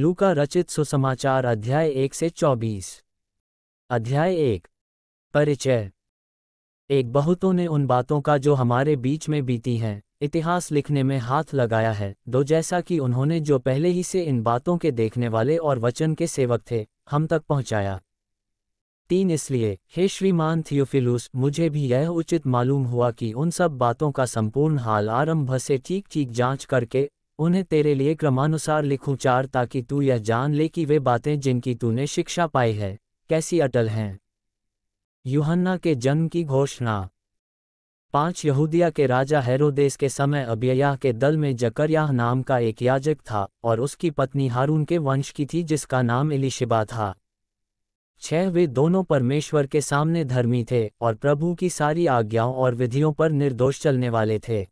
लू का रचित सुसमाचार अध्याय एक से चौबीस अध्याय एक परिचय एक बहुतों ने उन बातों का जो हमारे बीच में बीती हैं इतिहास लिखने में हाथ लगाया है दो जैसा कि उन्होंने जो पहले ही से इन बातों के देखने वाले और वचन के सेवक थे हम तक पहुंचाया तीन इसलिए हे श्रीमान थियोफिलूस मुझे भी यह उचित मालूम हुआ कि उन सब बातों का संपूर्ण हाल आरंभ से ठीक ठीक जांच करके उन्हें तेरे लिए क्रमानुसार लिखूं चार ताकि तू यह जान ले कि वे बातें जिनकी तूने शिक्षा पाई है कैसी अटल हैं यूहन्ना के जन्म की घोषणा पांच यहूदिया के राजा हेरोदेस के समय अबियाह के दल में जकरयाह नाम का एक याजक था और उसकी पत्नी हारून के वंश की थी जिसका नाम इलिशिबा था छह वे दोनों परमेश्वर के सामने धर्मी थे और प्रभु की सारी आज्ञाओं और विधियों पर निर्दोष चलने वाले थे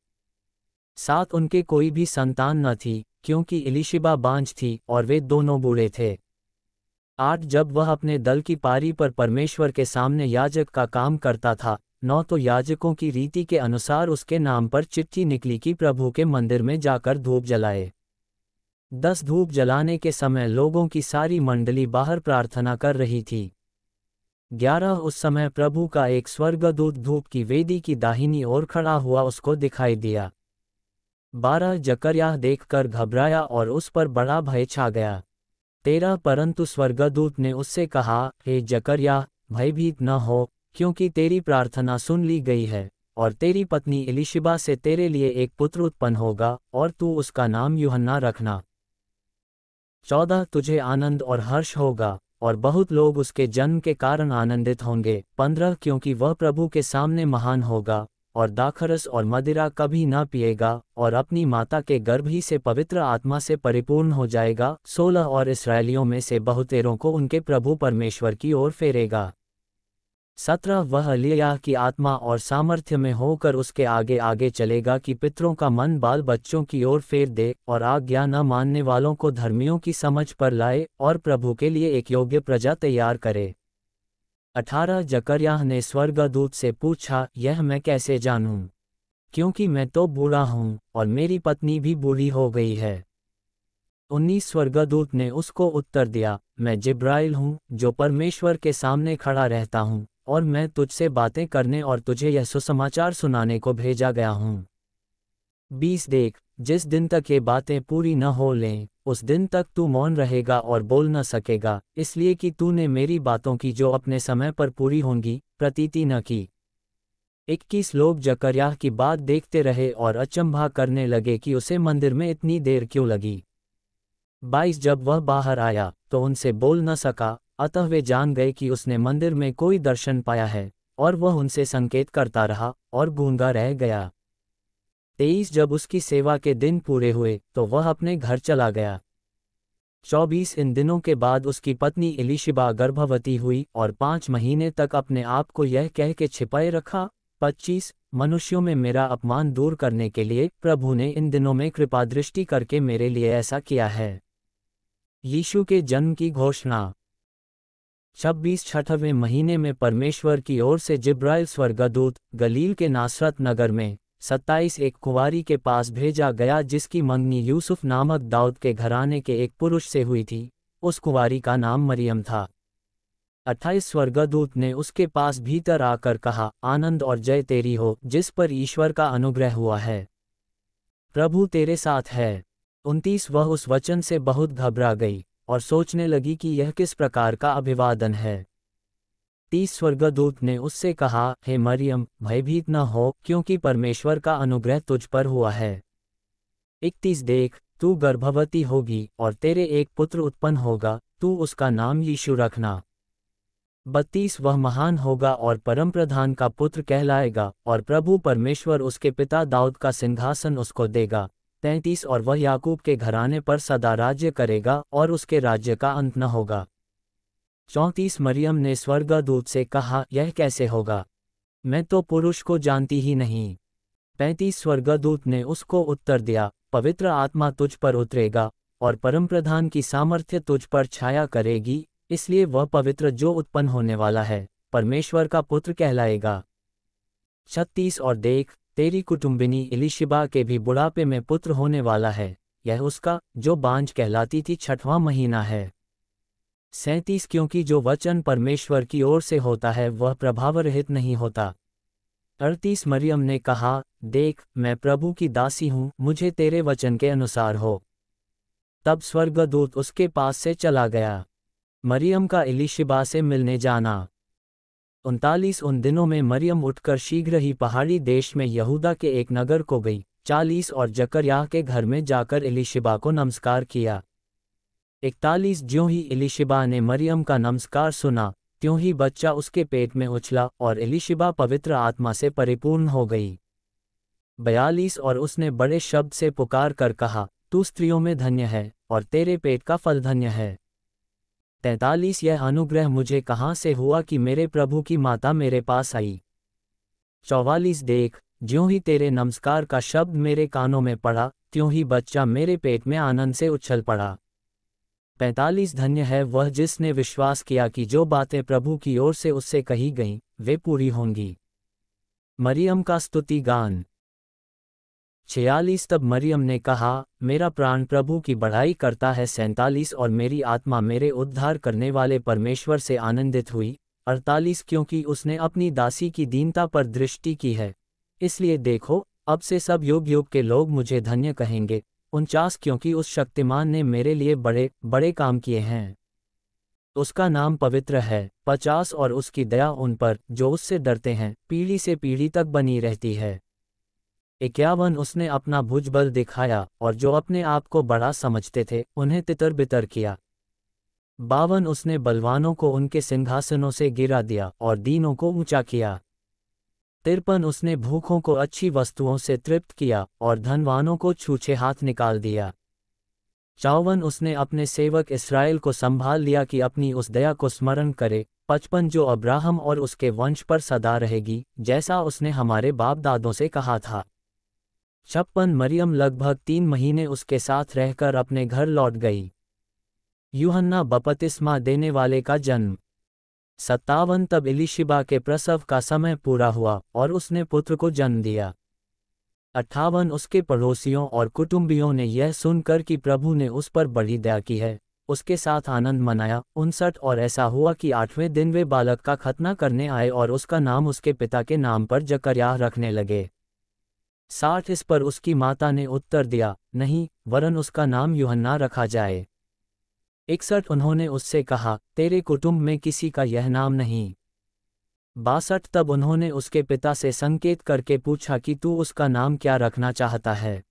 साथ उनके कोई भी संतान न थी क्योंकि इलिशिबा बांझ थी और वे दोनों बूढ़े थे आठ जब वह अपने दल की पारी पर परमेश्वर के सामने याजक का काम करता था नौ तो याजकों की रीति के अनुसार उसके नाम पर चिट्ठी निकली कि प्रभु के मंदिर में जाकर धूप जलाए दस धूप जलाने के समय लोगों की सारी मंडली बाहर प्रार्थना कर रही थी ग्यारह उस समय प्रभु का एक स्वर्गदूत धूप की वेदी की दाहिनी ओर खड़ा हुआ उसको दिखाई दिया बारह जकरयाह देखकर घबराया और उस पर बड़ा भय छा गया तेरह परंतु स्वर्गदूत ने उससे कहा हे जकरयाह भयभीत न हो क्योंकि तेरी प्रार्थना सुन ली गई है और तेरी पत्नी इलिशिबा से तेरे लिए एक पुत्र उत्पन्न होगा और तू उसका नाम यूहन्ना रखना चौदह तुझे आनंद और हर्ष होगा और बहुत लोग उसके जन्म के कारण आनंदित होंगे पंद्रह क्योंकि वह प्रभु के सामने महान होगा और दाखरस और मदिरा कभी न पिएगा और अपनी माता के गर्भ ही से पवित्र आत्मा से परिपूर्ण हो जाएगा सोलह और इसराइलियों में से बहुतेरों को उनके प्रभु परमेश्वर की ओर फेरेगा सत्रह वह लिया की आत्मा और सामर्थ्य में होकर उसके आगे आगे चलेगा कि पितरों का मन बाल बच्चों की ओर फेर दे और आज्ञा न मानने वालों को धर्मियों की समझ पर लाए और प्रभु के लिए एक योग्य प्रजा तैयार करे अठारह जकरयाह ने स्वर्गदूत से पूछा यह मैं कैसे जानूं? क्योंकि मैं तो बूढ़ा हूं और मेरी पत्नी भी बूढ़ी हो गई है उन्नीस स्वर्गदूत ने उसको उत्तर दिया मैं जिब्राइल हूं जो परमेश्वर के सामने खड़ा रहता हूं और मैं तुझसे बातें करने और तुझे यह सुसमाचार सुनाने को भेजा गया हूं बीस देख जिस दिन तक ये बातें पूरी न हो लें उस दिन तक तू मौन रहेगा और बोल न सकेगा इसलिए कि तूने मेरी बातों की जो अपने समय पर पूरी होंगी प्रतीति न की इक्कीस लोग जकरयाह की बात देखते रहे और अचंभा करने लगे कि उसे मंदिर में इतनी देर क्यों लगी बाईस जब वह बाहर आया तो उनसे बोल न सका अतः वे जान गए कि उसने मंदिर में कोई दर्शन पाया है और वह उनसे संकेत करता रहा और गूंगा रह गया तेईस जब उसकी सेवा के दिन पूरे हुए तो वह अपने घर चला गया चौबीस इन दिनों के बाद उसकी पत्नी इलिशिबा गर्भवती हुई और पाँच महीने तक अपने आप को यह कह के छिपाए रखा पच्चीस मनुष्यों में मेरा अपमान दूर करने के लिए प्रभु ने इन दिनों में कृपा दृष्टि करके मेरे लिए ऐसा किया है यीशु के जन्म की घोषणा छब्बीस छठवें महीने में परमेश्वर की ओर से जिब्राइल स्वर्गदूत गलील के नासरत नगर में सत्ताईस एक कुंवारी के पास भेजा गया जिसकी मंगनी यूसुफ नामक दाऊद के घराने के एक पुरुष से हुई थी उस कुंवारी का नाम मरियम था अट्ठाईस स्वर्गदूत ने उसके पास भीतर आकर कहा आनंद और जय तेरी हो जिस पर ईश्वर का अनुग्रह हुआ है प्रभु तेरे साथ है उनतीस वह उस वचन से बहुत घबरा गई और सोचने लगी कि यह किस प्रकार का अभिवादन है तीस स्वर्गदूत ने उससे कहा हे मरियम भयभीत न हो क्योंकि परमेश्वर का अनुग्रह तुझ पर हुआ है इकतीस देख तू गर्भवती होगी और तेरे एक पुत्र उत्पन्न होगा तू उसका नाम यीशु रखना बत्तीस वह महान होगा और परम प्रधान का पुत्र कहलाएगा और प्रभु परमेश्वर उसके पिता दाऊद का सिंहासन उसको देगा तैंतीस और वह याकूब के घराने पर सदा राज्य करेगा और उसके राज्य का अंत न होगा चौंतीस मरियम ने स्वर्गदूत से कहा यह कैसे होगा मैं तो पुरुष को जानती ही नहीं पैंतीस स्वर्गदूत ने उसको उत्तर दिया पवित्र आत्मा तुझ पर उतरेगा और परमप्रधान की सामर्थ्य तुझ पर छाया करेगी इसलिए वह पवित्र जो उत्पन्न होने वाला है परमेश्वर का पुत्र कहलाएगा छत्तीस और देख तेरी कुटुंबिनी इलिशिबा के भी बुढ़ापे में पुत्र होने वाला है यह उसका जो बांझ कहलाती थी छठवां महीना है सैंतीस क्योंकि जो वचन परमेश्वर की ओर से होता है वह प्रभाव रहित नहीं होता अड़तीस मरियम ने कहा देख मैं प्रभु की दासी हूँ मुझे तेरे वचन के अनुसार हो तब स्वर्गदूत उसके पास से चला गया मरियम का इलिशिबा से मिलने जाना उनतालीस उन दिनों में मरियम उठकर शीघ्र ही पहाड़ी देश में यहूदा के एक नगर को गई चालीस और जकरयाह के घर में जाकर इलिशिबा को नमस्कार किया इकतालीस ज्यों ही इलिशिबा ने मरियम का नमस्कार सुना त्यों ही बच्चा उसके पेट में उछला और इलिशिबा पवित्र आत्मा से परिपूर्ण हो गई बयालीस और उसने बड़े शब्द से पुकार कर कहा तू स्त्रियों में धन्य है और तेरे पेट का फल धन्य है तैतालीस यह अनुग्रह मुझे कहाँ से हुआ कि मेरे प्रभु की माता मेरे पास आई चौवालीस देख ज्यों ही तेरे नमस्कार का शब्द मेरे कानों में पड़ा त्यों ही बच्चा मेरे पेट में आनंद से उछल पड़ा पैंतालीस धन्य है वह जिसने विश्वास किया कि जो बातें प्रभु की ओर से उससे कही गईं वे पूरी होंगी मरियम का स्तुति गान छियालीस तब मरियम ने कहा मेरा प्राण प्रभु की बढ़ाई करता है सैंतालीस और मेरी आत्मा मेरे उद्धार करने वाले परमेश्वर से आनंदित हुई अड़तालीस क्योंकि उसने अपनी दासी की दीनता पर दृष्टि की है इसलिए देखो अब से सब योग योग के लोग मुझे धन्य कहेंगे उनचास क्योंकि उस शक्तिमान ने मेरे लिए बड़े बड़े काम किए हैं उसका नाम पवित्र है पचास और उसकी दया उन पर जो उससे डरते हैं पीढ़ी से पीढ़ी तक बनी रहती है इक्यावन उसने अपना भुज बल दिखाया और जो अपने आप को बड़ा समझते थे उन्हें तितर बितर किया बावन उसने बलवानों को उनके सिंहासनों से गिरा दिया और दीनों को ऊंचा किया तिरपन उसने भूखों को अच्छी वस्तुओं से तृप्त किया और धनवानों को छूछे हाथ निकाल दिया चौवन उसने अपने सेवक इसराइल को संभाल लिया कि अपनी उस दया को स्मरण करे पचपन जो अब्राहम और उसके वंश पर सदा रहेगी जैसा उसने हमारे बाप दादों से कहा था छप्पन मरियम लगभग तीन महीने उसके साथ रहकर अपने घर लौट गई यूहन्ना बपतिस्मा देने वाले का जन्म सत्तावन तब इलिशिबा के प्रसव का समय पूरा हुआ और उसने पुत्र को जन्म दिया अट्ठावन उसके पड़ोसियों और कुटुंबियों ने यह सुनकर कि प्रभु ने उस पर बड़ी दया की है उसके साथ आनंद मनाया उनसठ और ऐसा हुआ कि आठवें दिन वे बालक का खतना करने आए और उसका नाम उसके पिता के नाम पर जकरयाह रखने लगे साठ इस पर उसकी माता ने उत्तर दिया नहीं वरन उसका नाम युहन्ना रखा जाए इकसठ उन्होंने उससे कहा तेरे कुटुंब में किसी का यह नाम नहीं बासठ तब उन्होंने उसके पिता से संकेत करके पूछा कि तू उसका नाम क्या रखना चाहता है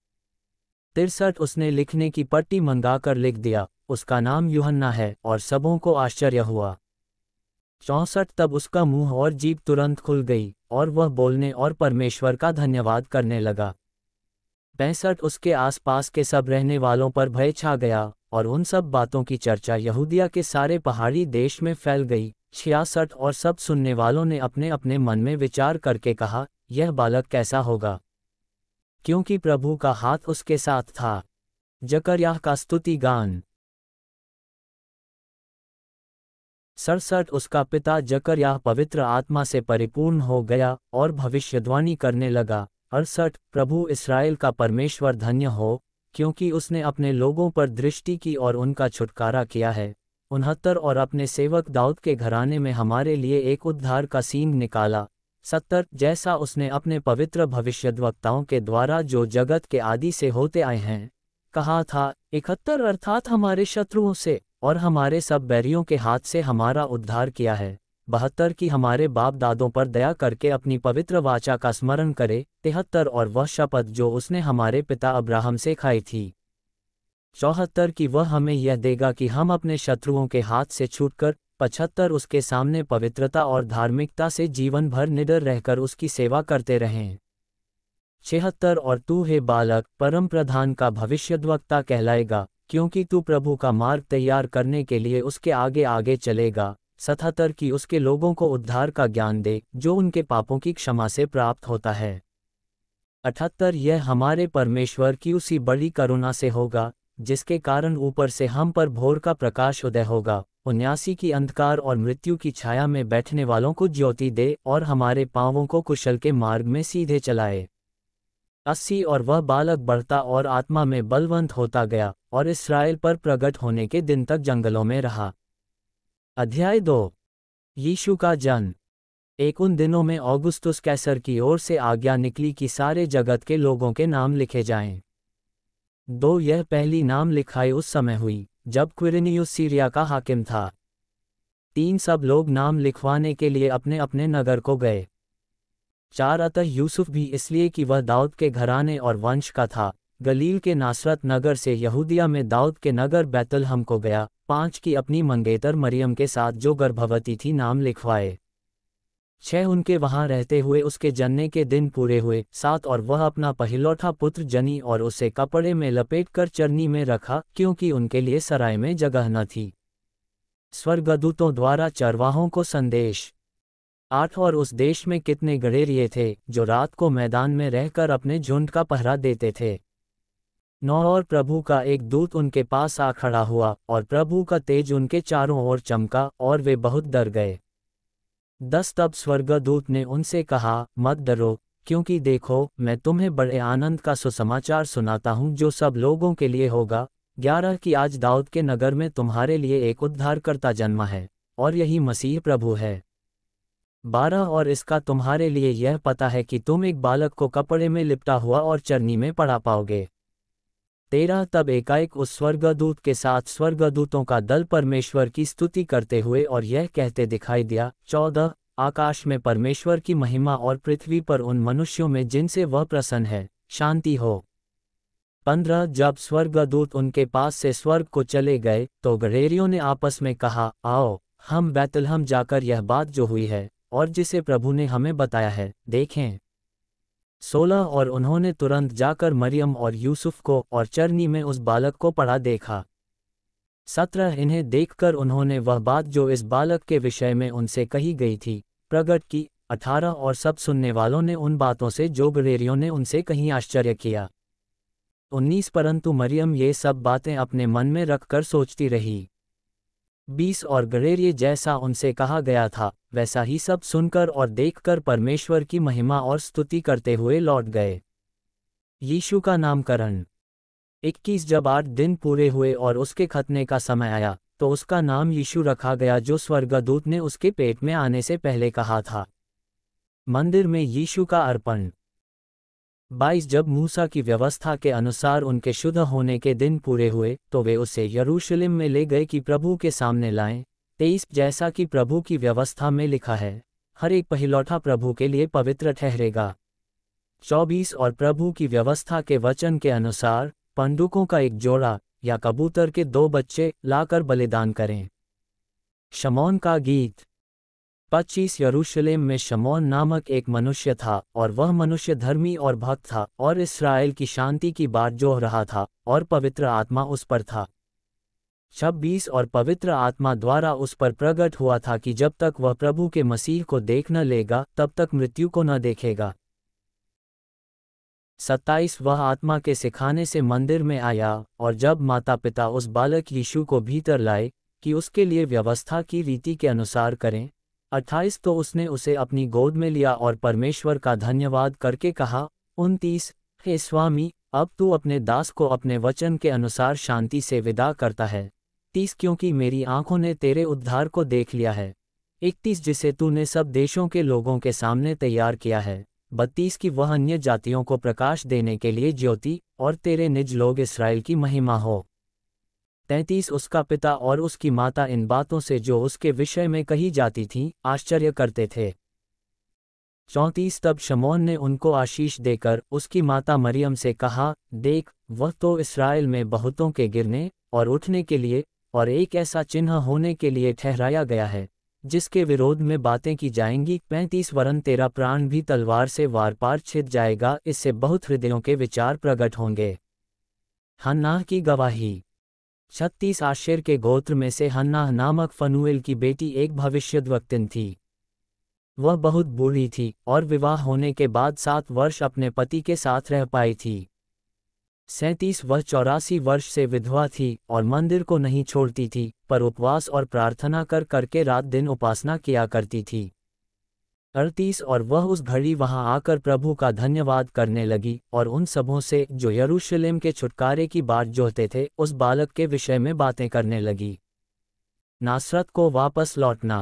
तिरसठ उसने लिखने की पट्टी मंगाकर लिख दिया उसका नाम युहन्ना है और सबों को आश्चर्य हुआ चौंसठ तब उसका मुंह और जीप तुरंत खुल गई और वह बोलने और परमेश्वर का धन्यवाद करने लगा पैंसठ उसके आसपास के सब रहने वालों पर भय छा गया और उन सब बातों की चर्चा यहूदिया के सारे पहाड़ी देश में फैल गई छियासठ और सब सुनने वालों ने अपने अपने मन में विचार करके कहा यह बालक कैसा होगा क्योंकि प्रभु का हाथ उसके साथ था जकरयाह का स्तुति गान सड़सठ उसका पिता जकरयाह पवित्र आत्मा से परिपूर्ण हो गया और भविष्यवाणी करने लगा अड़सठ प्रभु इसराइल का परमेश्वर धन्य हो क्योंकि उसने अपने लोगों पर दृष्टि की और उनका छुटकारा किया है उनहत्तर और अपने सेवक दाऊद के घराने में हमारे लिए एक उद्धार का सीम निकाला सत्तर जैसा उसने अपने पवित्र भविष्यद्वक्ताओं के द्वारा जो जगत के आदि से होते आए हैं कहा था इकहत्तर अर्थात हमारे शत्रुओं से और हमारे सब बैरियों के हाथ से हमारा उद्धार किया है बहत्तर की हमारे बाप दादों पर दया करके अपनी पवित्र वाचा का स्मरण करे तिहत्तर और वह शपथ जो उसने हमारे पिता अब्राहम से खाई थी चौहत्तर की वह हमें यह देगा कि हम अपने शत्रुओं के हाथ से छूटकर पचहत्तर उसके सामने पवित्रता और धार्मिकता से जीवन भर निडर रहकर उसकी सेवा करते रहें छिहत्तर और तू हे बालक परम प्रधान का भविष्यद्वक्ता कहलाएगा क्योंकि तू प्रभु का मार्ग तैयार करने के लिए उसके आगे आगे चलेगा सतहत्तर की उसके लोगों को उद्धार का ज्ञान दे जो उनके पापों की क्षमा से प्राप्त होता है अठहत्तर यह हमारे परमेश्वर की उसी बड़ी करुणा से होगा जिसके कारण ऊपर से हम पर भोर का प्रकाश उदय होगा उन्यासी की अंधकार और मृत्यु की छाया में बैठने वालों को ज्योति दे और हमारे पांवों को कुशल के मार्ग में सीधे चलाए अस्सी और वह बालक बढ़ता और आत्मा में बलवंत होता गया और इसराइल पर प्रकट होने के दिन तक जंगलों में रहा अध्याय दो यीशु का जन्म एक उन दिनों में ऑगुस्तुस कैसर की ओर से आज्ञा निकली कि सारे जगत के लोगों के नाम लिखे जाएं। दो यह पहली नाम लिखाई उस समय हुई जब क्विरिनियस सीरिया का हाकिम था तीन सब लोग नाम लिखवाने के लिए अपने अपने नगर को गए चार अतः यूसुफ भी इसलिए कि वह दाऊद के घराने और वंश का था गलील के नासरत नगर से यहूदिया में दाऊद के नगर बैतलहम को गया पांच की अपनी मंगेतर मरियम के साथ जो गर्भवती थी नाम लिखवाए छह उनके वहां रहते हुए उसके जन्ने के दिन पूरे हुए सात और वह अपना पहलौठा पुत्र जनी और उसे कपड़े में लपेटकर चरनी में रखा क्योंकि उनके लिए सराय में जगह न थी स्वर्गदूतों द्वारा चरवाहों को संदेश आठ और उस देश में कितने गड़ेरिए थे जो रात को मैदान में रहकर अपने झुंड का पहरा देते थे नौ और प्रभु का एक दूत उनके पास आ खड़ा हुआ और प्रभु का तेज उनके चारों ओर चमका और वे बहुत डर गए दस तब स्वर्गदूत ने उनसे कहा मत डरो क्योंकि देखो मैं तुम्हें बड़े आनंद का सुसमाचार सुनाता हूँ जो सब लोगों के लिए होगा ग्यारह की आज दाऊद के नगर में तुम्हारे लिए एक उद्धारकर्ता जन्म है और यही मसीह प्रभु है बारह और इसका तुम्हारे लिए यह पता है कि तुम एक बालक को कपड़े में लिपटा हुआ और चरनी में पड़ा पाओगे तेरह तब एकाएक उस स्वर्गदूत के साथ स्वर्गदूतों का दल परमेश्वर की स्तुति करते हुए और यह कहते दिखाई दिया चौदह आकाश में परमेश्वर की महिमा और पृथ्वी पर उन मनुष्यों में जिनसे वह प्रसन्न है शांति हो पंद्रह जब स्वर्गदूत उनके पास से स्वर्ग को चले गए तो गरेरियों ने आपस में कहा आओ हम बैतलहम जाकर यह बात जो हुई है और जिसे प्रभु ने हमें बताया है देखें सोलह और उन्होंने तुरंत जाकर मरियम और यूसुफ को और चरनी में उस बालक को पढ़ा देखा सत्रह इन्हें देखकर उन्होंने वह बात जो इस बालक के विषय में उनसे कही गई थी प्रकट की अठारह और सब सुनने वालों ने उन बातों से जो बरेरियों ने उनसे कहीं आश्चर्य किया उन्नीस परंतु मरियम ये सब बातें अपने मन में रखकर सोचती रही बीस और गड़ेरिये जैसा उनसे कहा गया था वैसा ही सब सुनकर और देखकर परमेश्वर की महिमा और स्तुति करते हुए लौट गए यीशु का नामकरण 21 जब आठ दिन पूरे हुए और उसके खतने का समय आया तो उसका नाम यीशु रखा गया जो स्वर्गदूत ने उसके पेट में आने से पहले कहा था मंदिर में यीशु का अर्पण बाईस जब मूसा की व्यवस्था के अनुसार उनके शुद्ध होने के दिन पूरे हुए तो वे उसे यरूशलेम में ले गए कि प्रभु के सामने लाएं तेईस जैसा कि प्रभु की व्यवस्था में लिखा है हर एक पहिलौठा प्रभु के लिए पवित्र ठहरेगा चौबीस और प्रभु की व्यवस्था के वचन के अनुसार पंडुकों का एक जोड़ा या कबूतर के दो बच्चे लाकर बलिदान करें शमौन का गीत पच्चीस यरूशलेम में शमौन नामक एक मनुष्य था और वह मनुष्य धर्मी और भक्त था और इसराइल की शांति की बात जोह रहा था और पवित्र आत्मा उस पर था छब्बीस और पवित्र आत्मा द्वारा उस पर प्रकट हुआ था कि जब तक वह प्रभु के मसीह को देख न लेगा तब तक मृत्यु को न देखेगा सत्ताईस वह आत्मा के सिखाने से मंदिर में आया और जब माता पिता उस बालक यीशु को भीतर लाए कि उसके लिए व्यवस्था की रीति के अनुसार करें अट्ठाईस तो उसने उसे अपनी गोद में लिया और परमेश्वर का धन्यवाद करके कहा उनतीस हे स्वामी अब तू अपने दास को अपने वचन के अनुसार शांति से विदा करता है तीस क्योंकि मेरी आंखों ने तेरे उद्धार को देख लिया है इकतीस जिसे तूने सब देशों के लोगों के सामने तैयार किया है बत्तीस की वह अन्य जातियों को प्रकाश देने के लिए ज्योति और तेरे निज लोग इसराइल की महिमा हो तैंतीस उसका पिता और उसकी माता इन बातों से जो उसके विषय में कही जाती थीं आश्चर्य करते थे चौंतीस तब शमोन ने उनको आशीष देकर उसकी माता मरियम से कहा देख वह तो इसराइल में बहुतों के गिरने और उठने के लिए और एक ऐसा चिन्ह होने के लिए ठहराया गया है जिसके विरोध में बातें की जाएंगी पैंतीस वरन तेरा प्राण भी तलवार से वार पार छिद जाएगा इससे बहुत हृदयों के विचार प्रकट होंगे हन्नाह की गवाही छत्तीस आशेर के गोत्र में से हन्ना नामक फनुएल की बेटी एक भविष्यद्वक्तिन थी वह बहुत बूढ़ी थी और विवाह होने के बाद सात वर्ष अपने पति के साथ रह पाई थी सैंतीस वह चौरासी वर्ष से विधवा थी और मंदिर को नहीं छोड़ती थी पर उपवास और प्रार्थना कर करके रात दिन उपासना किया करती थी अड़तीस और वह उस घड़ी वहां आकर प्रभु का धन्यवाद करने लगी और उन सबों से जो यरूशलेम के छुटकारे की बात जोहते थे उस बालक के विषय में बातें करने लगी नासरत को वापस लौटना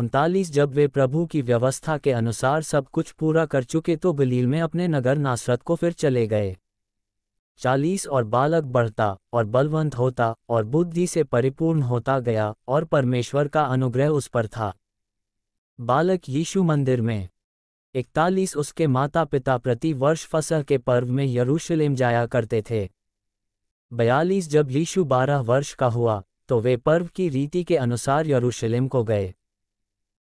उनतालीस जब वे प्रभु की व्यवस्था के अनुसार सब कुछ पूरा कर चुके तो गलील में अपने नगर नासरत को फिर चले गए चालीस और बालक बढ़ता और बलवंत होता और बुद्धि से परिपूर्ण होता गया और परमेश्वर का अनुग्रह उस पर था बालक यीशु मंदिर में इकतालीस उसके माता पिता प्रति वर्ष फसह के पर्व में यरूशलेम जाया करते थे बयालीस जब यीशु बारह वर्ष का हुआ तो वे पर्व की रीति के अनुसार यरूशलेम को गए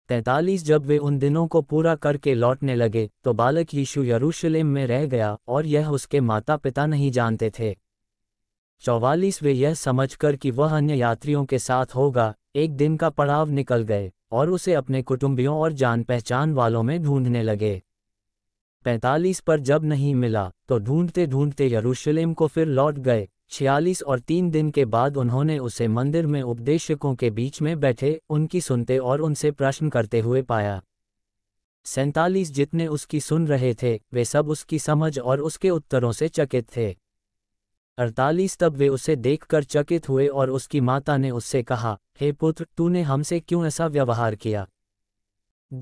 तैतालीस जब वे उन दिनों को पूरा करके लौटने लगे तो बालक यीशु यरूशलेम में रह गया और यह उसके माता पिता नहीं जानते थे चौवालीस वे यह समझकर कि वह अन्य यात्रियों के साथ होगा एक दिन का पड़ाव निकल गए और उसे अपने कुटुंबियों और जान पहचान वालों में ढूंढने लगे पैंतालीस पर जब नहीं मिला तो ढूंढते ढूंढते यरूशलेम को फिर लौट गए छियालीस और तीन दिन के बाद उन्होंने उसे मंदिर में उपदेशकों के बीच में बैठे उनकी सुनते और उनसे प्रश्न करते हुए पाया सैंतालीस जितने उसकी सुन रहे थे वे सब उसकी समझ और उसके उत्तरों से चकित थे अड़तालीस तब वे उसे देखकर चकित हुए और उसकी माता ने उससे कहा हे पुत्र तूने हमसे क्यों ऐसा व्यवहार किया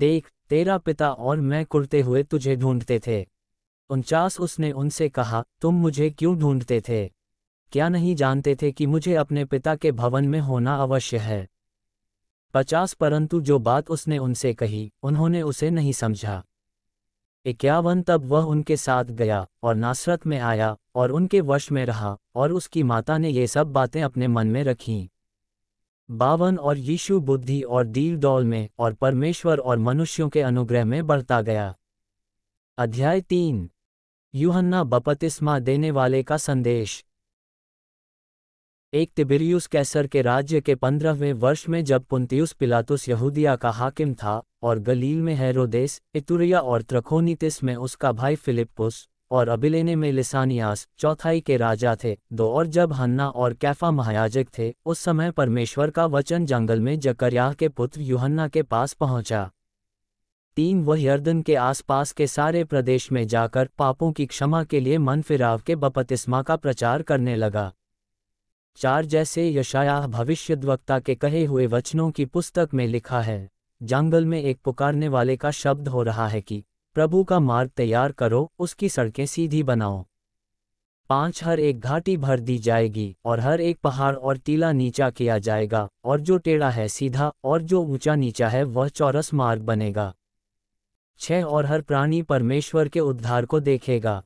देख तेरा पिता और मैं कुर्ते हुए तुझे ढूंढते थे उनचास उसने उनसे कहा तुम मुझे क्यों ढूंढते थे क्या नहीं जानते थे कि मुझे अपने पिता के भवन में होना अवश्य है पचास परंतु जो बात उसने उनसे कही उन्होंने उसे नहीं समझा इक्यावन तब वह उनके साथ गया और नासरत में आया और उनके वश में रहा और उसकी माता ने ये सब बातें अपने मन में रखीं बावन और यीशु बुद्धि और दील दौल में और परमेश्वर और मनुष्यों के अनुग्रह में बढ़ता गया अध्याय तीन यूहन्ना बपतिस्मा देने वाले का संदेश एक तिबिरियस कैसर के राज्य के पंद्रहवें वर्ष में जब पुंतियुस पिलातुस यहूदिया का हाकिम था और गलील में हैरोदेस इतुरिया और त्रखोनीतिस में उसका भाई फिलिपुस और अबिलेने में लिसानियास चौथाई के राजा थे दो और जब हन्ना और कैफा महायाजक थे उस समय परमेश्वर का वचन जंगल में जकरयाह के पुत्र युहन्ना के पास पहुंचा तीन वह यर्दन के आसपास के सारे प्रदेश में जाकर पापों की क्षमा के लिए मन फिराव के बपतिस्मा का प्रचार करने लगा चार जैसे यशायाह भविष्यद्वक्ता के कहे हुए वचनों की पुस्तक में लिखा है जंगल में एक पुकारने वाले का शब्द हो रहा है कि प्रभु का मार्ग तैयार करो उसकी सड़कें सीधी बनाओ पांच हर एक घाटी भर दी जाएगी और हर एक पहाड़ और टीला नीचा किया जाएगा और जो टेढ़ा है सीधा और जो ऊंचा नीचा है वह चौरस मार्ग बनेगा छह और हर प्राणी परमेश्वर के उद्धार को देखेगा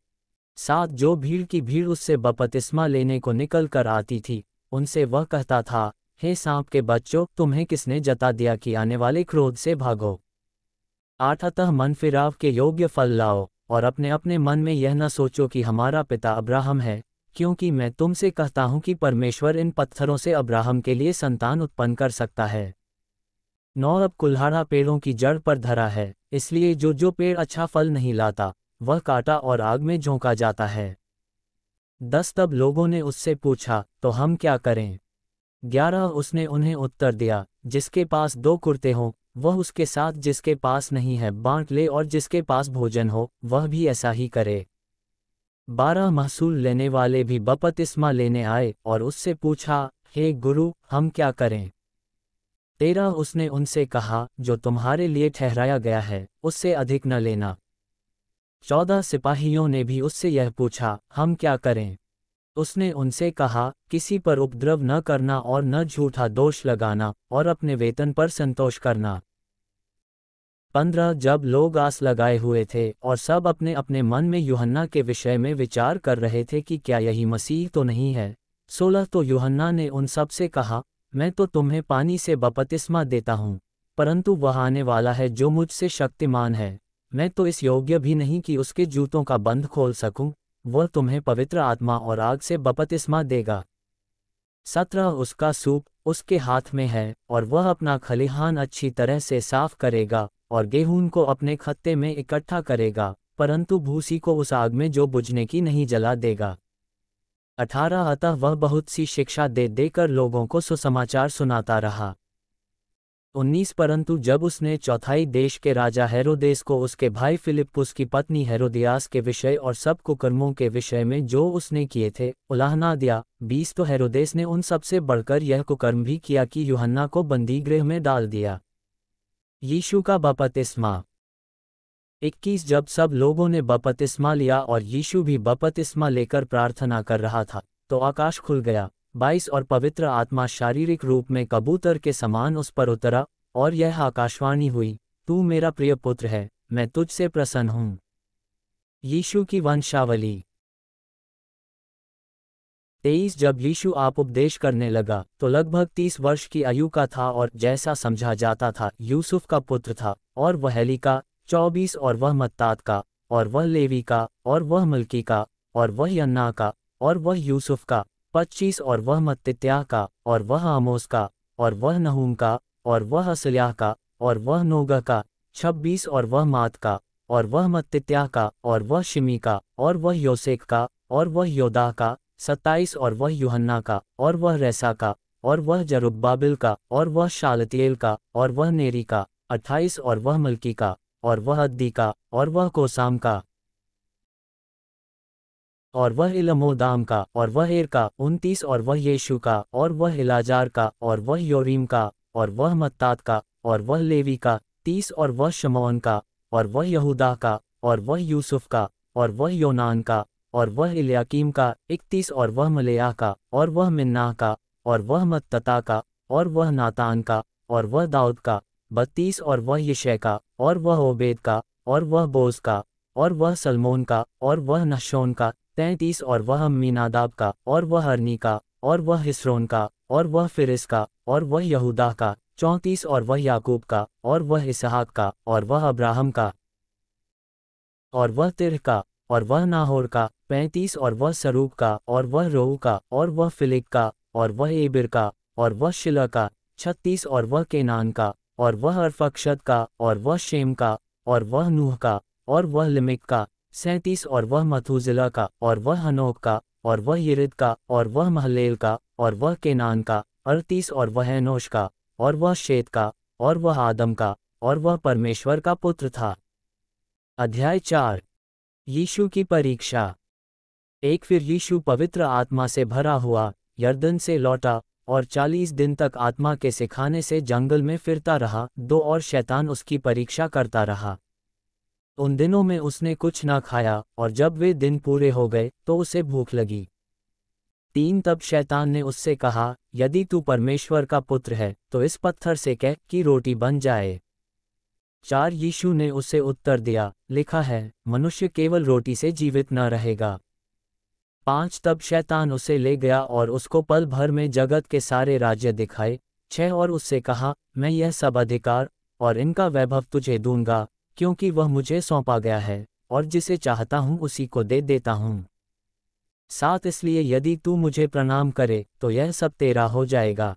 साथ जो भीड़ की भीड़ उससे बपतिस्मा लेने को निकल कर आती थी उनसे वह कहता था हे सांप के बच्चों तुम्हें किसने जता दिया कि आने वाले क्रोध से भागो आठतः मन फिराव के योग्य फल लाओ और अपने अपने मन में यह न सोचो कि हमारा पिता अब्राहम है क्योंकि मैं तुमसे कहता हूं कि परमेश्वर इन पत्थरों से अब्राहम के लिए संतान उत्पन्न कर सकता है नौ अब कुल्हाड़ा पेड़ों की जड़ पर धरा है इसलिए जो जो पेड़ अच्छा फल नहीं लाता वह काटा और आग में झोंका जाता है दस तब लोगों ने उससे पूछा तो हम क्या करें ग्यारह उसने उन्हें उत्तर दिया जिसके पास दो कुर्ते हों वह उसके साथ जिसके पास नहीं है बांट ले और जिसके पास भोजन हो वह भी ऐसा ही करे बारह महसूल लेने वाले भी बपतिस्मा लेने आए और उससे पूछा हे गुरु हम क्या करें तेरह उसने उनसे कहा जो तुम्हारे लिए ठहराया गया है उससे अधिक न लेना चौदह सिपाहियों ने भी उससे यह पूछा हम क्या करें उसने उनसे कहा किसी पर उपद्रव न करना और न झूठा दोष लगाना और अपने वेतन पर संतोष करना पंद्रह जब लोग आस लगाए हुए थे और सब अपने अपने मन में यूहन्ना के विषय में विचार कर रहे थे कि क्या यही मसीह तो नहीं है सोलह तो युहन्ना ने उन सब से कहा मैं तो तुम्हें पानी से बपतिस्मा देता हूँ परंतु वह आने वाला है जो मुझसे शक्तिमान है मैं तो इस योग्य भी नहीं कि उसके जूतों का बंध खोल सकूं, वह तुम्हें पवित्र आत्मा और आग से बपतिस्मा देगा सत्रह उसका सूप उसके हाथ में है और वह अपना खलिहान अच्छी तरह से साफ करेगा और गेहूं को अपने खत्ते में इकट्ठा करेगा परंतु भूसी को उस आग में जो बुझने की नहीं जला देगा अठारह अतः वह बहुत सी शिक्षा दे देकर लोगों को सुसमाचार सुनाता रहा उन्नीस परंतु जब उसने चौथाई देश के राजा हेरोदेस को उसके भाई फिलिपुस की पत्नी हेरोदियास के विषय और सब कुकर्मों के विषय में जो उसने किए थे उलाहना दिया बीस तो हेरोदेस ने उन सबसे बढ़कर यह कुकर्म भी किया कि युहन्ना को बंदीगृह में डाल दिया यीशु का बपतिस्मा 21 जब सब लोगों ने बपतिस्मा लिया और यीशु भी बपतिस्मा लेकर प्रार्थना कर रहा था तो आकाश खुल गया बाईस और पवित्र आत्मा शारीरिक रूप में कबूतर के समान उस पर उतरा और यह आकाशवाणी हुई तू मेरा प्रिय पुत्र है मैं तुझसे प्रसन्न हूं यीशु की वंशावली तेईस जब यीशु आप उपदेश करने लगा तो लगभग तीस वर्ष की आयु का था और जैसा समझा जाता था यूसुफ का पुत्र था और वह हेली का चौबीस और वह मत्तात का और वह लेवी का और वह मलकी का और वह यन्ना का और वह यूसुफ का पच्चीस और वह मत्तित्याह का और वह आमोस का और वह नहूम का और वह असल्याह का और वह नोगह का छब्बीस और वह मात का और वह मत्तित्याह का और वह शिमी का और वह योसेक का और वह योदा का सत्ताईस और वह युहन्ना का और वह रैसा का और वह जरुब्बाबिल का और वह शालतील का और वह नेरी का अट्ठाईस और वह मलकी का और वह अद्दी का और वह कोसाम का और वह इलमोदाम का और वह एर का उनतीस और वह येशु का और वह इलाजार का और वह योरीम का और वह मत्तात का और वह लेवी का तीस और वह शमौन का और वह यहूदा का और वह यूसुफ का और वह योनान का और वह इलियाकीम का इकतीस और वह मलेया का और वह मिन्ना का और वह मत्तता का और वह नातान का और वह दाऊद का बत्तीस और वह यशे का और वह ओबेद का और वह बोज का और वह सलमोन का और वह नशोन का तैंतीस और वह मीनादाब का और वह अरनी का और वह हिस्रोन का और वह फिरिस का और वह यहूदा का चौंतीस और वह याकूब का और वह इसहाक का और वह अब्राहम का और वह तिरह का और वह नाहोर का पैंतीस और वह सरूप का और वह रोहू का और वह फिलिक का और वह एबिर का और वह शिला का छत्तीस और वह केनान का और वह अरफक्षत का और वह शेम का और वह नूह का और वह लिमिक का सैंतीस और वह मथुजिला का और वह हनोक का और वह यरिद का और वह महलेल का और वह केनान का अड़तीस और वह नोश का और वह शेत का और वह आदम का और वह परमेश्वर का पुत्र था अध्याय चार यीशु की परीक्षा एक फिर यीशु पवित्र आत्मा से भरा हुआ यर्दन से लौटा और चालीस दिन तक आत्मा के सिखाने से जंगल में फिरता रहा दो और शैतान उसकी परीक्षा करता रहा तो उन दिनों में उसने कुछ ना खाया और जब वे दिन पूरे हो गए तो उसे भूख लगी तीन तब शैतान ने उससे कहा यदि तू परमेश्वर का पुत्र है तो इस पत्थर से कह कि रोटी बन जाए चार यीशु ने उसे उत्तर दिया लिखा है मनुष्य केवल रोटी से जीवित न रहेगा पांच तब शैतान उसे ले गया और उसको पल भर में जगत के सारे राज्य दिखाए छह और उससे कहा मैं यह सब अधिकार और इनका वैभव तुझे दूंगा क्योंकि वह मुझे सौंपा गया है और जिसे चाहता हूँ उसी को दे देता हूँ साथ इसलिए यदि तू मुझे प्रणाम करे तो यह सब तेरा हो जाएगा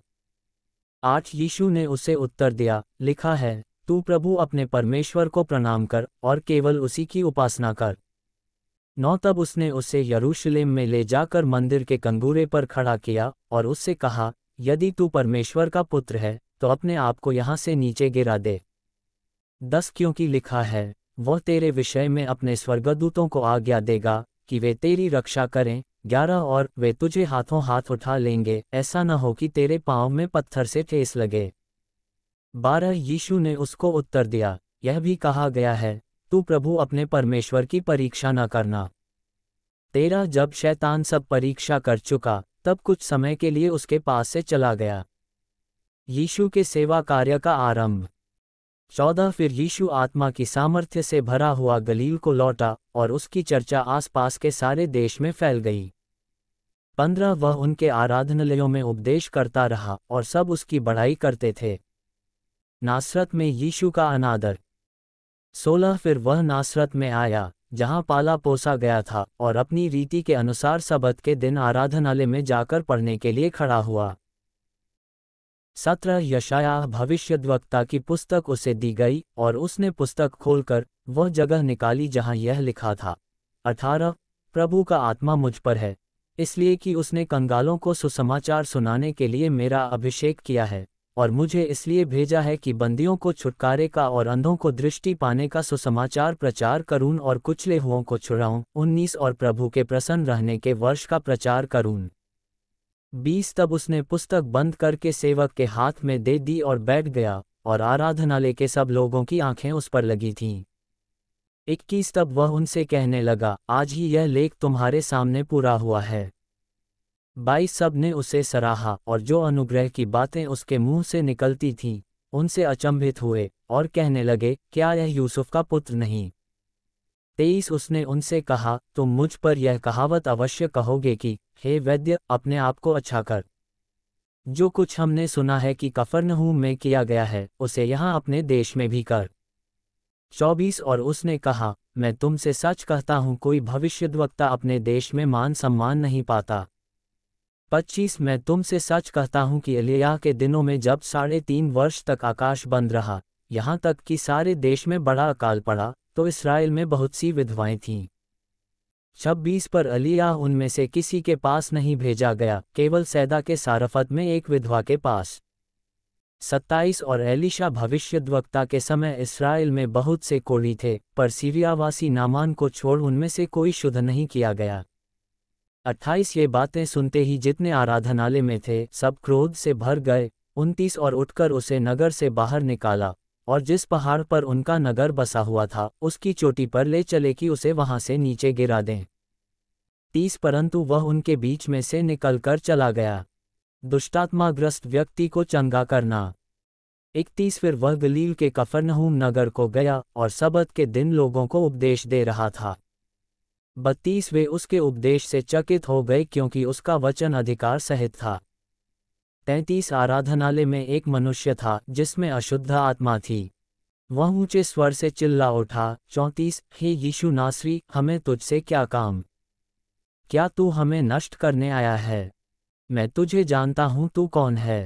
आठ यीशु ने उसे उत्तर दिया लिखा है तू प्रभु अपने परमेश्वर को प्रणाम कर और केवल उसी की उपासना कर नौ तब उसने उसे यरूशलेम में ले जाकर मंदिर के कंगूरे पर खड़ा किया और उससे कहा यदि तू परमेश्वर का पुत्र है तो अपने आप को यहां से नीचे गिरा दे दस क्योंकि लिखा है वह तेरे विषय में अपने स्वर्गदूतों को आज्ञा देगा कि वे तेरी रक्षा करें ग्यारह और वे तुझे हाथों हाथ उठा लेंगे ऐसा न हो कि तेरे पाँव में पत्थर से ठेस लगे बारह यीशु ने उसको उत्तर दिया यह भी कहा गया है तू प्रभु अपने परमेश्वर की परीक्षा न करना तेरा जब शैतान सब परीक्षा कर चुका तब कुछ समय के लिए उसके पास से चला गया यीशु के सेवा कार्य का आरंभ चौदह फिर यीशु आत्मा की सामर्थ्य से भरा हुआ गलील को लौटा और उसकी चर्चा आसपास के सारे देश में फैल गई पंद्रह वह उनके आराधनालयों में उपदेश करता रहा और सब उसकी बढ़ाई करते थे नासरत में यीशु का अनादर सोलह फिर वह नासरत में आया जहां पाला पोसा गया था और अपनी रीति के अनुसार सबत के दिन आराधनालय में जाकर पढ़ने के लिए खड़ा हुआ सत्रह यशायाह भविष्यद्वक्ता की पुस्तक उसे दी गई और उसने पुस्तक खोलकर वह जगह निकाली जहां यह लिखा था अठारह प्रभु का आत्मा मुझ पर है इसलिए कि उसने कंगालों को सुसमाचार सुनाने के लिए मेरा अभिषेक किया है और मुझे इसलिए भेजा है कि बंदियों को छुटकारे का और अंधों को दृष्टि पाने का सुसमाचार प्रचार करूं और कुचले हुओं को छुड़ाऊं उन्नीस और प्रभु के प्रसन्न रहने के वर्ष का प्रचार करूं बीस तब उसने पुस्तक बंद करके सेवक के हाथ में दे दी और बैठ गया और आराधनालय के सब लोगों की आंखें उस पर लगी थीं इक्कीस तब वह उनसे कहने लगा आज ही यह लेख तुम्हारे सामने पूरा हुआ है बाईस सब ने उसे सराहा और जो अनुग्रह की बातें उसके मुंह से निकलती थीं उनसे अचंभित हुए और कहने लगे क्या यह यूसुफ का पुत्र नहीं तेईस उसने उनसे कहा तुम मुझ पर यह कहावत अवश्य कहोगे कि हे वैद्य अपने आप को अच्छा कर जो कुछ हमने सुना है कि कफरनहू में किया गया है उसे यहाँ अपने देश में भी कर चौबीस और उसने कहा मैं तुमसे सच कहता हूँ कोई भविष्यद्वक्ता अपने देश में मान सम्मान नहीं पाता पच्चीस मैं तुमसे सच कहता हूँ कि अलिया के दिनों में जब साढ़े तीन वर्ष तक आकाश बंद रहा यहाँ तक कि सारे देश में बड़ा अकाल पड़ा तो इसराइल में बहुत सी विधवाएं थीं छब्बीस पर अलिया उनमें से किसी के पास नहीं भेजा गया केवल सैदा के सारफत में एक विधवा के पास सत्ताईस और एलिशा भविष्यद्वक्ता के समय इसराइल में बहुत से कोड़ी थे पर सीरियावासी नामान को छोड़ उनमें से कोई शुद्ध नहीं किया गया अट्ठाईस ये बातें सुनते ही जितने आराधनालय में थे सब क्रोध से भर गए उनतीस और उठकर उसे नगर से बाहर निकाला और जिस पहाड़ पर उनका नगर बसा हुआ था उसकी चोटी पर ले चले कि उसे वहां से नीचे गिरा दें तीस परंतु वह उनके बीच में से निकलकर चला गया दुष्टात्माग्रस्त व्यक्ति को चंगा करना इकतीस फिर वह गलील के कफरनहूम नगर को गया और सबत के दिन लोगों को उपदेश दे रहा था बत्तीस वे उसके उपदेश से चकित हो गए क्योंकि उसका वचन अधिकार सहित था तैतीस आराधनालय में एक मनुष्य था जिसमें अशुद्ध आत्मा थी वह ऊंचे स्वर से चिल्ला उठा चौंतीस हे यीशु नासरी हमें तुझसे क्या काम क्या तू हमें नष्ट करने आया है मैं तुझे जानता हूँ तू कौन है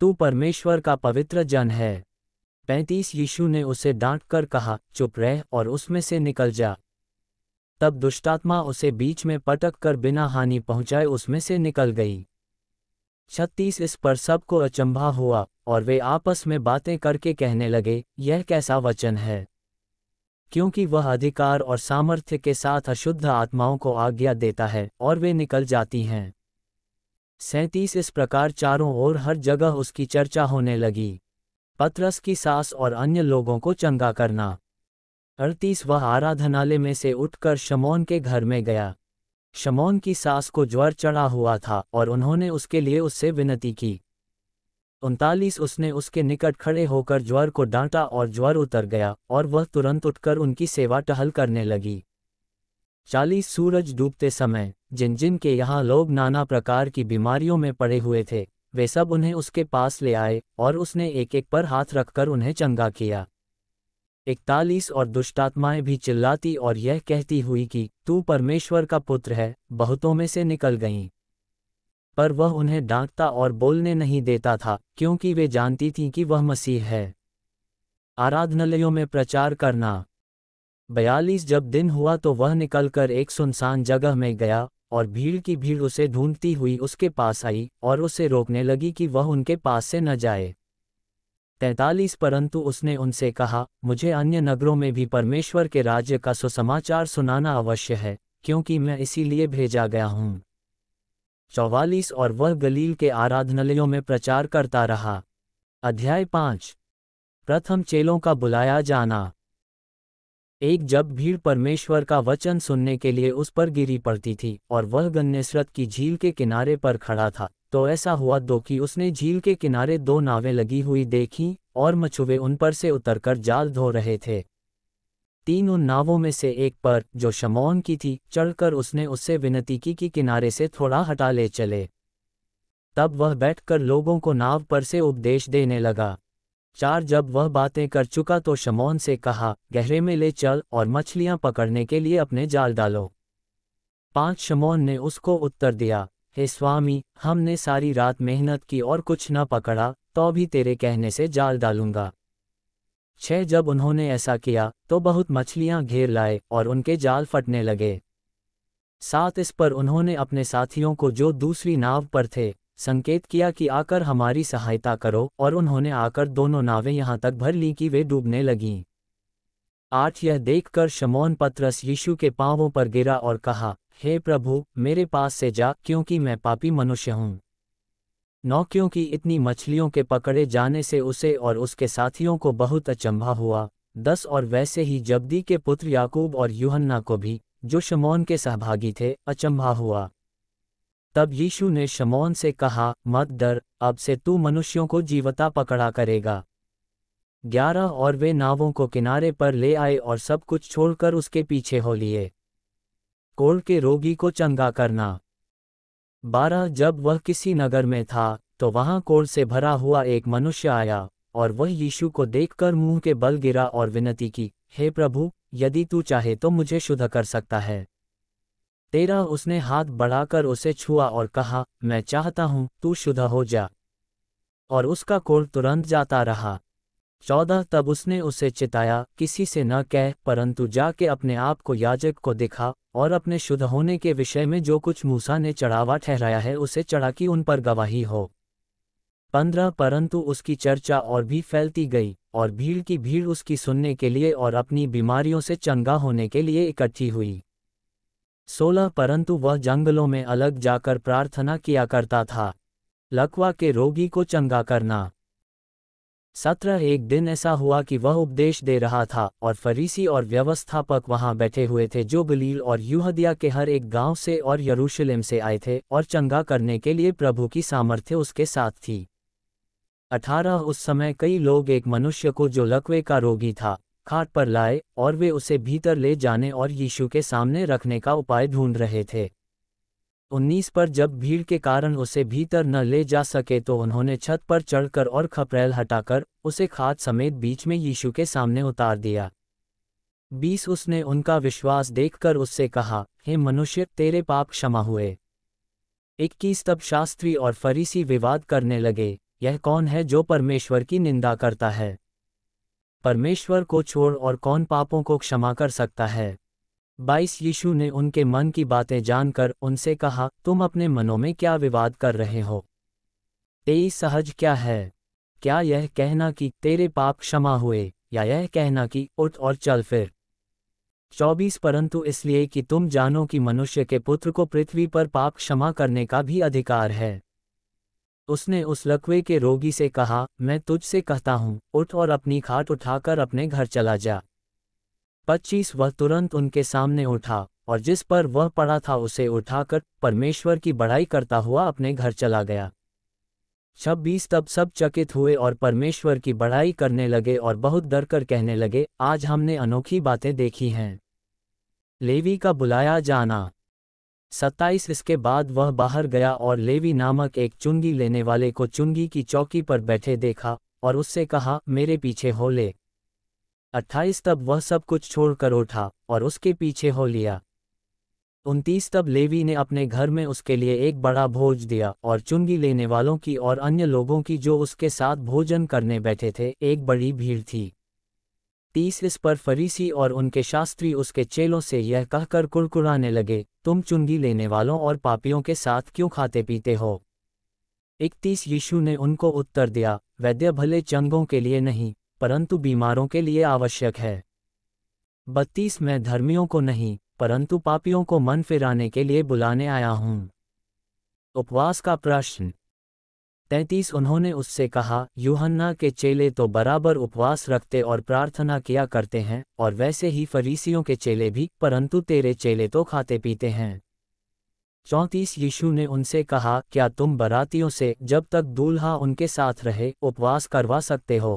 तू परमेश्वर का पवित्र जन है पैंतीस यीशु ने उसे डांट कर कहा चुप रह और उसमें से निकल जा तब दुष्टात्मा उसे बीच में पटक कर बिना हानि पहुंचाए उसमें से निकल गई छत्तीस इस पर सबको अचंभा हुआ और वे आपस में बातें करके कहने लगे यह कैसा वचन है क्योंकि वह अधिकार और सामर्थ्य के साथ अशुद्ध आत्माओं को आज्ञा देता है और वे निकल जाती हैं सैंतीस इस प्रकार चारों ओर हर जगह उसकी चर्चा होने लगी पतरस की सास और अन्य लोगों को चंगा करना अड़तीस वह आराधनालय में से उठकर शमौन के घर में गया शमौन की सास को ज्वर चढ़ा हुआ था और उन्होंने उसके लिए उससे विनती की उनतालीस उसने उसके निकट खड़े होकर ज्वर को डांटा और ज्वर उतर गया और वह तुरंत उठकर उनकी सेवा टहल करने लगी चालीस सूरज डूबते समय जिन जिन के यहाँ लोग नाना प्रकार की बीमारियों में पड़े हुए थे वे सब उन्हें उसके पास ले आए और उसने एक एक पर हाथ रखकर उन्हें चंगा किया इकतालीस और दुष्टात्माएं भी चिल्लाती और यह कहती हुई कि तू परमेश्वर का पुत्र है बहुतों में से निकल गईं पर वह उन्हें डांटता और बोलने नहीं देता था क्योंकि वे जानती थीं कि वह मसीह है आराधनालयों में प्रचार करना बयालीस जब दिन हुआ तो वह निकलकर एक सुनसान जगह में गया और भीड़ की भीड़ उसे ढूंढती हुई उसके पास आई और उसे रोकने लगी कि वह उनके पास से न जाए तैतालीस परंतु उसने उनसे कहा मुझे अन्य नगरों में भी परमेश्वर के राज्य का सुसमाचार सुनाना अवश्य है क्योंकि मैं इसीलिए भेजा गया हूँ चौवालीस और वह गलील के आराधनालयों में प्रचार करता रहा अध्याय पांच प्रथम चेलों का बुलाया जाना एक जब भीड़ परमेश्वर का वचन सुनने के लिए उस पर गिरी पड़ती थी और वह गन्नेसरत की झील के किनारे पर खड़ा था तो ऐसा हुआ दो कि उसने झील के किनारे दो नावें लगी हुई देखी और मछुए उन पर से उतरकर जाल धो रहे थे तीन उन नावों में से एक पर जो शमौन की थी चढ़कर उसने उससे विनती की कि किनारे से थोड़ा हटा ले चले तब वह बैठकर लोगों को नाव पर से उपदेश देने लगा चार जब वह बातें कर चुका तो शमौन से कहा गहरे में ले चल और मछलियां पकड़ने के लिए अपने जाल डालो पांच शमौन ने उसको उत्तर दिया हे स्वामी हमने सारी रात मेहनत की और कुछ न पकड़ा तो भी तेरे कहने से जाल डालूंगा छह जब उन्होंने ऐसा किया तो बहुत मछलियां घेर लाए और उनके जाल फटने लगे साथ इस पर उन्होंने अपने साथियों को जो दूसरी नाव पर थे संकेत किया कि आकर हमारी सहायता करो और उन्होंने आकर दोनों नावें यहां तक भर ली कि वे डूबने लगीं आठ यह देखकर शमौन पत्रस यीशु के पांवों पर गिरा और कहा हे प्रभु मेरे पास से जा क्योंकि मैं पापी मनुष्य हूं नौ क्योंकि इतनी मछलियों के पकड़े जाने से उसे और उसके साथियों को बहुत अचंभा हुआ दस और वैसे ही जबदी के पुत्र याकूब और यूहन्ना को भी जो शमौन के सहभागी थे अचंभा हुआ तब यीशु ने शमौन से कहा मत डर अब से तू मनुष्यों को जीवता पकड़ा करेगा ग्यारह और वे नावों को किनारे पर ले आए और सब कुछ छोड़कर उसके पीछे हो लिए कोल के रोगी को चंगा करना बारह जब वह किसी नगर में था तो वहां कोल से भरा हुआ एक मनुष्य आया और वह यीशु को देखकर मुंह के बल गिरा और विनती की हे प्रभु यदि तू चाहे तो मुझे शुद्ध कर सकता है तेरह उसने हाथ बढ़ाकर उसे छुआ और कहा मैं चाहता हूं तू शुद्ध हो जा और उसका कोल तुरंत जाता रहा चौदह तब उसने उसे चिताया किसी से न कह परंतु जाके अपने आप को याजक को दिखा और अपने शुद्ध होने के विषय में जो कुछ मूसा ने चढ़ावा ठहराया है उसे चढ़ा कि उन पर गवाही हो पंद्रह परंतु उसकी चर्चा और भी फैलती गई और भीड़ की भीड़ उसकी सुनने के लिए और अपनी बीमारियों से चंगा होने के लिए इकट्ठी हुई सोलह परंतु वह जंगलों में अलग जाकर प्रार्थना किया करता था लकवा के रोगी को चंगा करना सत्रह एक दिन ऐसा हुआ कि वह उपदेश दे रहा था और फरीसी और व्यवस्थापक वहां बैठे हुए थे जो बलील और यूहदिया के हर एक गांव से और यरूशलेम से आए थे और चंगा करने के लिए प्रभु की सामर्थ्य उसके साथ थी अठारह उस समय कई लोग एक मनुष्य को जो लकवे का रोगी था खाट पर लाए और वे उसे भीतर ले जाने और यीशु के सामने रखने का उपाय ढूंढ रहे थे उन्नीस पर जब भीड़ के कारण उसे भीतर न ले जा सके तो उन्होंने छत पर चढ़कर और खपरेल हटाकर उसे खाद समेत बीच में यीशु के सामने उतार दिया बीस उसने उनका विश्वास देखकर उससे कहा हे मनुष्य तेरे पाप क्षमा हुए इक्कीस तब शास्त्री और फरीसी विवाद करने लगे यह कौन है जो परमेश्वर की निंदा करता है परमेश्वर को छोड़ और कौन पापों को क्षमा कर सकता है बाईस यीशु ने उनके मन की बातें जानकर उनसे कहा तुम अपने मनों में क्या विवाद कर रहे हो तेईस सहज क्या है क्या यह कहना कि तेरे पाप क्षमा हुए या यह कहना कि उठ और चल फिर चौबीस परंतु इसलिए कि तुम जानो कि मनुष्य के पुत्र को पृथ्वी पर पाप क्षमा करने का भी अधिकार है उसने उस लकवे के रोगी से कहा मैं तुझसे कहता हूँ उठ और अपनी खाट उठाकर अपने घर चला जा पच्चीस वह तुरंत उनके सामने उठा और जिस पर वह पड़ा था उसे उठाकर परमेश्वर की बढ़ाई करता हुआ अपने घर चला गया छब्बीस तब सब चकित हुए और परमेश्वर की बढ़ाई करने लगे और बहुत डर कर कहने लगे आज हमने अनोखी बातें देखी हैं लेवी का बुलाया जाना सत्ताईस इसके बाद वह बाहर गया और लेवी नामक एक चुंगी लेने वाले को चुंगी की चौकी पर बैठे देखा और उससे कहा मेरे पीछे हो ले अट्ठाईस तब वह सब कुछ छोड़कर उठा और उसके पीछे हो लिया उनतीस तब लेवी ने अपने घर में उसके लिए एक बड़ा भोज दिया और चुंगी लेने वालों की और अन्य लोगों की जो उसके साथ भोजन करने बैठे थे एक बड़ी भीड़ थी तीस इस पर फरीसी और उनके शास्त्री उसके चेलों से यह कहकर कुड़कुड़ाने लगे तुम चुंगी लेने वालों और पापियों के साथ क्यों खाते पीते हो इकतीस यीशु ने उनको उत्तर दिया वैद्य भले चंगों के लिए नहीं परंतु बीमारों के लिए आवश्यक है बत्तीस मैं धर्मियों को नहीं परंतु पापियों को मन फिराने के लिए बुलाने आया हूँ उपवास का प्रश्न तैतीस उन्होंने उससे कहा यूहन्ना के चेले तो बराबर उपवास रखते और प्रार्थना किया करते हैं और वैसे ही फरीसियों के चेले भी परंतु तेरे चेले तो खाते पीते हैं चौंतीस यीशु ने उनसे कहा क्या तुम बरातियों से जब तक दूल्हा उनके साथ रहे उपवास करवा सकते हो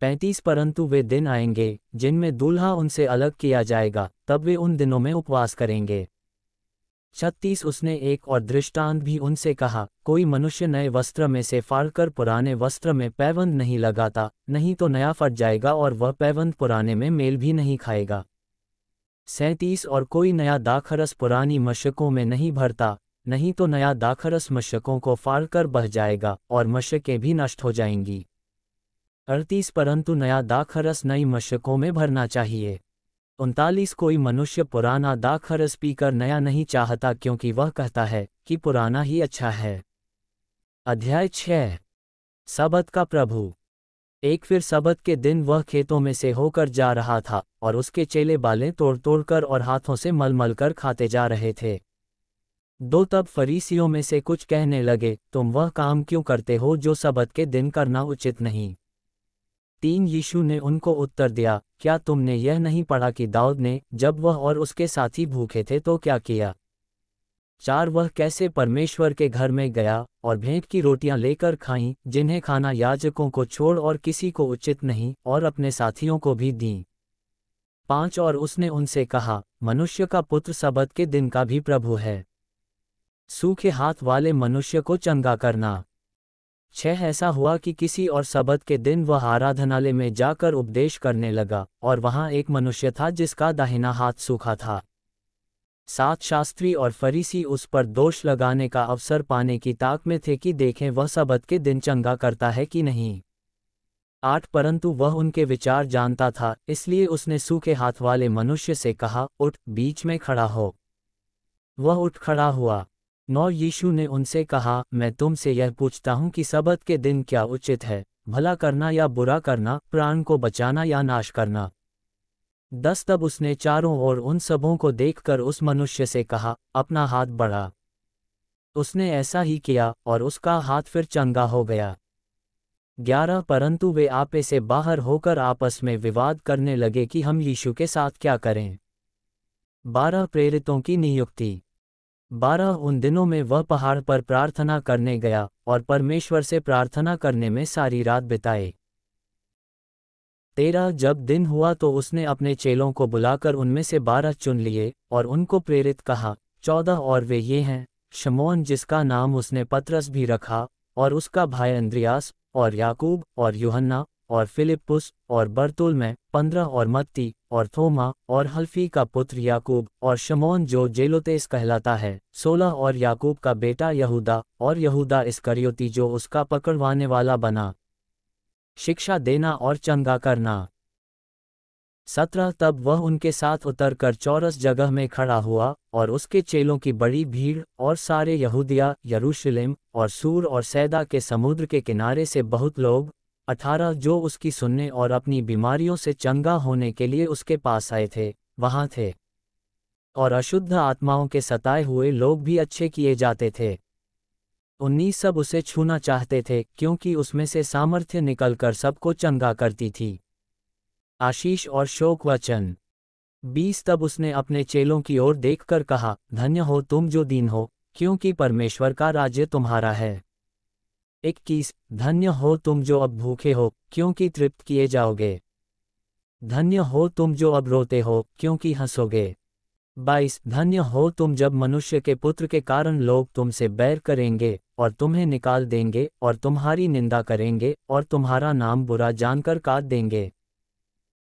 पैंतीस परंतु वे दिन आएंगे जिनमें दूल्हा उनसे अलग किया जाएगा तब वे उन दिनों में उपवास करेंगे छत्तीस उसने एक और दृष्टांत भी उनसे कहा कोई मनुष्य नए वस्त्र में से फाड़कर पुराने वस्त्र में पैवंद नहीं लगाता नहीं तो नया फट जाएगा और वह पैवंद पुराने में मेल भी नहीं खाएगा सैंतीस और कोई नया दाखरस पुरानी मशकों में नहीं भरता नहीं तो नया दाखरस मशकों को फाड़कर बह जाएगा और मशकें भी नष्ट हो जाएंगी अड़तीस परंतु नया दाखरस नई मशकों में भरना चाहिए उनतालीस कोई मनुष्य पुराना दाखरस पीकर नया नहीं चाहता क्योंकि वह कहता है कि पुराना ही अच्छा है अध्याय छह सबत का प्रभु एक फिर सबत के दिन वह खेतों में से होकर जा रहा था और उसके चेले बालें तोड़ तोड़ कर और हाथों से मल मल कर खाते जा रहे थे दो तब फरीसियों में से कुछ कहने लगे तुम वह काम क्यों करते हो जो सबत के दिन करना उचित नहीं तीन यीशु ने उनको उत्तर दिया क्या तुमने यह नहीं पढ़ा कि दाऊद ने जब वह और उसके साथी भूखे थे तो क्या किया चार वह कैसे परमेश्वर के घर में गया और भेंट की रोटियां लेकर खाईं जिन्हें खाना याजकों को छोड़ और किसी को उचित नहीं और अपने साथियों को भी दीं पांच और उसने उनसे कहा मनुष्य का पुत्र सबद के दिन का भी प्रभु है सूखे हाथ वाले मनुष्य को चंगा करना छह ऐसा हुआ कि किसी और सबद के दिन वह आराधनालय में जाकर उपदेश करने लगा और वहां एक मनुष्य था जिसका दाहिना हाथ सूखा था सात शास्त्री और फरीसी उस पर दोष लगाने का अवसर पाने की ताक में थे कि देखें वह सबद के दिन चंगा करता है कि नहीं आठ परंतु वह उनके विचार जानता था इसलिए उसने सूखे हाथ वाले मनुष्य से कहा उठ बीच में खड़ा हो वह उठ खड़ा हुआ नौ यीशु ने उनसे कहा मैं तुमसे यह पूछता हूँ कि सबत के दिन क्या उचित है भला करना या बुरा करना प्राण को बचाना या नाश करना दस तब उसने चारों ओर उन सबों को देखकर उस मनुष्य से कहा अपना हाथ बढ़ा उसने ऐसा ही किया और उसका हाथ फिर चंगा हो गया ग्यारह परंतु वे आपे से बाहर होकर आपस में विवाद करने लगे कि हम यीशु के साथ क्या करें बारह प्रेरितों की नियुक्ति बारह उन दिनों में वह पहाड़ पर प्रार्थना करने गया और परमेश्वर से प्रार्थना करने में सारी रात बिताए तेरह जब दिन हुआ तो उसने अपने चेलों को बुलाकर उनमें से बारह चुन लिए और उनको प्रेरित कहा चौदह और वे ये हैं शमोन जिसका नाम उसने पत्रस भी रखा और उसका भाई अंद्रियास और याकूब और यूहन्ना और फिलिपुस और बर्तुल में पंद्रह और मत्ती और थोमा और हल्फी का पुत्र याकूब और शमौन जो जेलोतेस कहलाता है सोलह और याकूब का बेटा यहूदा और यहूदा इसकरियोती जो उसका पकड़वाने वाला बना शिक्षा देना और चंगा करना सत्रह तब वह उनके साथ उतरकर चौरस जगह में खड़ा हुआ और उसके चेलों की बड़ी भीड़ और सारे यहूदिया यरूशलेम और सूर और सैदा के समुद्र के किनारे से बहुत लोग अठारह जो उसकी सुनने और अपनी बीमारियों से चंगा होने के लिए उसके पास आए थे वहां थे और अशुद्ध आत्माओं के सताए हुए लोग भी अच्छे किए जाते थे उन्नीस सब उसे छूना चाहते थे क्योंकि उसमें से सामर्थ्य निकलकर सबको चंगा करती थी आशीष और शोक वचन बीस तब उसने अपने चेलों की ओर देखकर कहा धन्य हो तुम जो दीन हो क्योंकि परमेश्वर का राज्य तुम्हारा है इक्कीस धन्य हो तुम जो अब भूखे हो क्योंकि तृप्त किए जाओगे धन्य हो तुम जो अब रोते हो क्योंकि हंसोगे बाईस धन्य हो तुम जब मनुष्य के पुत्र के कारण लोग तुमसे बैर करेंगे और तुम्हें निकाल देंगे और तुम्हारी निंदा करेंगे और तुम्हारा नाम बुरा जानकर काट देंगे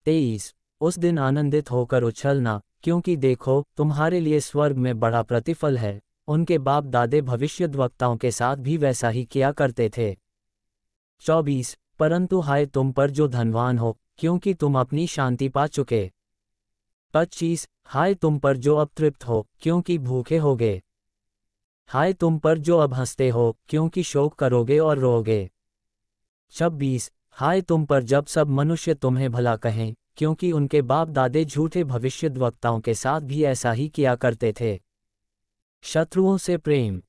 तेईस उस दिन आनंदित होकर उछलना क्योंकि देखो तुम्हारे लिए स्वर्ग में बड़ा प्रतिफल है उनके बाप दादे भविष्य वक्ताओं के साथ भी वैसा ही किया करते थे चौबीस परंतु हाय तुम पर जो धनवान हो क्योंकि तुम अपनी शांति पा चुके पच्चीस हाय तुम पर जो अब तृप्त हो क्योंकि भूखे होगे हाय तुम पर जो अब हंसते हो क्योंकि शोक करोगे और रोगे छब्बीस हाय तुम पर जब सब मनुष्य तुम्हें भला कहें क्योंकि उनके बाप दादे झूठे भविष्य वक्ताओं के साथ भी ऐसा ही किया करते थे शत्रुओं से प्रेम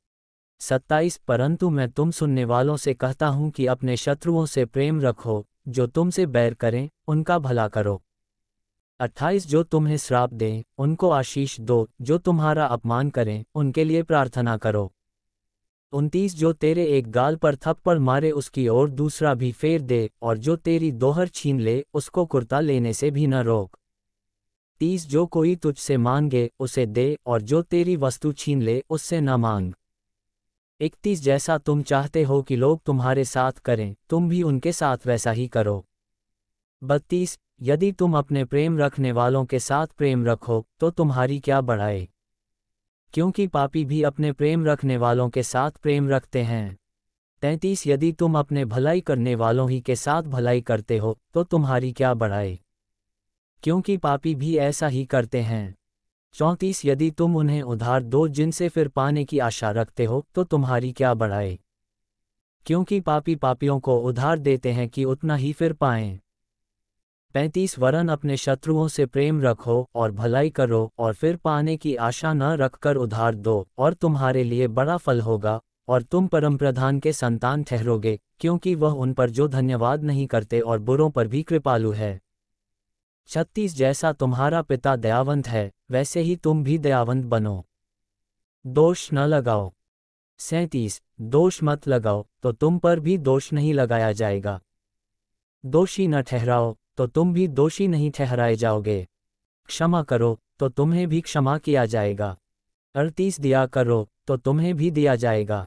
सत्ताईस परंतु मैं तुम सुनने वालों से कहता हूं कि अपने शत्रुओं से प्रेम रखो जो तुमसे बैर करें उनका भला करो अट्ठाईस जो तुम्हें श्राप दें उनको आशीष दो जो तुम्हारा अपमान करें उनके लिए प्रार्थना करो उनतीस जो तेरे एक गाल पर थप्पड़ मारे उसकी ओर दूसरा भी फेर दे और जो तेरी दोहर छीन ले उसको कुर्ता लेने से भी न रोक तीस जो कोई तुझसे मांगे उसे दे और जो तेरी वस्तु छीन ले उससे न मांग इकतीस जैसा तुम चाहते हो कि लोग तुम्हारे साथ करें तुम भी उनके साथ वैसा ही करो बत्तीस यदि तुम अपने प्रेम रखने वालों के साथ प्रेम रखो तो तुम्हारी क्या बढ़ाए क्योंकि पापी भी अपने प्रेम रखने वालों के साथ प्रेम रखते हैं तैंतीस यदि तुम अपने भलाई करने वालों ही के साथ भलाई करते हो तो तुम्हारी क्या बढ़ाए क्योंकि पापी भी ऐसा ही करते हैं चौंतीस यदि तुम उन्हें उधार दो जिनसे फिर पाने की आशा रखते हो तो तुम्हारी क्या बढ़ाए क्योंकि पापी पापियों को उधार देते हैं कि उतना ही फिर पाएं पैंतीस वरन अपने शत्रुओं से प्रेम रखो और भलाई करो और फिर पाने की आशा न रखकर उधार दो और तुम्हारे लिए बड़ा फल होगा और तुम परम प्रधान के संतान ठहरोगे क्योंकि वह उन पर जो धन्यवाद नहीं करते और बुरों पर भी कृपालु है छत्तीस जैसा तुम्हारा पिता दयावंत है वैसे ही तुम भी दयावंत बनो दोष न लगाओ सैतीस दोष मत लगाओ तो तुम पर भी दोष नहीं लगाया जाएगा दोषी न ठहराओ तो तुम भी दोषी नहीं ठहराए जाओगे क्षमा करो तो तुम्हें भी क्षमा किया जाएगा अड़तीस दिया करो तो तुम्हें भी दिया जाएगा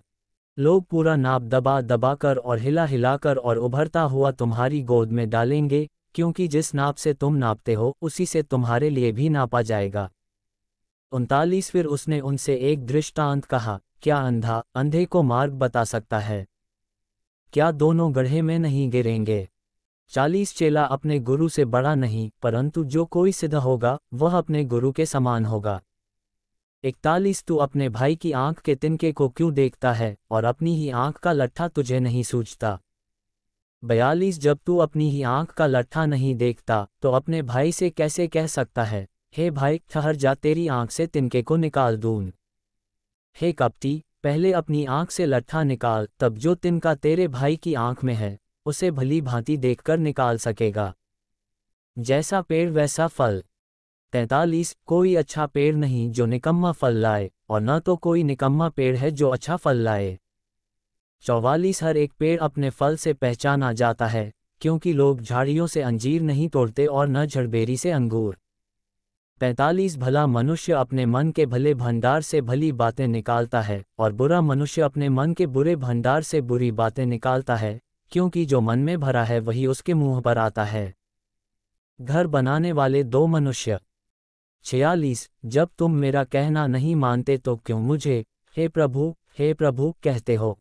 लोग पूरा नाप दबा दबा कर और हिला हिला कर और उभरता हुआ तुम्हारी गोद में डालेंगे क्योंकि जिस नाप से तुम नापते हो उसी से तुम्हारे लिए भी नापा जाएगा उनतालीस फिर उसने उनसे एक दृष्टांत कहा क्या अंधा अंधे को मार्ग बता सकता है क्या दोनों गढ़े में नहीं गिरेंगे चालीस चेला अपने गुरु से बड़ा नहीं परंतु जो कोई सिद्ध होगा वह अपने गुरु के समान होगा इकतालीस तू अपने भाई की आंख के तिनके को क्यों देखता है और अपनी ही आंख का लट्ठा तुझे नहीं सूझता बयालीस जब तू अपनी ही आंख का लट्ठा नहीं देखता तो अपने भाई से कैसे कह सकता है हे भाई ठहर जा तेरी आंख से तिनके को निकाल दून हे कपटी पहले अपनी आंख से लट्ठा निकाल तब जो तिनका तेरे भाई की आंख में है उसे भली भांति देखकर निकाल सकेगा जैसा पेड़ वैसा फल तैतालीस कोई अच्छा पेड़ नहीं जो निकम्मा फल लाए और न तो कोई निकम्मा पेड़ है जो अच्छा फल लाए चौवालीस हर एक पेड़ अपने फल से पहचाना जाता है क्योंकि लोग झाड़ियों से अंजीर नहीं तोड़ते और न झड़बेरी से अंगूर पैंतालीस भला मनुष्य अपने मन के भले भंडार से भली बातें निकालता है और बुरा मनुष्य अपने मन के बुरे भंडार से बुरी बातें निकालता है क्योंकि जो मन में भरा है वही उसके मुंह पर आता है घर बनाने वाले दो मनुष्य छियालीस जब तुम मेरा कहना नहीं मानते तो क्यों मुझे हे प्रभु हे प्रभु कहते हो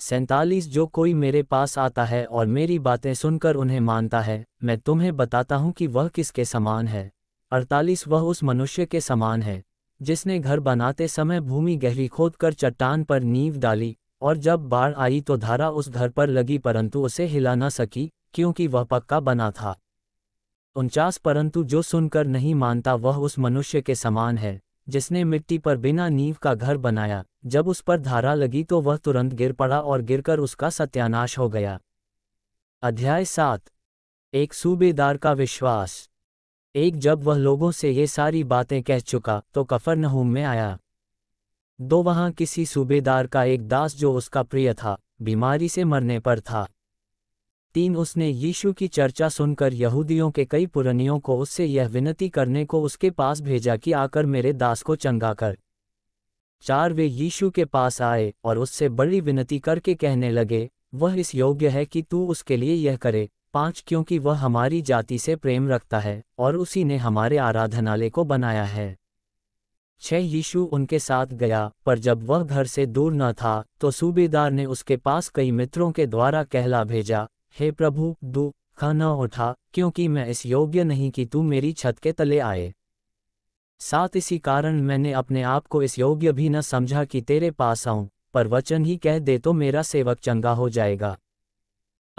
सैंतालीस जो कोई मेरे पास आता है और मेरी बातें सुनकर उन्हें मानता है मैं तुम्हें बताता हूँ कि वह किसके समान है अड़तालीस वह उस मनुष्य के समान है जिसने घर बनाते समय भूमि गहरी खोद कर चट्टान पर नींव डाली और जब बाढ़ आई तो धारा उस घर पर लगी परंतु उसे हिला न सकी क्योंकि वह पक्का बना था उनचास परंतु जो सुनकर नहीं मानता वह उस मनुष्य के समान है जिसने मिट्टी पर बिना नींव का घर बनाया जब उस पर धारा लगी तो वह तुरंत गिर पड़ा और गिरकर उसका सत्यानाश हो गया अध्याय सात एक सूबेदार का विश्वास एक जब वह लोगों से ये सारी बातें कह चुका तो कफर नहूम में आया दो वहां किसी सूबेदार का एक दास जो उसका प्रिय था बीमारी से मरने पर था तीन उसने यीशु की चर्चा सुनकर यहूदियों के कई पुरानियों को उससे यह विनती करने को उसके पास भेजा कि आकर मेरे दास को चंगा कर चार वे यीशु के पास आए और उससे बड़ी विनती करके कहने लगे वह इस योग्य है कि तू उसके लिए यह करे पांच क्योंकि वह हमारी जाति से प्रेम रखता है और उसी ने हमारे आराधनालय को बनाया है छह यीशु उनके साथ गया पर जब वह घर से दूर न था तो सूबेदार ने उसके पास कई मित्रों के द्वारा कहला भेजा हे प्रभु दुख न उठा क्योंकि मैं इस योग्य नहीं कि तू मेरी छत के तले आए साथ इसी कारण मैंने अपने आप को इस योग्य भी न समझा कि तेरे पास आऊं पर वचन ही कह दे तो मेरा सेवक चंगा हो जाएगा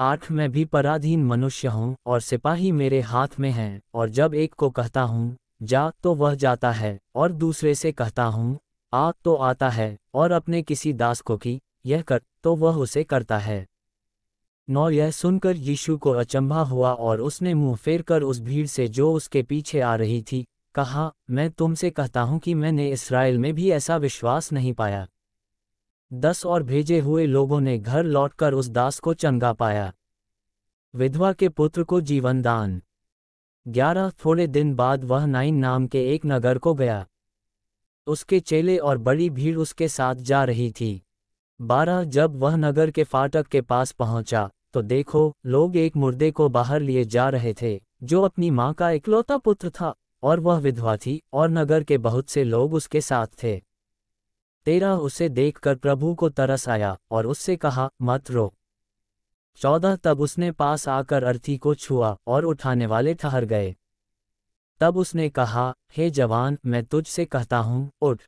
आठ मैं भी पराधीन मनुष्य हूँ और सिपाही मेरे हाथ में हैं और जब एक को कहता हूँ जा तो वह जाता है और दूसरे से कहता हूँ आ तो आता है और अपने किसी दास को की यह कर तो वह उसे करता है नौ यह सुनकर यीशु को अचंभा हुआ और उसने मुंह फेर कर उस भीड़ से जो उसके पीछे आ रही थी कहा मैं तुमसे कहता हूं कि मैंने इसराइल में भी ऐसा विश्वास नहीं पाया दस और भेजे हुए लोगों ने घर लौटकर उस दास को चंगा पाया विधवा के पुत्र को जीवन दान ग्यारह थोड़े दिन बाद वह नाइन नाम के एक नगर को गया उसके चेले और बड़ी भीड़ उसके साथ जा रही थी बारह जब वह नगर के फाटक के पास पहुंचा तो देखो लोग एक मुर्दे को बाहर लिए जा रहे थे जो अपनी माँ का इकलौता पुत्र था और वह विधवा थी और नगर के बहुत से लोग उसके साथ थे तेरा उसे देखकर प्रभु को तरस आया और उससे कहा मत रो चौदह तब उसने पास आकर अर्थी को छुआ और उठाने वाले ठहर गए तब उसने कहा हे जवान मैं तुझसे कहता हूँ उठ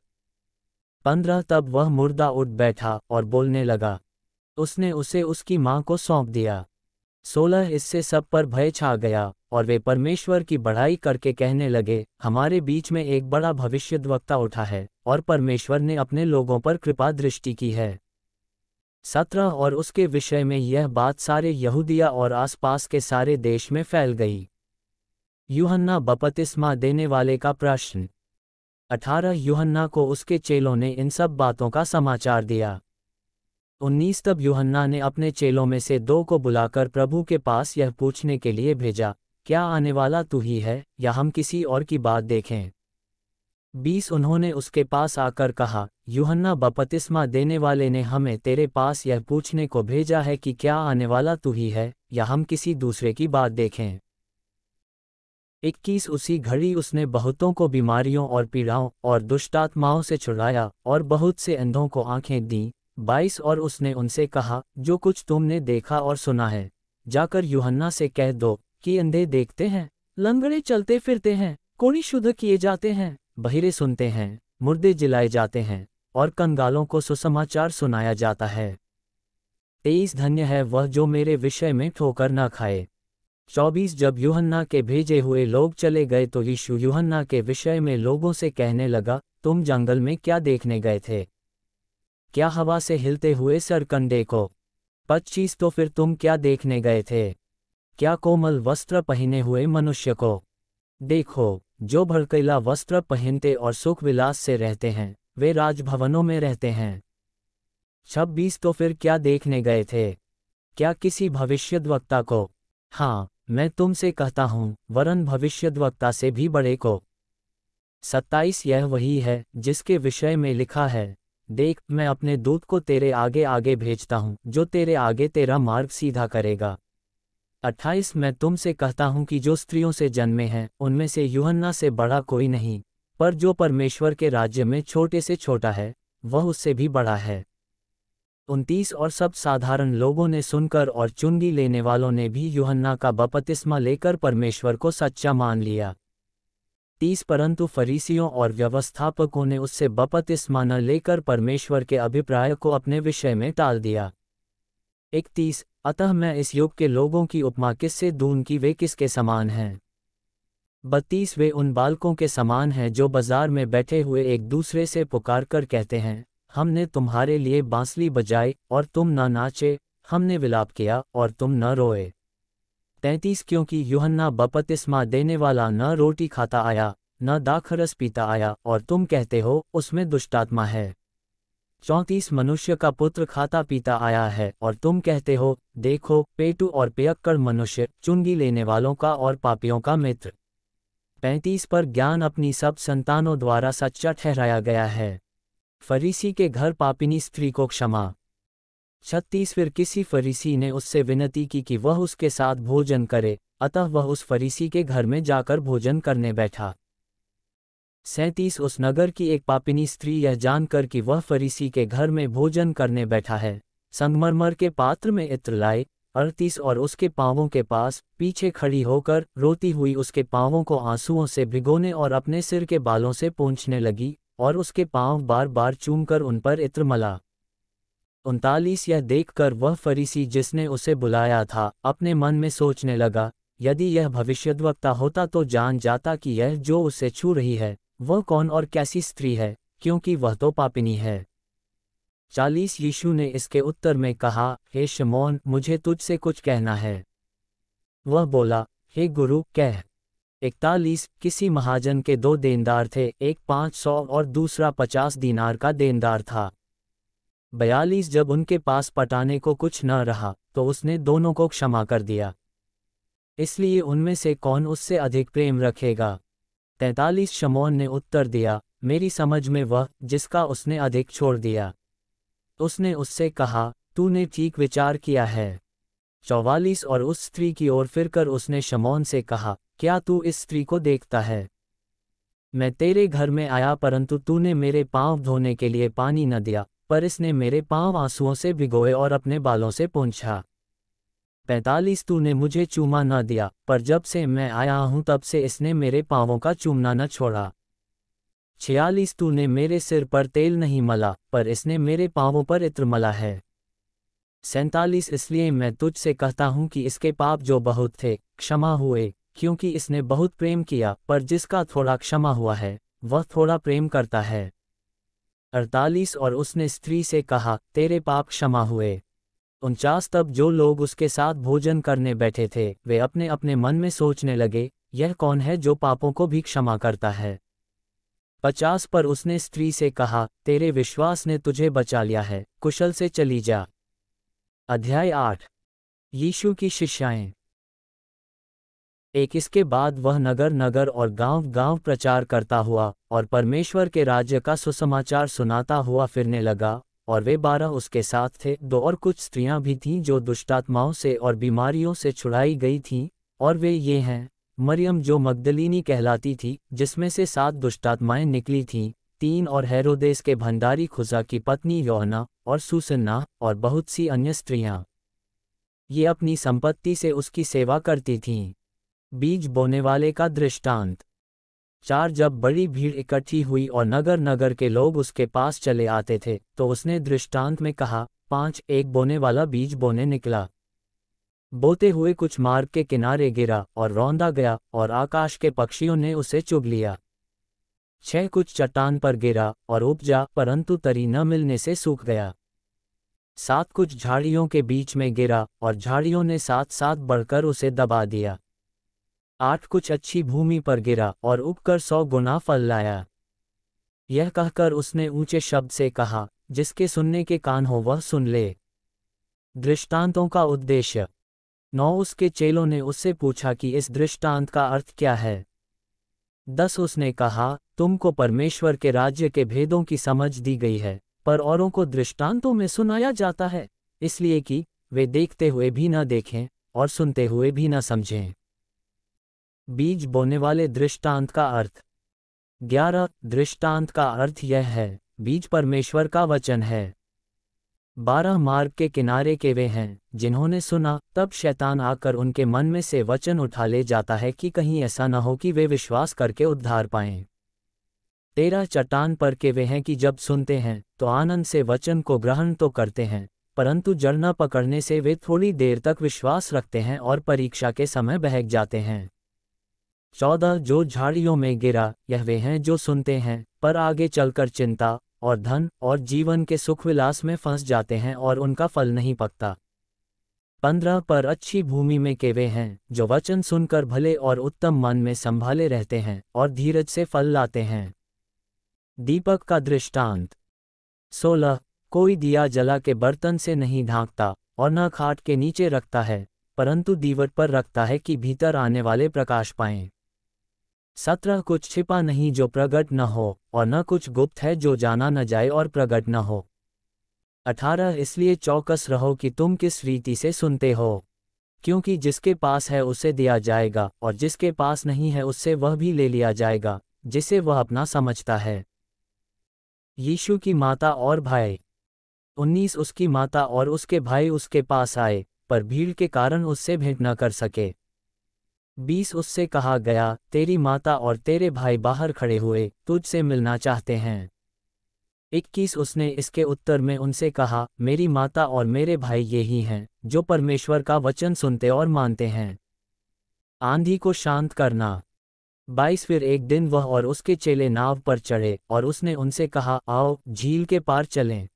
पंद्रह तब वह मुर्दा उठ बैठा और बोलने लगा उसने उसे उसकी मां को सौंप दिया सोलह इससे सब पर भय छा गया और वे परमेश्वर की बढ़ाई करके कहने लगे हमारे बीच में एक बड़ा भविष्य वक्ता उठा है और परमेश्वर ने अपने लोगों पर कृपा दृष्टि की है सत्रह और उसके विषय में यह बात सारे यहूदिया और आसपास के सारे देश में फैल गई यूहन्ना बपतिस्मा देने वाले का प्रश्न अठारह यूहन्ना को उसके चेलों ने इन सब बातों का समाचार दिया उन्नीस तब यूहन्ना ने अपने चेलों में से दो को बुलाकर प्रभु के पास यह पूछने के लिए भेजा क्या आने वाला तू ही है या हम किसी और की बात देखें बीस उन्होंने उसके पास आकर कहा यूहन्ना बपतिस्मा देने वाले ने हमें तेरे पास यह पूछने को भेजा है कि क्या आने वाला तू ही है या हम किसी दूसरे की बात देखें इक्कीस उसी घड़ी उसने बहुतों को बीमारियों और पीड़ाओं और दुष्टात्माओं से छुड़ाया और बहुत से अंधों को आंखें दीं बाईस और उसने उनसे कहा जो कुछ तुमने देखा और सुना है जाकर युहन्ना से कह दो कि अंधे देखते हैं लंगड़े चलते फिरते हैं कोड़ी शुद्ध किए जाते हैं बहिरे सुनते हैं मुर्दे जिलाए जाते हैं और कंगालों को सुसमाचार सुनाया जाता है तेईस धन्य है वह जो मेरे विषय में ठोकर न खाए चौबीस जब यूहन्ना के भेजे हुए लोग चले गए तो यीशु यूहन्ना के विषय में लोगों से कहने लगा तुम जंगल में क्या देखने गए थे क्या हवा से हिलते हुए सरकंडे को पच्चीस तो फिर तुम क्या देखने गए थे क्या कोमल वस्त्र पहने हुए मनुष्य को देखो जो भड़कैला वस्त्र पहनते और सुख विलास से रहते हैं वे राजभवनों में रहते हैं छब्बीस तो फिर क्या देखने गए थे क्या किसी भविष्यद्वक्ता को हाँ मैं तुमसे कहता हूँ वरन भविष्यद्वक्ता से भी बड़े को सत्ताईस यह वही है जिसके विषय में लिखा है देख मैं अपने दूत को तेरे आगे आगे भेजता हूँ जो तेरे आगे तेरा मार्ग सीधा करेगा अट्ठाईस मैं तुमसे कहता हूँ कि जो स्त्रियों से जन्मे हैं उनमें से युहन्ना से बड़ा कोई नहीं पर जो परमेश्वर के राज्य में छोटे से छोटा है वह उससे भी बड़ा है उनतीस और सब साधारण लोगों ने सुनकर और चुंगी लेने वालों ने भी युहन्ना का बपतिस्मा लेकर परमेश्वर को सच्चा मान लिया तीस परंतु फरीसियों और व्यवस्थापकों ने उससे बपतिस्मा न लेकर परमेश्वर के अभिप्राय को अपने विषय में टाल दिया इकतीस अतः मैं इस युग के लोगों की उपमा किससे दून की वे किसके समान हैं बत्तीस वे उन बालकों के समान हैं जो बाजार में बैठे हुए एक दूसरे से पुकार कर कहते हैं हमने तुम्हारे लिए बांसली बजाई और तुम न नाचे हमने विलाप किया और तुम न रोए तैंतीस क्योंकि युहन्ना बपतिस्मा देने वाला न रोटी खाता आया न दाखरस पीता आया और तुम कहते हो उसमें दुष्टात्मा है चौंतीस मनुष्य का पुत्र खाता पीता आया है और तुम कहते हो देखो पेटू और पेयक्कड़ मनुष्य चुंगी लेने वालों का और पापियों का मित्र पैंतीस पर ज्ञान अपनी सब संतानों द्वारा सच्चा ठहराया गया है फरीसी के घर पापिनी स्त्री को क्षमा छत्तीस फिर किसी फरीसी ने उससे विनती की कि वह उसके साथ भोजन करे अतः वह उस फरीसी के घर में जाकर भोजन करने बैठा सैंतीस उस नगर की एक पापिनी स्त्री यह जानकर कि वह फरीसी के घर में भोजन करने बैठा है संगमरमर के पात्र में इत्र लाए अड़तीस और उसके पांवों के पास पीछे खड़ी होकर रोती हुई उसके पांवों को आंसुओं से भिगोने और अपने सिर के बालों से पूछने लगी और उसके पांव बार बार चूमकर उन पर इत्र मला उनतालीस यह देखकर वह फरीसी जिसने उसे बुलाया था अपने मन में सोचने लगा यदि यह भविष्यद्वक्ता होता तो जान जाता कि यह जो उसे छू रही है वह कौन और कैसी स्त्री है क्योंकि वह तो पापिनी है चालीस यीशु ने इसके उत्तर में कहा हे शमौन मुझे तुझसे कुछ कहना है वह बोला हे गुरु कह इकतालीस किसी महाजन के दो देनदार थे एक पाँच सौ और दूसरा पचास दीनार का देनदार था बयालीस जब उनके पास पटाने को कुछ न रहा तो उसने दोनों को क्षमा कर दिया इसलिए उनमें से कौन उससे अधिक प्रेम रखेगा तैतालीस शमौन ने उत्तर दिया मेरी समझ में वह जिसका उसने अधिक छोड़ दिया उसने उससे कहा तूने ठीक विचार किया है चौवालीस और उस स्त्री की ओर फिरकर उसने शमौन से कहा क्या तू इस स्त्री को देखता है मैं तेरे घर में आया परंतु तूने मेरे पांव धोने के लिए पानी न दिया पर इसने मेरे पांव आंसुओं से भिगोए और अपने बालों से पूछा पैंतालीस ने मुझे चूमा न दिया पर जब से मैं आया हूं तब से इसने मेरे पांवों का चूमना न छोड़ा छियालीस तू ने मेरे सिर पर तेल नहीं मला पर इसने मेरे पांवों पर इत्र मला है सैतालीस इसलिए मैं तुझसे कहता हूं कि इसके पाप जो बहुत थे क्षमा हुए क्योंकि इसने बहुत प्रेम किया पर जिसका थोड़ा क्षमा हुआ है वह थोड़ा प्रेम करता है अड़तालीस और उसने स्त्री से कहा तेरे पाप क्षमा हुए उनचास तब जो लोग उसके साथ भोजन करने बैठे थे वे अपने अपने मन में सोचने लगे यह कौन है जो पापों को भी क्षमा करता है पचास पर उसने स्त्री से कहा तेरे विश्वास ने तुझे बचा लिया है कुशल से चली जा अध्याय आठ यीशु की शिष्याएं एक इसके बाद वह नगर नगर और गांव गांव प्रचार करता हुआ और परमेश्वर के राज्य का सुसमाचार सुनाता हुआ फिरने लगा और वे बारह उसके साथ थे दो और कुछ स्त्रियां भी थीं जो दुष्टात्माओं से और बीमारियों से छुड़ाई गई थीं और वे ये हैं मरियम जो मगदलिनी कहलाती थी जिसमें से सात दुष्टात्माएं निकली थीं तीन और हैरोदेस के भंडारी खुजा की पत्नी यौना और सुसन्ना और बहुत सी अन्य स्त्रियां ये अपनी संपत्ति से उसकी सेवा करती थीं बीज बोने वाले का दृष्टांत चार जब बड़ी भीड़ इकट्ठी हुई और नगर नगर के लोग उसके पास चले आते थे तो उसने दृष्टांत में कहा पांच एक बोने वाला बीज बोने निकला बोते हुए कुछ मार्ग के किनारे गिरा और रौंदा गया और आकाश के पक्षियों ने उसे चुग लिया छह कुछ चट्टान पर गिरा और उपजा परंतु तरी न मिलने से सूख गया सात कुछ झाड़ियों के बीच में गिरा और झाड़ियों ने साथ साथ बढ़कर उसे दबा दिया आठ कुछ अच्छी भूमि पर गिरा और उगकर सौ गुना फल लाया यह कहकर उसने ऊंचे शब्द से कहा जिसके सुनने के कान हो वह सुन ले दृष्टांतों का उद्देश्य नौ उसके चेलों ने उससे पूछा कि इस दृष्टांत का अर्थ क्या है दस उसने कहा तुमको परमेश्वर के राज्य के भेदों की समझ दी गई है पर औरों को दृष्टांतों में सुनाया जाता है इसलिए कि वे देखते हुए भी न देखें और सुनते हुए भी न समझें बीज बोने वाले दृष्टांत का अर्थ ग्यारह दृष्टांत का अर्थ यह है बीज परमेश्वर का वचन है बारह मार्ग के किनारे के वे हैं जिन्होंने सुना तब शैतान आकर उनके मन में से वचन उठा ले जाता है कि कहीं ऐसा न हो कि वे विश्वास करके उद्धार पाएं। तेरह चट्टान पर के वे हैं कि जब सुनते हैं तो आनंद से वचन को ग्रहण तो करते हैं परंतु जड़ना पकड़ने से वे थोड़ी देर तक विश्वास रखते हैं और परीक्षा के समय बहक जाते हैं चौदह जो झाड़ियों में गिरा यह वे हैं जो सुनते हैं पर आगे चलकर चिंता और धन और जीवन के सुखविलास में फंस जाते हैं और उनका फल नहीं पकता पंद्रह पर अच्छी भूमि में केवे हैं जो वचन सुनकर भले और उत्तम मन में संभाले रहते हैं और धीरज से फल लाते हैं दीपक का दृष्टांत सोलह कोई दिया जला के बर्तन से नहीं ढांकता और न खाट के नीचे रखता है परंतु दीवट पर रखता है कि भीतर आने वाले प्रकाश पाएं सत्रह कुछ छिपा नहीं जो प्रकट न हो और न कुछ गुप्त है जो जाना न जाए और प्रकट न हो अठारह इसलिए चौकस रहो कि तुम किस रीति से सुनते हो क्योंकि जिसके पास है उसे दिया जाएगा और जिसके पास नहीं है उससे वह भी ले लिया जाएगा जिसे वह अपना समझता है यीशु की माता और भाई उन्नीस उसकी माता और उसके भाई उसके पास आए पर भीड़ के कारण उससे भेंट न कर सके बीस उससे कहा गया तेरी माता और तेरे भाई बाहर खड़े हुए तुझसे मिलना चाहते हैं इक्कीस उसने इसके उत्तर में उनसे कहा मेरी माता और मेरे भाई यही हैं जो परमेश्वर का वचन सुनते और मानते हैं आंधी को शांत करना बाईस फिर एक दिन वह और उसके चेले नाव पर चढ़े और उसने उनसे कहा आओ झील के पार चलें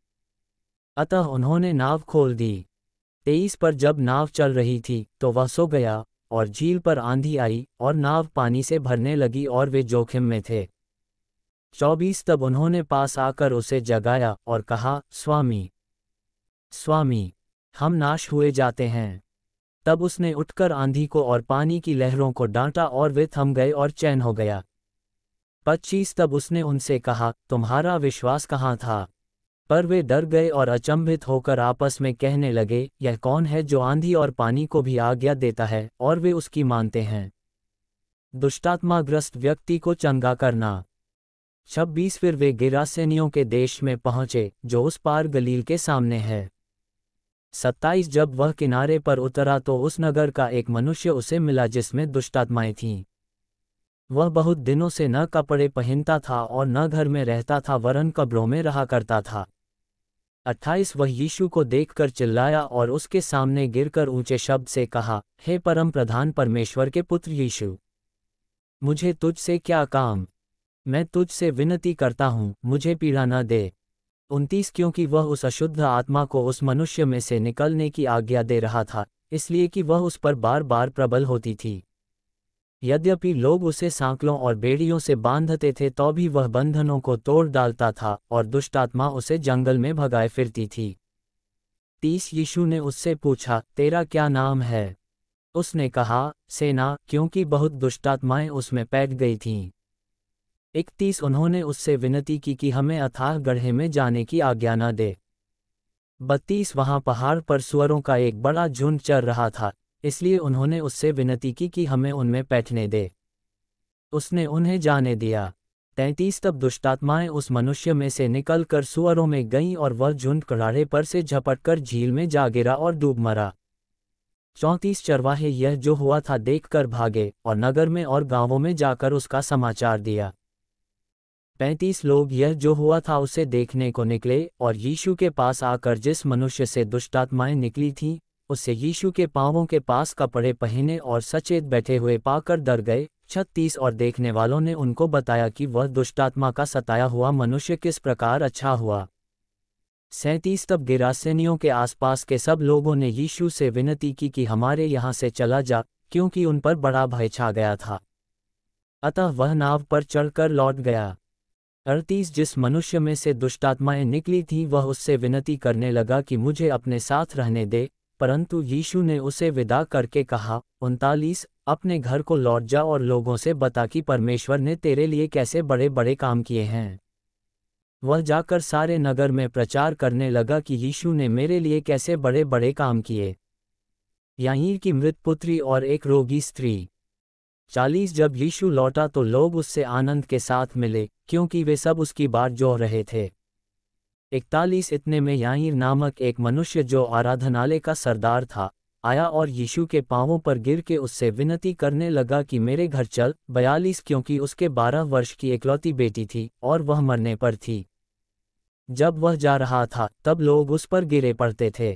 अतः उन्होंने नाव खोल दी तेईस पर जब नाव चल रही थी तो वह सो गया और झील पर आंधी आई और नाव पानी से भरने लगी और वे जोखिम में थे चौबीस तब उन्होंने पास आकर उसे जगाया और कहा स्वामी स्वामी हम नाश हुए जाते हैं तब उसने उठकर आंधी को और पानी की लहरों को डांटा और वे थम गए और चैन हो गया पच्चीस तब उसने उनसे कहा तुम्हारा विश्वास कहाँ था पर वे डर गए और अचंभित होकर आपस में कहने लगे यह कौन है जो आंधी और पानी को भी आज्ञा देता है और वे उसकी मानते हैं दुष्टात्माग्रस्त व्यक्ति को चंगा करना छब्बीस फिर वे गिरासेनियों के देश में पहुंचे जो उस पार गलील के सामने है सत्ताईस जब वह किनारे पर उतरा तो उस नगर का एक मनुष्य उसे मिला जिसमें दुष्टात्माएं थीं वह बहुत दिनों से न कपड़े पहनता था और न घर में रहता था वरन कब्रों में रहा करता था अट्ठाईस वह यीशु को देखकर चिल्लाया और उसके सामने गिरकर ऊंचे शब्द से कहा हे परम प्रधान परमेश्वर के पुत्र यीशु मुझे तुझसे क्या काम मैं तुझसे विनती करता हूँ मुझे पीड़ा न दे उनतीस क्योंकि वह उस अशुद्ध आत्मा को उस मनुष्य में से निकलने की आज्ञा दे रहा था इसलिए कि वह उस पर बार बार प्रबल होती थी यद्यपि लोग उसे सांकलों और बेड़ियों से बांधते थे तो भी वह बंधनों को तोड़ डालता था और दुष्टात्मा उसे जंगल में भगाए फिरती थी तीस यीशु ने उससे पूछा तेरा क्या नाम है उसने कहा सेना क्योंकि बहुत दुष्टात्माएं उसमें पैक गई थीं इकतीस उन्होंने उससे विनती की कि हमें अथाह गढ़े में जाने की आज्ञा न दे बत्तीस वहां पहाड़ पर सुअरों का एक बड़ा झुंड चर रहा था इसलिए उन्होंने उससे विनती की कि हमें उनमें बैठने दे उसने उन्हें जाने दिया तैंतीस तब दुष्टात्माएं उस मनुष्य में से निकल कर सुअरों में गईं और वह झुंड कड़ाड़े पर से झपटकर झील में जा गिरा और डूब मरा चौंतीस चरवाहे यह जो हुआ था देखकर भागे और नगर में और गांवों में जाकर उसका समाचार दिया पैंतीस लोग यह जो हुआ था उसे देखने को निकले और यीशु के पास आकर जिस मनुष्य से दुष्टात्माएं निकली थीं उसे यीशु के पांवों के पास कपड़े पहने और सचेत बैठे हुए पाकर डर गए छत्तीस और देखने वालों ने उनको बताया कि वह दुष्टात्मा का सताया हुआ मनुष्य किस प्रकार अच्छा हुआ सैंतीस तब गिरासेनियों के आसपास के सब लोगों ने यीशु से विनती की कि हमारे यहाँ से चला जा क्योंकि उन पर बड़ा भय छा गया था अतः वह नाव पर चढ़कर लौट गया अड़तीस जिस मनुष्य में से दुष्टात्माएं निकली थी वह उससे विनती करने लगा कि मुझे अपने साथ रहने दे परंतु यीशु ने उसे विदा करके कहा उनतालीस अपने घर को लौट जा और लोगों से बता कि परमेश्वर ने तेरे लिए कैसे बड़े बड़े काम किए हैं वह जाकर सारे नगर में प्रचार करने लगा कि यीशु ने मेरे लिए कैसे बड़े बड़े काम किए यहीं की मृत पुत्री और एक रोगी स्त्री चालीस जब यीशु लौटा तो लोग उससे आनंद के साथ मिले क्योंकि वे सब उसकी बात जोह रहे थे इकतालीस इतने में याहिर नामक एक मनुष्य जो आराधनालय का सरदार था आया और यीशु के पांवों पर गिर के उससे विनती करने लगा कि मेरे घर चल बयालीस क्योंकि उसके बारह वर्ष की इकलौती बेटी थी और वह मरने पर थी जब वह जा रहा था तब लोग उस पर गिरे पड़ते थे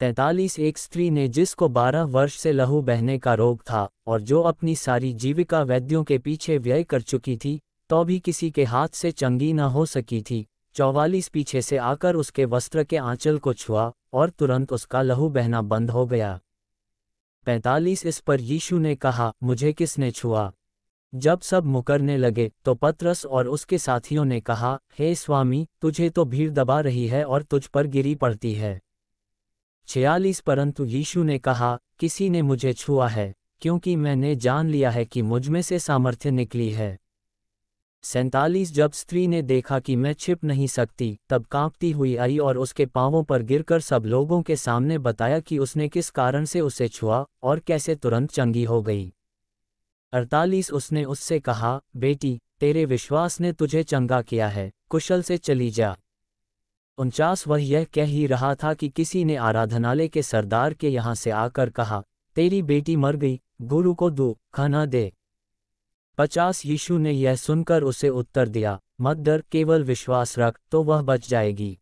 तैतालीस एक स्त्री ने जिसको बारह वर्ष से लहू बहने का रोग था और जो अपनी सारी जीविका वैद्यों के पीछे व्यय कर चुकी थी तो भी किसी के हाथ से चंगी न हो सकी थी चौवालीस पीछे से आकर उसके वस्त्र के आंचल को छुआ और तुरंत उसका लहू बहना बंद हो गया पैंतालीस इस पर यीशु ने कहा मुझे किसने छुआ जब सब मुकरने लगे तो पत्रस और उसके साथियों ने कहा हे स्वामी तुझे तो भीड़ दबा रही है और तुझ पर गिरी पड़ती है छियालीस परंतु यीशु ने कहा किसी ने मुझे छुआ है क्योंकि मैंने जान लिया है कि मुझमें से सामर्थ्य निकली है सैंतालीस जब स्त्री ने देखा कि मैं छिप नहीं सकती तब कांपती हुई आई और उसके पांवों पर गिरकर सब लोगों के सामने बताया कि उसने किस कारण से उसे छुआ और कैसे तुरंत चंगी हो गई अड़तालीस उसने उससे कहा बेटी तेरे विश्वास ने तुझे चंगा किया है कुशल से चली जा उनचास वह यह कह ही रहा था कि किसी ने आराधनालय के सरदार के यहाँ से आकर कहा तेरी बेटी मर गई गुरु को दो खाना दे पचास यीशु ने यह सुनकर उसे उत्तर दिया मत डर केवल विश्वास रख तो वह बच जाएगी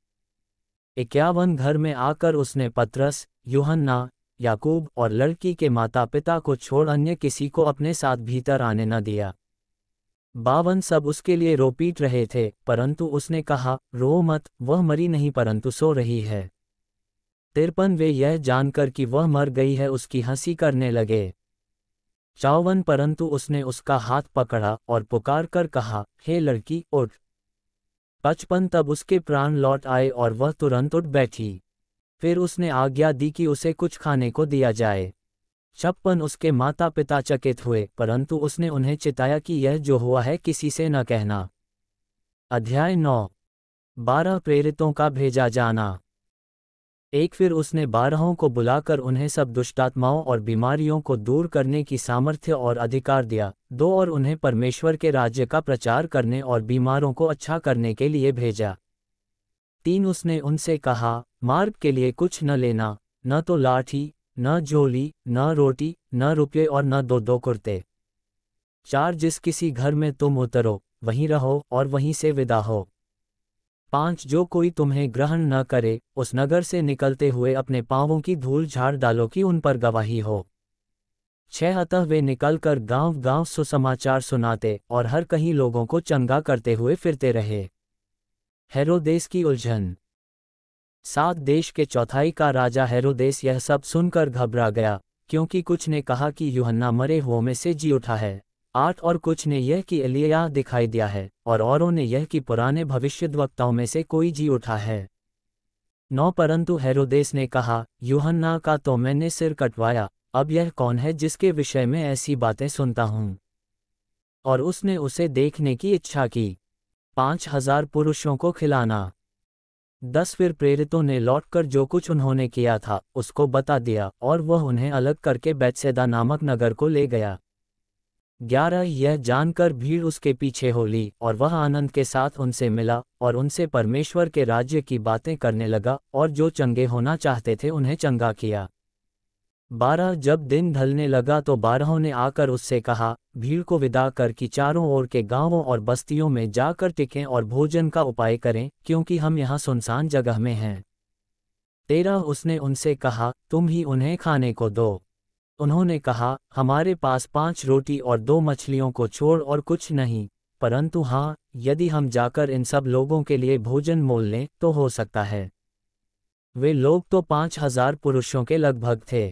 इक्यावन घर में आकर उसने पत्रस युहन्ना याकूब और लड़की के माता पिता को छोड़ अन्य किसी को अपने साथ भीतर आने न दिया बावन सब उसके लिए रो पीट रहे थे परंतु उसने कहा रो मत वह मरी नहीं परंतु सो रही है तिरपन वे यह जानकर कि वह मर गई है उसकी हंसी करने लगे चावन परंतु उसने उसका हाथ पकड़ा और पुकार कर कहा हे लड़की उठ बचपन तब उसके प्राण लौट आए और वह तुरंत उठ बैठी फिर उसने आज्ञा दी कि उसे कुछ खाने को दिया जाए छप्पन उसके माता पिता चकित हुए परंतु उसने उन्हें चिताया कि यह जो हुआ है किसी से न कहना अध्याय नौ बारह प्रेरितों का भेजा जाना एक फिर उसने बारहों को बुलाकर उन्हें सब दुष्टात्माओं और बीमारियों को दूर करने की सामर्थ्य और अधिकार दिया दो और उन्हें परमेश्वर के राज्य का प्रचार करने और बीमारों को अच्छा करने के लिए भेजा तीन उसने उनसे कहा मार्ग के लिए कुछ न लेना न तो लाठी न झोली न रोटी न रुपये और न दो दो कुर्ते चार जिस किसी घर में तुम उतरो वहीं रहो और वहीं से विदा हो पांच जो कोई तुम्हें ग्रहण न करे उस नगर से निकलते हुए अपने पांवों की धूल झाड़ डालो कि उन पर गवाही हो छह अतः वे निकलकर गांव-गांव सुसमाचार सुनाते और हर कहीं लोगों को चंगा करते हुए फिरते रहे हेरोदेस की उलझन सात देश के चौथाई का राजा हेरोदेस यह सब सुनकर घबरा गया क्योंकि कुछ ने कहा कि यूहन्ना मरे हुओं में से जी उठा है आठ और कुछ ने यह कि एलिया दिखाई दिया है और औरों ने यह कि पुराने भविष्यद्वक्ताओं में से कोई जी उठा है नौ परंतु हेरोदेस ने कहा यूहन्ना का तो मैंने सिर कटवाया अब यह कौन है जिसके विषय में ऐसी बातें सुनता हूँ और उसने उसे देखने की इच्छा की पांच हजार पुरुषों को खिलाना दस फिर प्रेरितों ने लौटकर जो कुछ उन्होंने किया था उसको बता दिया और वह उन्हें अलग करके बैतसेदा नामक नगर को ले गया ग्यारह यह जानकर भीड़ उसके पीछे हो ली और वह आनंद के साथ उनसे मिला और उनसे परमेश्वर के राज्य की बातें करने लगा और जो चंगे होना चाहते थे उन्हें चंगा किया बारह जब दिन ढलने लगा तो बारहों ने आकर उससे कहा भीड़ को विदा कर कि चारों ओर के गांवों और बस्तियों में जाकर टिकें और भोजन का उपाय करें क्योंकि हम यहाँ सुनसान जगह में हैं तेरह उसने उनसे कहा तुम ही उन्हें खाने को दो उन्होंने कहा हमारे पास पांच रोटी और दो मछलियों को छोड़ और कुछ नहीं परंतु हाँ यदि हम जाकर इन सब लोगों के लिए भोजन मोल लें तो हो सकता है वे लोग तो पांच हजार पुरुषों के लगभग थे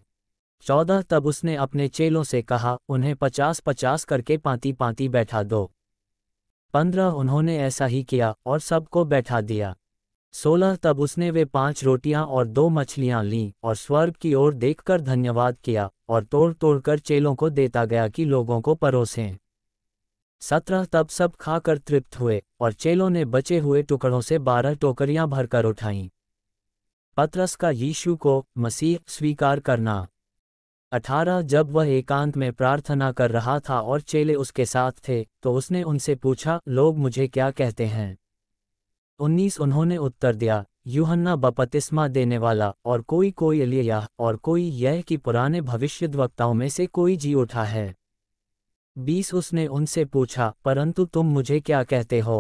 चौदह तब उसने अपने चेलों से कहा उन्हें पचास पचास करके पांती पांती बैठा दो पंद्रह उन्होंने ऐसा ही किया और सबको बैठा दिया सोलह तब उसने वे पांच रोटियां और दो मछलियां लीं और स्वर्ग की ओर देखकर धन्यवाद किया और तोड़ तोड़कर चेलों को देता गया कि लोगों को परोसें सत्रह तब सब खाकर तृप्त हुए और चेलों ने बचे हुए टुकड़ों से बारह टोकरियां भरकर उठाईं पतरस का यीशु को मसीह स्वीकार करना अठारह जब वह एकांत में प्रार्थना कर रहा था और चेले उसके साथ थे तो उसने उनसे पूछा लोग मुझे क्या कहते हैं उन्नीस उन्होंने उत्तर दिया यूहन्ना बपतिस्मा देने वाला और कोई कोई एलिया और कोई यह कि पुराने भविष्यद्वक्ताओं में से कोई जी उठा है बीस उसने उनसे पूछा परंतु तुम मुझे क्या कहते हो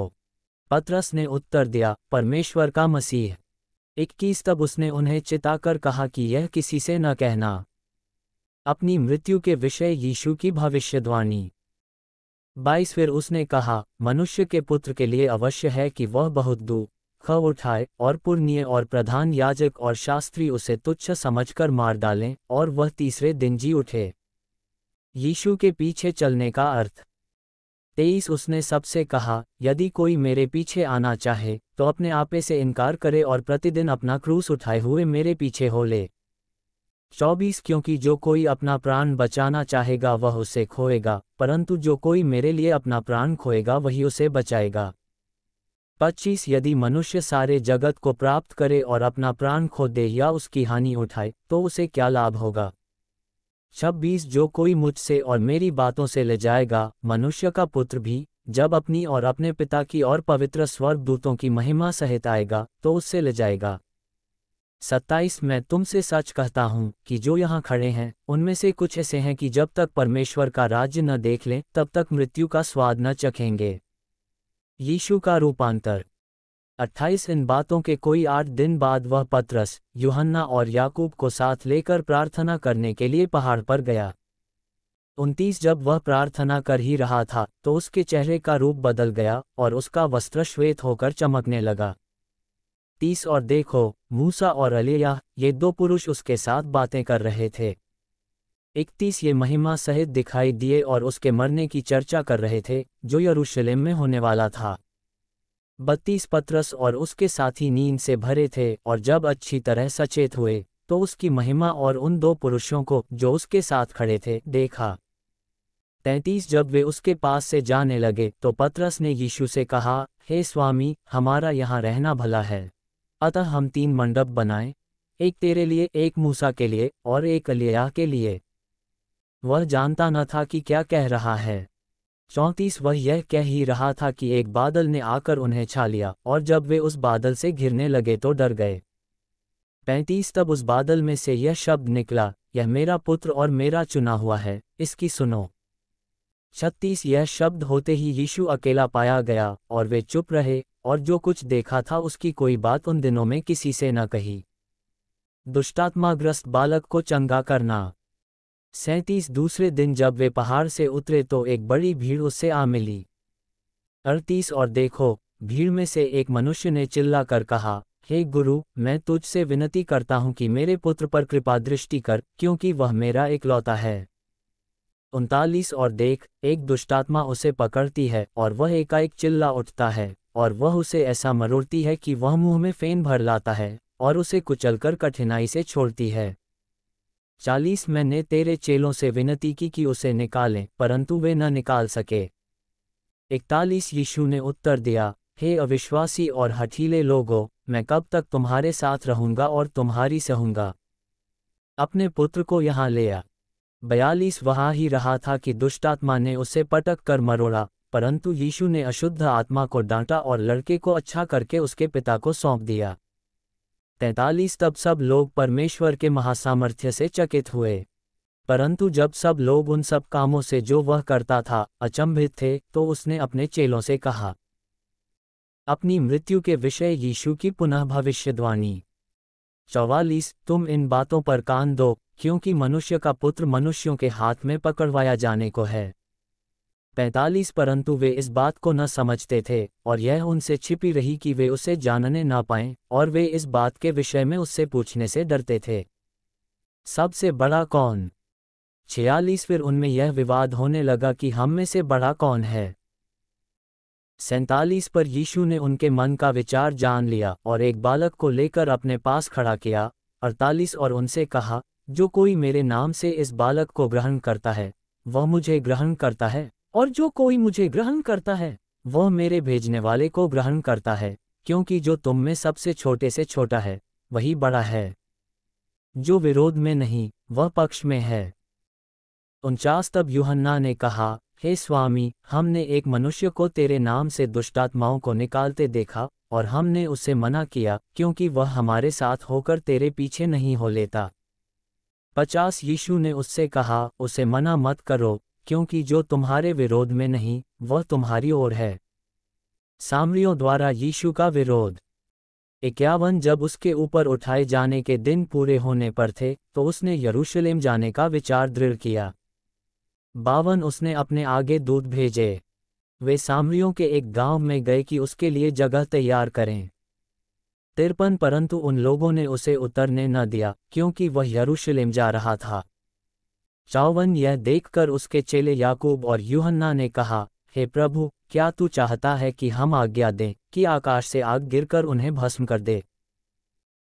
पत्रस ने उत्तर दिया परमेश्वर का मसीह इक्कीस तब उसने उन्हें चिताकर कहा कि यह किसी से न कहना अपनी मृत्यु के विषय यीशु की भविष्यवाणी बाईस फिर उसने कहा मनुष्य के पुत्र के लिए अवश्य है कि वह बहुत दू ख उठाए और पुण्य और प्रधान याजक और शास्त्री उसे तुच्छ समझकर मार डालें और वह तीसरे दिन जी उठे यीशु के पीछे चलने का अर्थ तेईस उसने सबसे कहा यदि कोई मेरे पीछे आना चाहे तो अपने आपे से इनकार करे और प्रतिदिन अपना क्रूस उठाए हुए मेरे पीछे हो ले चौबीस क्योंकि जो कोई अपना प्राण बचाना चाहेगा वह उसे खोएगा परंतु जो कोई मेरे लिए अपना प्राण खोएगा वही उसे बचाएगा पच्चीस यदि मनुष्य सारे जगत को प्राप्त करे और अपना प्राण खो दे या उसकी हानि उठाए तो उसे क्या लाभ होगा छब्बीस जो कोई मुझसे और मेरी बातों से ले जाएगा मनुष्य का पुत्र भी जब अपनी और अपने पिता की और पवित्र स्वर्ग दूतों की महिमा सहित आएगा तो उससे ले जाएगा सत्ताईस मैं तुमसे सच कहता हूँ कि जो यहाँ खड़े हैं उनमें से कुछ ऐसे हैं कि जब तक परमेश्वर का राज्य न देख लें तब तक मृत्यु का स्वाद न चखेंगे यीशु का रूपांतर अट्ठाईस इन बातों के कोई आठ दिन बाद वह पत्रस युहन्ना और याकूब को साथ लेकर प्रार्थना करने के लिए पहाड़ पर गया उनतीस जब वह प्रार्थना कर ही रहा था तो उसके चेहरे का रूप बदल गया और उसका वस्त्र श्वेत होकर चमकने लगा तीस और देखो मूसा और अलिया ये दो पुरुष उसके साथ बातें कर रहे थे इकतीस ये महिमा सहित दिखाई दिए और उसके मरने की चर्चा कर रहे थे जो यरूशलेम में होने वाला था बत्तीस पत्रस और उसके साथी नींद से भरे थे और जब अच्छी तरह सचेत हुए तो उसकी महिमा और उन दो पुरुषों को जो उसके साथ खड़े थे देखा तैंतीस जब वे उसके पास से जाने लगे तो पत्रस ने यीशु से कहा हे स्वामी हमारा यहाँ रहना भला है अतः हम तीन मंडप बनाए एक तेरे लिए एक मूसा के लिए और एक अलिया के लिए वह जानता न था कि क्या कह रहा है चौंतीस वह यह कह ही रहा था कि एक बादल ने आकर उन्हें छा लिया और जब वे उस बादल से घिरने लगे तो डर गए पैंतीस तब उस बादल में से यह शब्द निकला यह मेरा पुत्र और मेरा चुना हुआ है इसकी सुनो छत्तीस यह शब्द होते ही यीशु अकेला पाया गया और वे चुप रहे और जो कुछ देखा था उसकी कोई बात उन दिनों में किसी से न कही दुष्टात्माग्रस्त बालक को चंगा करना सैंतीस दूसरे दिन जब वे पहाड़ से उतरे तो एक बड़ी भीड़ उससे आ मिली अड़तीस और देखो भीड़ में से एक मनुष्य ने चिल्ला कर कहा हे गुरु मैं तुझसे विनती करता हूं कि मेरे पुत्र पर कृपा दृष्टि कर क्योंकि वह मेरा इकलौता है उनतालीस और देख एक दुष्टात्मा उसे पकड़ती है और वह एकाएक चिल्ला उठता है और वह उसे ऐसा मरोड़ती है कि वह मुंह में फेन भर लाता है और उसे कुचलकर कठिनाई से छोड़ती है चालीस मैंने तेरे चेलों से विनती की कि उसे निकालें परंतु वे न निकाल सके इकतालीस यीशु ने उत्तर दिया हे अविश्वासी और हठीले लोगो मैं कब तक तुम्हारे साथ रहूंगा और तुम्हारी सहूंगा अपने पुत्र को यहाँ ले आ बयालीस वहाँ ही रहा था कि दुष्टात्मा ने उसे पटक कर मरोड़ा परंतु यीशु ने अशुद्ध आत्मा को डांटा और लड़के को अच्छा करके उसके पिता को सौंप दिया तैतालीस तब सब लोग परमेश्वर के महासामर्थ्य से चकित हुए परंतु जब सब लोग उन सब कामों से जो वह करता था अचंभित थे तो उसने अपने चेलों से कहा अपनी मृत्यु के विषय यीशु की पुनः भविष्यवाणी चौवालीस तुम इन बातों पर कान दो क्योंकि मनुष्य का पुत्र मनुष्यों के हाथ में पकड़वाया जाने को है पैतालीस परंतु वे इस बात को न समझते थे और यह उनसे छिपी रही कि वे उसे जानने ना पाएं और वे इस बात के विषय में उससे पूछने से डरते थे सबसे बड़ा कौन छियालीस फिर उनमें यह विवाद होने लगा कि हम में से बड़ा कौन है सैतालीस पर यीशु ने उनके मन का विचार जान लिया और एक बालक को लेकर अपने पास खड़ा किया अड़तालीस और उनसे कहा जो कोई मेरे नाम से इस बालक को ग्रहण करता है वह मुझे ग्रहण करता है और जो कोई मुझे ग्रहण करता है वह मेरे भेजने वाले को ग्रहण करता है क्योंकि जो तुम में सबसे छोटे से छोटा है वही बड़ा है जो विरोध में नहीं वह पक्ष में है उनचास तब युहन्ना ने कहा हे स्वामी हमने एक मनुष्य को तेरे नाम से दुष्टात्माओं को निकालते देखा और हमने उसे मना किया क्योंकि वह हमारे साथ होकर तेरे पीछे नहीं हो लेता पचास यीशु ने उससे कहा उसे मना मत करो क्योंकि जो तुम्हारे विरोध में नहीं वह तुम्हारी ओर है सामरियों द्वारा यीशु का विरोध इक्यावन जब उसके ऊपर उठाए जाने के दिन पूरे होने पर थे तो उसने यरूशलेम जाने का विचार दृढ़ किया बावन उसने अपने आगे दूध भेजे वे सामरियों के एक गांव में गए कि उसके लिए जगह तैयार करें तिरपन परंतु उन लोगों ने उसे उतरने न दिया क्योंकि वह यरूशलेम जा रहा था चावन यह देखकर उसके चेले याकूब और यूहन्ना ने कहा हे प्रभु क्या तू चाहता है कि हम आज्ञा दें कि आकाश से आग गिरकर उन्हें भस्म कर दे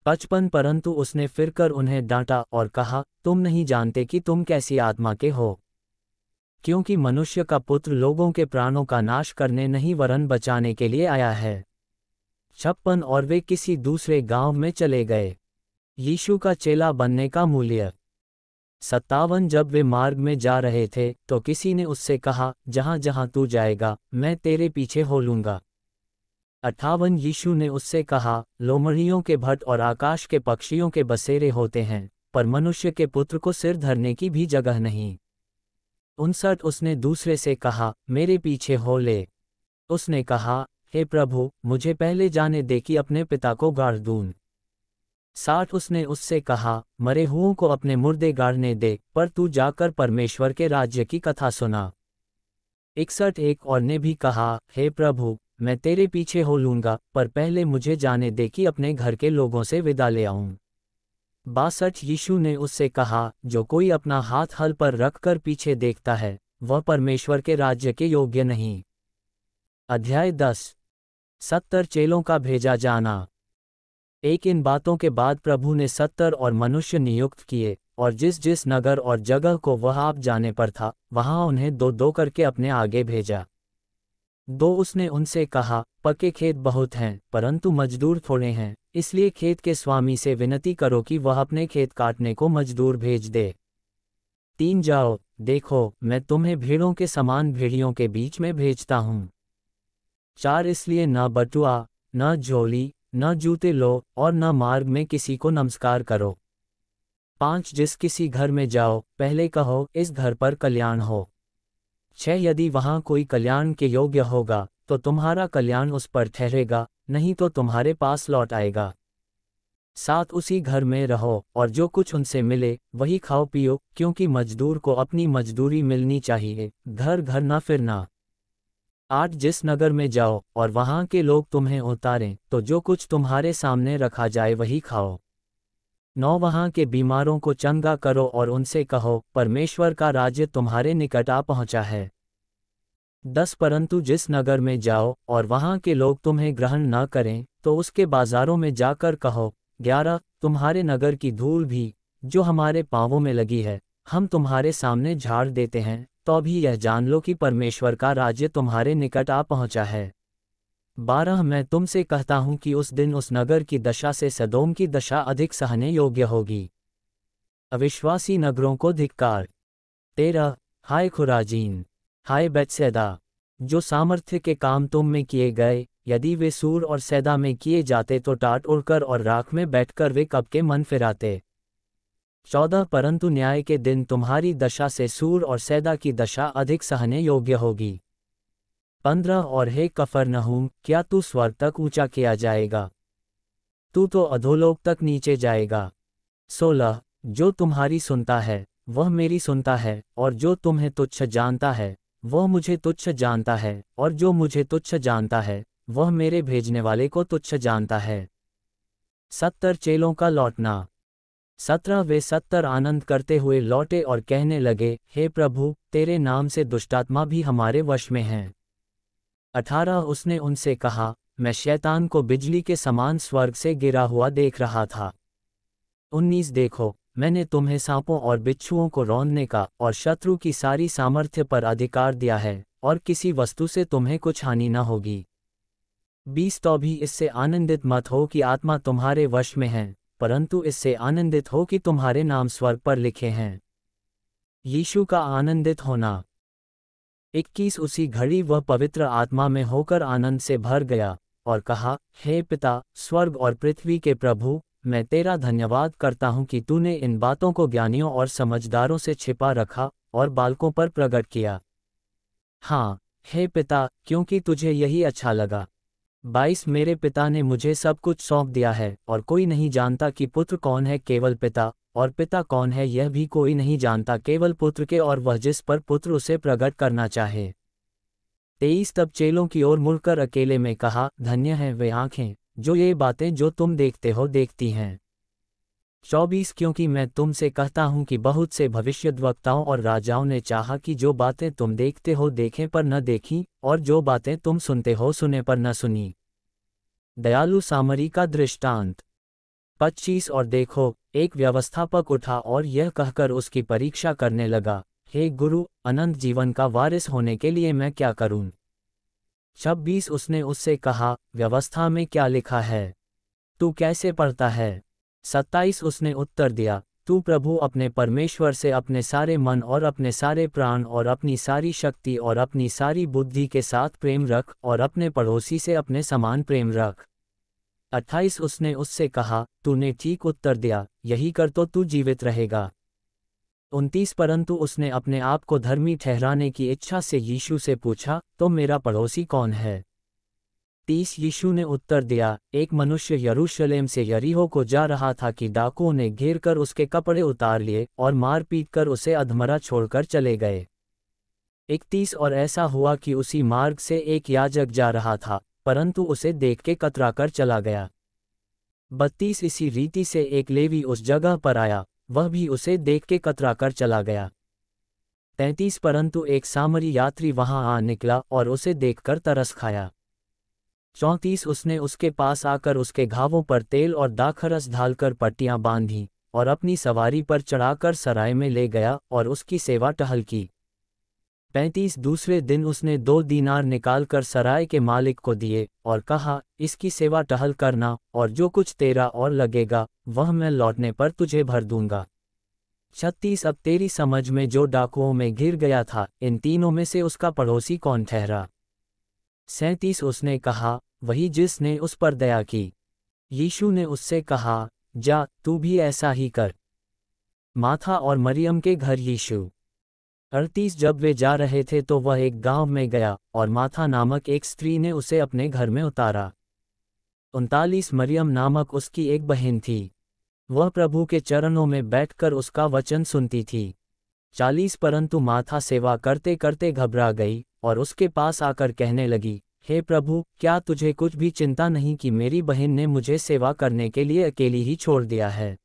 पचपन परंतु उसने फिरकर उन्हें डांटा और कहा तुम नहीं जानते कि तुम कैसी आत्मा के हो क्योंकि मनुष्य का पुत्र लोगों के प्राणों का नाश करने नहीं वरन बचाने के लिए आया है छप्पन और वे किसी दूसरे गांव में चले गए यीशु का चेला बनने का मूल्य सत्तावन जब वे मार्ग में जा रहे थे तो किसी ने उससे कहा जहां जहां तू जाएगा मैं तेरे पीछे हो लूंगा अट्ठावन यीशु ने उससे कहा लोमड़ियों के भट्ट और आकाश के पक्षियों के बसेरे होते हैं पर मनुष्य के पुत्र को सिर धरने की भी जगह नहीं उनसठ उसने दूसरे से कहा मेरे पीछे हो ले उसने कहा हे प्रभु मुझे पहले जाने दे कि अपने पिता को गाड़ दून साथ उसने उससे कहा मरे हुओं को अपने मुर्दे गाड़ने दे पर तू जाकर परमेश्वर के राज्य की कथा सुना इकसठ एक और ने भी कहा हे प्रभु मैं तेरे पीछे हो लूंगा पर पहले मुझे जाने दे कि अपने घर के लोगों से विदा ले आऊं बासठ यीशु ने उससे कहा जो कोई अपना हाथ हल पर रखकर पीछे देखता है वह परमेश्वर के राज्य के योग्य नहीं अध्याय दस सत्तर चेलों का भेजा जाना एक इन बातों के बाद प्रभु ने सत्तर और मनुष्य नियुक्त किए और जिस जिस नगर और जगह को वह आप जाने पर था वहां उन्हें दो दो करके अपने आगे भेजा दो उसने उनसे कहा पके खेत बहुत हैं परंतु मजदूर थोड़े हैं इसलिए खेत के स्वामी से विनती करो कि वह अपने खेत काटने को मजदूर भेज दे तीन जाओ देखो मैं तुम्हें भीड़ों के समान भीड़ियों के बीच में भेजता हूँ चार इसलिए न बटुआ न झोली न जूते लो और न मार्ग में किसी को नमस्कार करो पाँच जिस किसी घर में जाओ पहले कहो इस घर पर कल्याण हो छह यदि वहाँ कोई कल्याण के योग्य होगा तो तुम्हारा कल्याण उस पर ठहरेगा नहीं तो तुम्हारे पास लौट आएगा साथ उसी घर में रहो और जो कुछ उनसे मिले वही खाओ पियो क्योंकि मजदूर को अपनी मजदूरी मिलनी चाहिए घर घर ना फिरना आठ जिस नगर में जाओ और वहां के लोग तुम्हें उतारें तो जो कुछ तुम्हारे सामने रखा जाए वही खाओ नौ वहां के बीमारों को चंगा करो और उनसे कहो परमेश्वर का राज्य तुम्हारे निकट आ पहुंचा है दस परंतु जिस नगर में जाओ और वहां के लोग तुम्हें ग्रहण न करें तो उसके बाजारों में जाकर कहो ग्यारह तुम्हारे नगर की धूल भी जो हमारे पांवों में लगी है हम तुम्हारे सामने झाड़ देते हैं तो भी यह जान लो कि परमेश्वर का राज्य तुम्हारे निकट आ पहुंचा है बारह मैं तुमसे कहता हूं कि उस दिन उस नगर की दशा से सदोम की दशा अधिक सहने योग्य होगी अविश्वासी नगरों को धिक्कार तेरह हाय खुराजीन हाय बैतसैदा जो सामर्थ्य के काम तुम में किए गए यदि वे सूर और सैदा में किए जाते तो टाट उड़कर और राख में बैठकर वे कब के मन फिराते चौदह परंतु न्याय के दिन तुम्हारी दशा से सूर और सैदा की दशा अधिक सहने योग्य होगी पंद्रह और हे कफर नहूम क्या तू स्वर तक ऊंचा किया जाएगा तू तो अधोलोक तक नीचे जाएगा सोलह जो तुम्हारी सुनता है वह मेरी सुनता है और जो तुम्हें तुच्छ जानता है वह मुझे तुच्छ जानता है और जो मुझे तुच्छ जानता है वह मेरे भेजने वाले को तुच्छ जानता है सत्तर चेलों का लौटना सत्रह वे सत्तर आनंद करते हुए लौटे और कहने लगे हे प्रभु तेरे नाम से दुष्टात्मा भी हमारे वश में हैं अठारह उसने उनसे कहा मैं शैतान को बिजली के समान स्वर्ग से गिरा हुआ देख रहा था उन्नीस देखो मैंने तुम्हें सांपों और बिच्छुओं को रौंदने का और शत्रु की सारी सामर्थ्य पर अधिकार दिया है और किसी वस्तु से तुम्हें कुछ हानि न होगी बीस तो भी इससे आनंदित मत हो कि आत्मा तुम्हारे वश में है परंतु इससे आनंदित हो कि तुम्हारे नाम स्वर्ग पर लिखे हैं यीशु का आनंदित होना 21 उसी घड़ी वह पवित्र आत्मा में होकर आनंद से भर गया और कहा हे पिता स्वर्ग और पृथ्वी के प्रभु मैं तेरा धन्यवाद करता हूँ कि तूने इन बातों को ज्ञानियों और समझदारों से छिपा रखा और बालकों पर प्रकट किया हाँ हे पिता क्योंकि तुझे यही अच्छा लगा बाईस मेरे पिता ने मुझे सब कुछ सौंप दिया है और कोई नहीं जानता कि पुत्र कौन है केवल पिता और पिता कौन है यह भी कोई नहीं जानता केवल पुत्र के और वह जिस पर पुत्र उसे प्रकट करना चाहे तेईस तब चेलों की ओर मुड़कर अकेले में कहा धन्य है वे आंखें जो ये बातें जो तुम देखते हो देखती हैं चौबीस क्योंकि मैं तुमसे कहता हूं कि बहुत से भविष्य वक्ताओं और राजाओं ने चाहा कि जो बातें तुम देखते हो देखें पर न देखी और जो बातें तुम सुनते हो सुने पर न सुनी दयालु सामरी का दृष्टांत पच्चीस और देखो एक व्यवस्थापक उठा और यह कहकर उसकी परीक्षा करने लगा हे गुरु अनंत जीवन का वारिस होने के लिए मैं क्या करूं छब्बीस उसने उससे कहा व्यवस्था में क्या लिखा है तू कैसे पढ़ता है सत्ताईस उसने उत्तर दिया तू प्रभु अपने परमेश्वर से अपने सारे मन और अपने सारे प्राण और अपनी सारी शक्ति और अपनी सारी बुद्धि के साथ प्रेम रख और अपने पड़ोसी से अपने समान प्रेम रख अट्ठाईस उसने उससे कहा तूने ठीक उत्तर दिया यही कर तो तू जीवित रहेगा उनतीस परंतु उसने अपने आप को धर्मी ठहराने की इच्छा से यीशु से पूछा तो मेरा पड़ोसी कौन है तीस यीशु ने उत्तर दिया एक मनुष्य यरूशलेम से यरीहो को जा रहा था कि डाकुओं ने घेर कर उसके कपड़े उतार लिए और मार पीट कर उसे अधमरा छोड़कर चले गए इकतीस और ऐसा हुआ कि उसी मार्ग से एक याजक जा रहा था परंतु उसे देख के कतरा कर चला गया बत्तीस इसी रीति से एक लेवी उस जगह पर आया वह भी उसे देख के कतरा कर चला गया तैंतीस परंतु एक सामरी यात्री वहां आ निकला और उसे देखकर तरस खाया चौंतीस उसने उसके पास आकर उसके घावों पर तेल और दाखरस ढालकर पट्टियां बांधी और अपनी सवारी पर चढ़ाकर सराय में ले गया और उसकी सेवा टहल की पैंतीस दूसरे दिन उसने दो दीनार निकालकर सराय के मालिक को दिए और कहा इसकी सेवा टहल करना और जो कुछ तेरा और लगेगा वह मैं लौटने पर तुझे भर दूंगा छत्तीस अब तेरी समझ में जो डाकुओं में घिर गया था इन तीनों में से उसका पड़ोसी कौन ठहरा सैंतीस उसने कहा वही जिसने उस पर दया की यीशु ने उससे कहा जा तू भी ऐसा ही कर माथा और मरियम के घर यीशु अड़तीस जब वे जा रहे थे तो वह एक गांव में गया और माथा नामक एक स्त्री ने उसे अपने घर में उतारा उनतालीस मरियम नामक उसकी एक बहन थी वह प्रभु के चरणों में बैठकर उसका वचन सुनती थी चालीस परंतु माथा सेवा करते करते घबरा गई और उसके पास आकर कहने लगी हे प्रभु क्या तुझे कुछ भी चिंता नहीं कि मेरी बहन ने मुझे सेवा करने के लिए अकेली ही छोड़ दिया है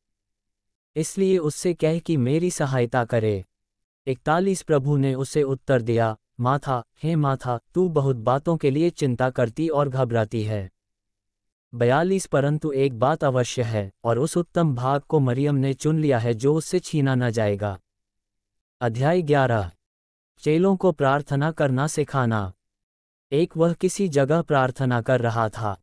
इसलिए उससे कह कि मेरी सहायता करे इकतालीस प्रभु ने उसे उत्तर दिया माथा हे माथा तू बहुत बातों के लिए चिंता करती और घबराती है बयालीस परंतु एक बात अवश्य है और उस उत्तम भाग को मरियम ने चुन लिया है जो उससे छीना न जाएगा अध्याय ग्यारह चेलों को प्रार्थना करना सिखाना एक वह किसी जगह प्रार्थना कर रहा था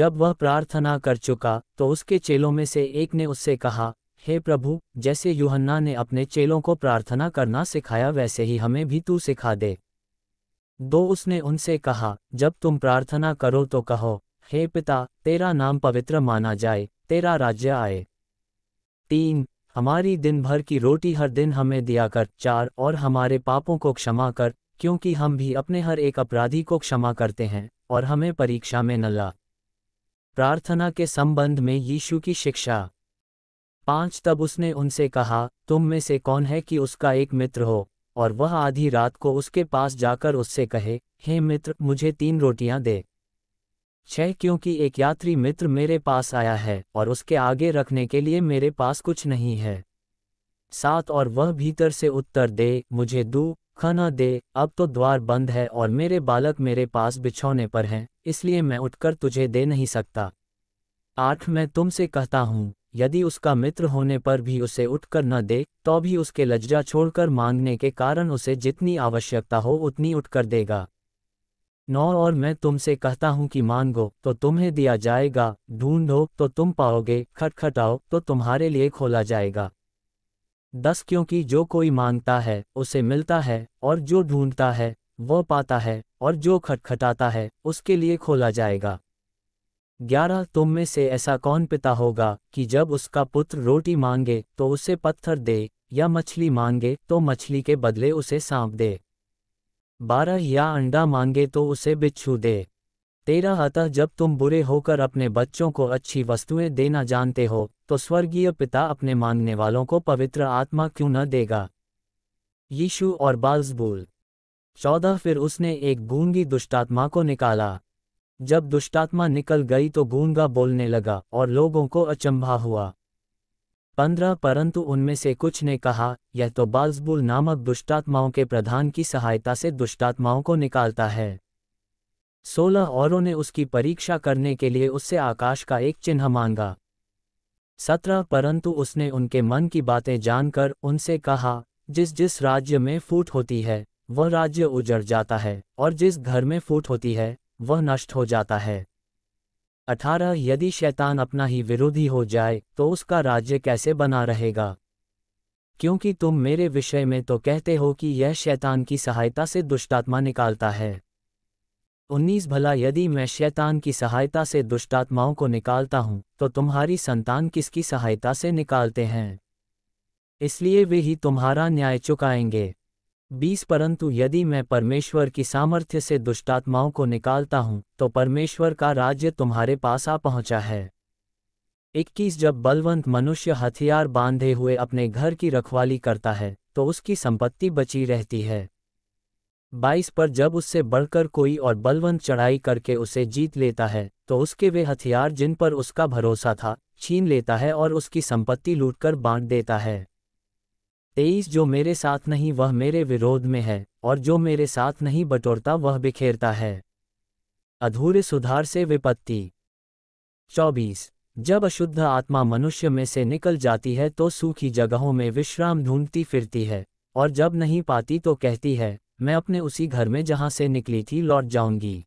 जब वह प्रार्थना कर चुका तो उसके चेलों में से एक ने उससे कहा हे प्रभु जैसे यूहन्ना ने अपने चेलों को प्रार्थना करना सिखाया वैसे ही हमें भी तू सिखा दे दो उसने उनसे कहा जब तुम प्रार्थना करो तो कहो हे पिता तेरा नाम पवित्र माना जाए तेरा राज्य आए तीन हमारी दिन भर की रोटी हर दिन हमें दिया कर चार और हमारे पापों को क्षमा कर क्योंकि हम भी अपने हर एक अपराधी को क्षमा करते हैं और हमें परीक्षा में न ला प्रार्थना के संबंध में यीशु की शिक्षा पांच तब उसने उनसे कहा तुम में से कौन है कि उसका एक मित्र हो और वह आधी रात को उसके पास जाकर उससे कहे हे मित्र मुझे तीन रोटियां दे छह क्योंकि एक यात्री मित्र मेरे पास आया है और उसके आगे रखने के लिए मेरे पास कुछ नहीं है सात और वह भीतर से उत्तर दे मुझे दू खाना दे अब तो द्वार बंद है और मेरे बालक मेरे पास बिछौने पर हैं इसलिए मैं उठकर तुझे दे नहीं सकता आठ मैं तुमसे कहता हूँ यदि उसका मित्र होने पर भी उसे उठकर न दे तो भी उसके लज्जा छोड़कर मांगने के कारण उसे जितनी आवश्यकता हो उतनी उठकर देगा नौ और मैं तुमसे कहता हूँ कि मांगो तो तुम्हें दिया जाएगा ढूंढो तो तुम पाओगे खटखटाओ तो तुम्हारे लिए खोला जाएगा दस क्योंकि जो कोई मांगता है उसे मिलता है और जो ढूंढता है वह पाता है और जो खटखटाता है उसके लिए खोला जाएगा ग्यारह तुम में से ऐसा कौन पिता होगा कि जब उसका पुत्र रोटी मांगे तो उसे पत्थर दे या मछली मांगे तो मछली के बदले उसे सांप दे बारह या अंडा मांगे तो उसे बिच्छू दे तेरा अतः जब तुम बुरे होकर अपने बच्चों को अच्छी वस्तुएं देना जानते हो तो स्वर्गीय पिता अपने मांगने वालों को पवित्र आत्मा क्यों न देगा यीशु और बाल्सबूल चौदह फिर उसने एक गूंगी दुष्टात्मा को निकाला जब दुष्टात्मा निकल गई तो गूंगा बोलने लगा और लोगों को अचंभा हुआ पंद्रह परंतु उनमें से कुछ ने कहा यह तो बाजबुल नामक दुष्टात्माओं के प्रधान की सहायता से दुष्टात्माओं को निकालता है सोलह औरों ने उसकी परीक्षा करने के लिए उससे आकाश का एक चिन्ह मांगा सत्रह परंतु उसने उनके मन की बातें जानकर उनसे कहा जिस जिस राज्य में फूट होती है वह राज्य उजड़ जाता है और जिस घर में फूट होती है वह नष्ट हो जाता है अठारह यदि शैतान अपना ही विरोधी हो जाए तो उसका राज्य कैसे बना रहेगा क्योंकि तुम मेरे विषय में तो कहते हो कि यह शैतान की सहायता से दुष्टात्मा निकालता है उन्नीस भला यदि मैं शैतान की सहायता से दुष्टात्माओं को निकालता हूँ तो तुम्हारी संतान किसकी सहायता से निकालते हैं इसलिए वे ही तुम्हारा न्याय चुकाएंगे बीस परंतु यदि मैं परमेश्वर की सामर्थ्य से दुष्टात्माओं को निकालता हूँ तो परमेश्वर का राज्य तुम्हारे पास आ पहुँचा है इक्कीस जब बलवंत मनुष्य हथियार बांधे हुए अपने घर की रखवाली करता है तो उसकी संपत्ति बची रहती है बाईस पर जब उससे बढ़कर कोई और बलवंत चढ़ाई करके उसे जीत लेता है तो उसके वे हथियार जिन पर उसका भरोसा था छीन लेता है और उसकी संपत्ति लूटकर बांट देता है तेईस जो मेरे साथ नहीं वह मेरे विरोध में है और जो मेरे साथ नहीं बटोरता वह बिखेरता है अधूरे सुधार से विपत्ति चौबीस जब अशुद्ध आत्मा मनुष्य में से निकल जाती है तो सूखी जगहों में विश्राम ढूंढती फिरती है और जब नहीं पाती तो कहती है मैं अपने उसी घर में जहां से निकली थी लौट जाऊंगी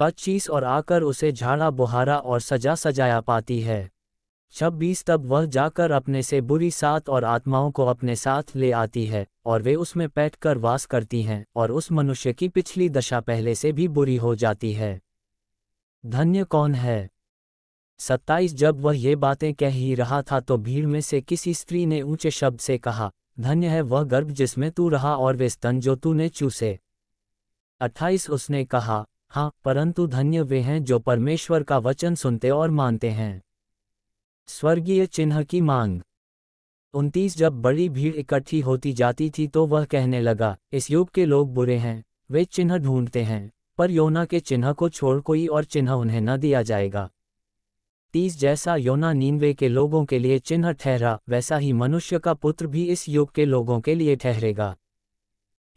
पच्चीस और आकर उसे झाड़ा बुहारा और सजा सजाया पाती है छब्बीस तब वह जाकर अपने से बुरी सात और आत्माओं को अपने साथ ले आती है और वे उसमें बैठ कर वास करती हैं और उस मनुष्य की पिछली दशा पहले से भी बुरी हो जाती है धन्य कौन है सत्ताईस जब वह ये बातें कह ही रहा था तो भीड़ में से किसी स्त्री ने ऊंचे शब्द से कहा धन्य है वह गर्भ जिसमें तू रहा और वे स्तन जो तूने चूसे अट्ठाईस उसने कहा हाँ परंतु धन्य वे हैं जो परमेश्वर का वचन सुनते और मानते हैं स्वर्गीय चिन्ह की मांग उनतीस जब बड़ी भीड़ इकट्ठी होती जाती थी तो वह कहने लगा इस युग के लोग बुरे हैं वे चिन्ह ढूंढते हैं पर योना के चिन्ह को छोड़ कोई और चिन्ह उन्हें न दिया जाएगा तीस जैसा योना नीनवे के लोगों के लिए चिन्ह ठहरा वैसा ही मनुष्य का पुत्र भी इस युग के लोगों के लिए ठहरेगा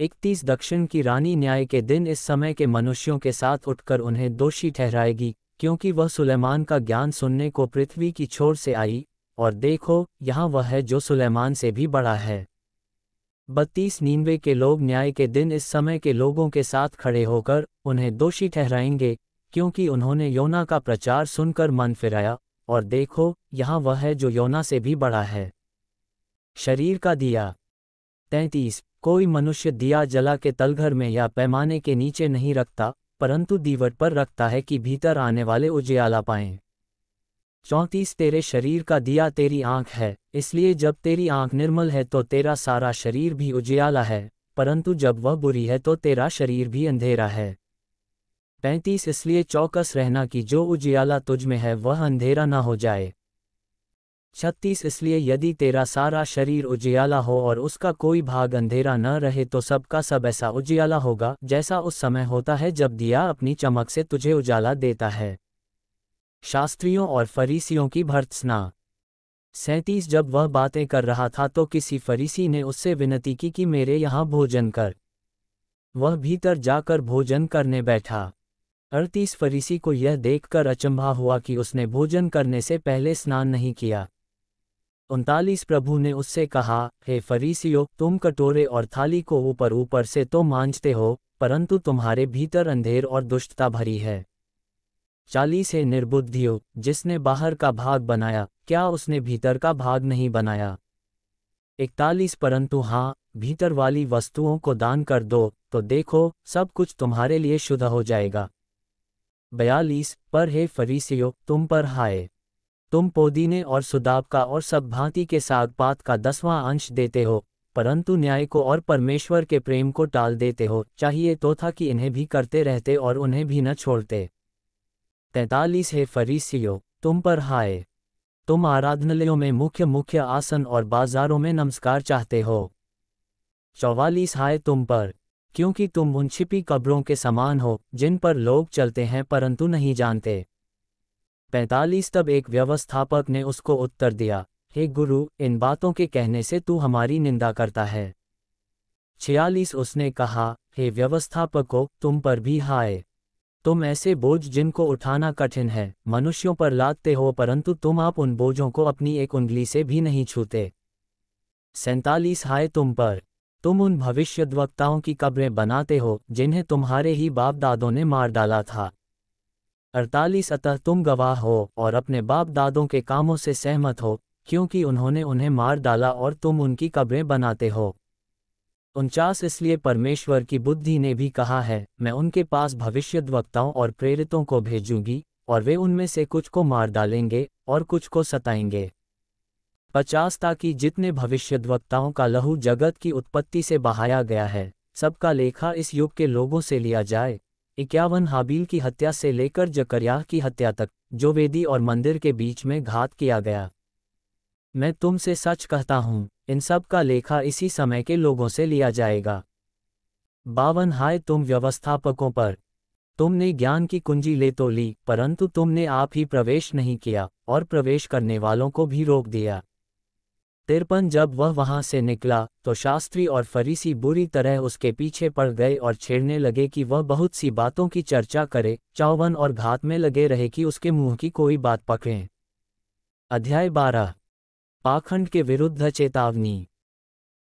इकतीस दक्षिण की रानी न्याय के दिन इस समय के मनुष्यों के साथ उठकर उन्हें दोषी ठहराएगी क्योंकि वह सुलेमान का ज्ञान सुनने को पृथ्वी की छोर से आई और देखो यहाँ वह है जो सुलेमान से भी बड़ा है बत्तीस नीनवे के लोग न्याय के दिन इस समय के लोगों के साथ खड़े होकर उन्हें दोषी ठहराएंगे क्योंकि उन्होंने योना का प्रचार सुनकर मन फिराया और देखो यहाँ वह है जो योना से भी बड़ा है शरीर का दिया तैतीस कोई मनुष्य दिया जला के तलघर में या पैमाने के नीचे नहीं रखता परंतु दीवट पर रखता है कि भीतर आने वाले उजियाला पाएं चौंतीस तेरे शरीर का दिया तेरी आंख है इसलिए जब तेरी आंख निर्मल है तो तेरा सारा शरीर भी उजियाला है परंतु जब वह बुरी है तो तेरा शरीर भी अंधेरा है पैंतीस इसलिए चौकस रहना कि जो उजियाला तुझ में है वह अंधेरा ना हो जाए छत्तीस इसलिए यदि तेरा सारा शरीर उजियाला हो और उसका कोई भाग अंधेरा न रहे तो सबका सब ऐसा उजियाला होगा जैसा उस समय होता है जब दिया अपनी चमक से तुझे उजाला देता है शास्त्रियों और फरीसियों की भर्त्सना सैतीस जब वह बातें कर रहा था तो किसी फरीसी ने उससे विनती की कि मेरे यहाँ भोजन कर वह भीतर जाकर भोजन करने बैठा अड़तीस फरीसी को यह देखकर अचंभा हुआ कि उसने भोजन करने से पहले स्नान नहीं किया उनतालीस प्रभु ने उससे कहा हे फरीसियो तुम कटोरे और थाली को ऊपर ऊपर से तो मांझते हो परंतु तुम्हारे भीतर अंधेर और दुष्टता भरी है चालीस है निर्बुद्धियो जिसने बाहर का भाग बनाया क्या उसने भीतर का भाग नहीं बनाया इकतालीस परंतु हाँ भीतर वाली वस्तुओं को दान कर दो तो देखो सब कुछ तुम्हारे लिए शुद्ध हो जाएगा बयालीस पर हे फरीसियो तुम पर हाय तुम पोदीने और सुदाब का और सब भांति के सागपात का दसवां अंश देते हो परंतु न्याय को और परमेश्वर के प्रेम को टाल देते हो चाहिए तो था कि इन्हें भी करते रहते और उन्हें भी न छोड़ते तैतालीस है फरीसियो तुम पर हाय तुम आराधनालयों में मुख्य मुख्य आसन और बाजारों में नमस्कार चाहते हो चौवालीस हाय तुम पर क्योंकि तुम उन छिपी कब्रों के समान हो जिन पर लोग चलते हैं परंतु नहीं जानते पैंतालीस तब एक व्यवस्थापक ने उसको उत्तर दिया हे गुरु इन बातों के कहने से तू हमारी निंदा करता है छियालीस उसने कहा हे व्यवस्थापको तुम पर भी हाय तुम ऐसे बोझ जिनको उठाना कठिन है मनुष्यों पर लादते हो परंतु तुम आप उन बोझों को अपनी एक उंगली से भी नहीं छूते सैंतालीस हाय तुम पर तुम उन भविष्यद्वक्ताओं की कब्रें बनाते हो जिन्हें तुम्हारे ही बाप दादों ने मार डाला था अड़तालीस अतः तुम गवाह हो और अपने बाप दादों के कामों से सहमत हो क्योंकि उन्होंने उन्हें मार डाला और तुम उनकी कब्रें बनाते हो उनचास इसलिए परमेश्वर की बुद्धि ने भी कहा है मैं उनके पास भविष्यद्वक्ताओं और प्रेरितों को भेजूंगी और वे उनमें से कुछ को मार डालेंगे और कुछ को सताएंगे पचास ताकि जितने भविष्यद्वक्ताओं का लहू जगत की उत्पत्ति से बहाया गया है सबका लेखा इस युग के लोगों से लिया जाए इक्यावन हाबील की हत्या से लेकर जकरिया की हत्या तक जो वेदी और मंदिर के बीच में घात किया गया मैं तुमसे सच कहता हूँ इन सब का लेखा इसी समय के लोगों से लिया जाएगा बावन हाय तुम व्यवस्थापकों पर तुमने ज्ञान की कुंजी ले तो ली परंतु तुमने आप ही प्रवेश नहीं किया और प्रवेश करने वालों को भी रोक दिया तिरपन जब वह वहां से निकला तो शास्त्री और फरीसी बुरी तरह उसके पीछे पड़ गए और छेड़ने लगे कि वह बहुत सी बातों की चर्चा करे चौवन और घात में लगे रहे कि उसके मुंह की कोई बात पकड़ें अध्याय बारह पाखंड के विरुद्ध चेतावनी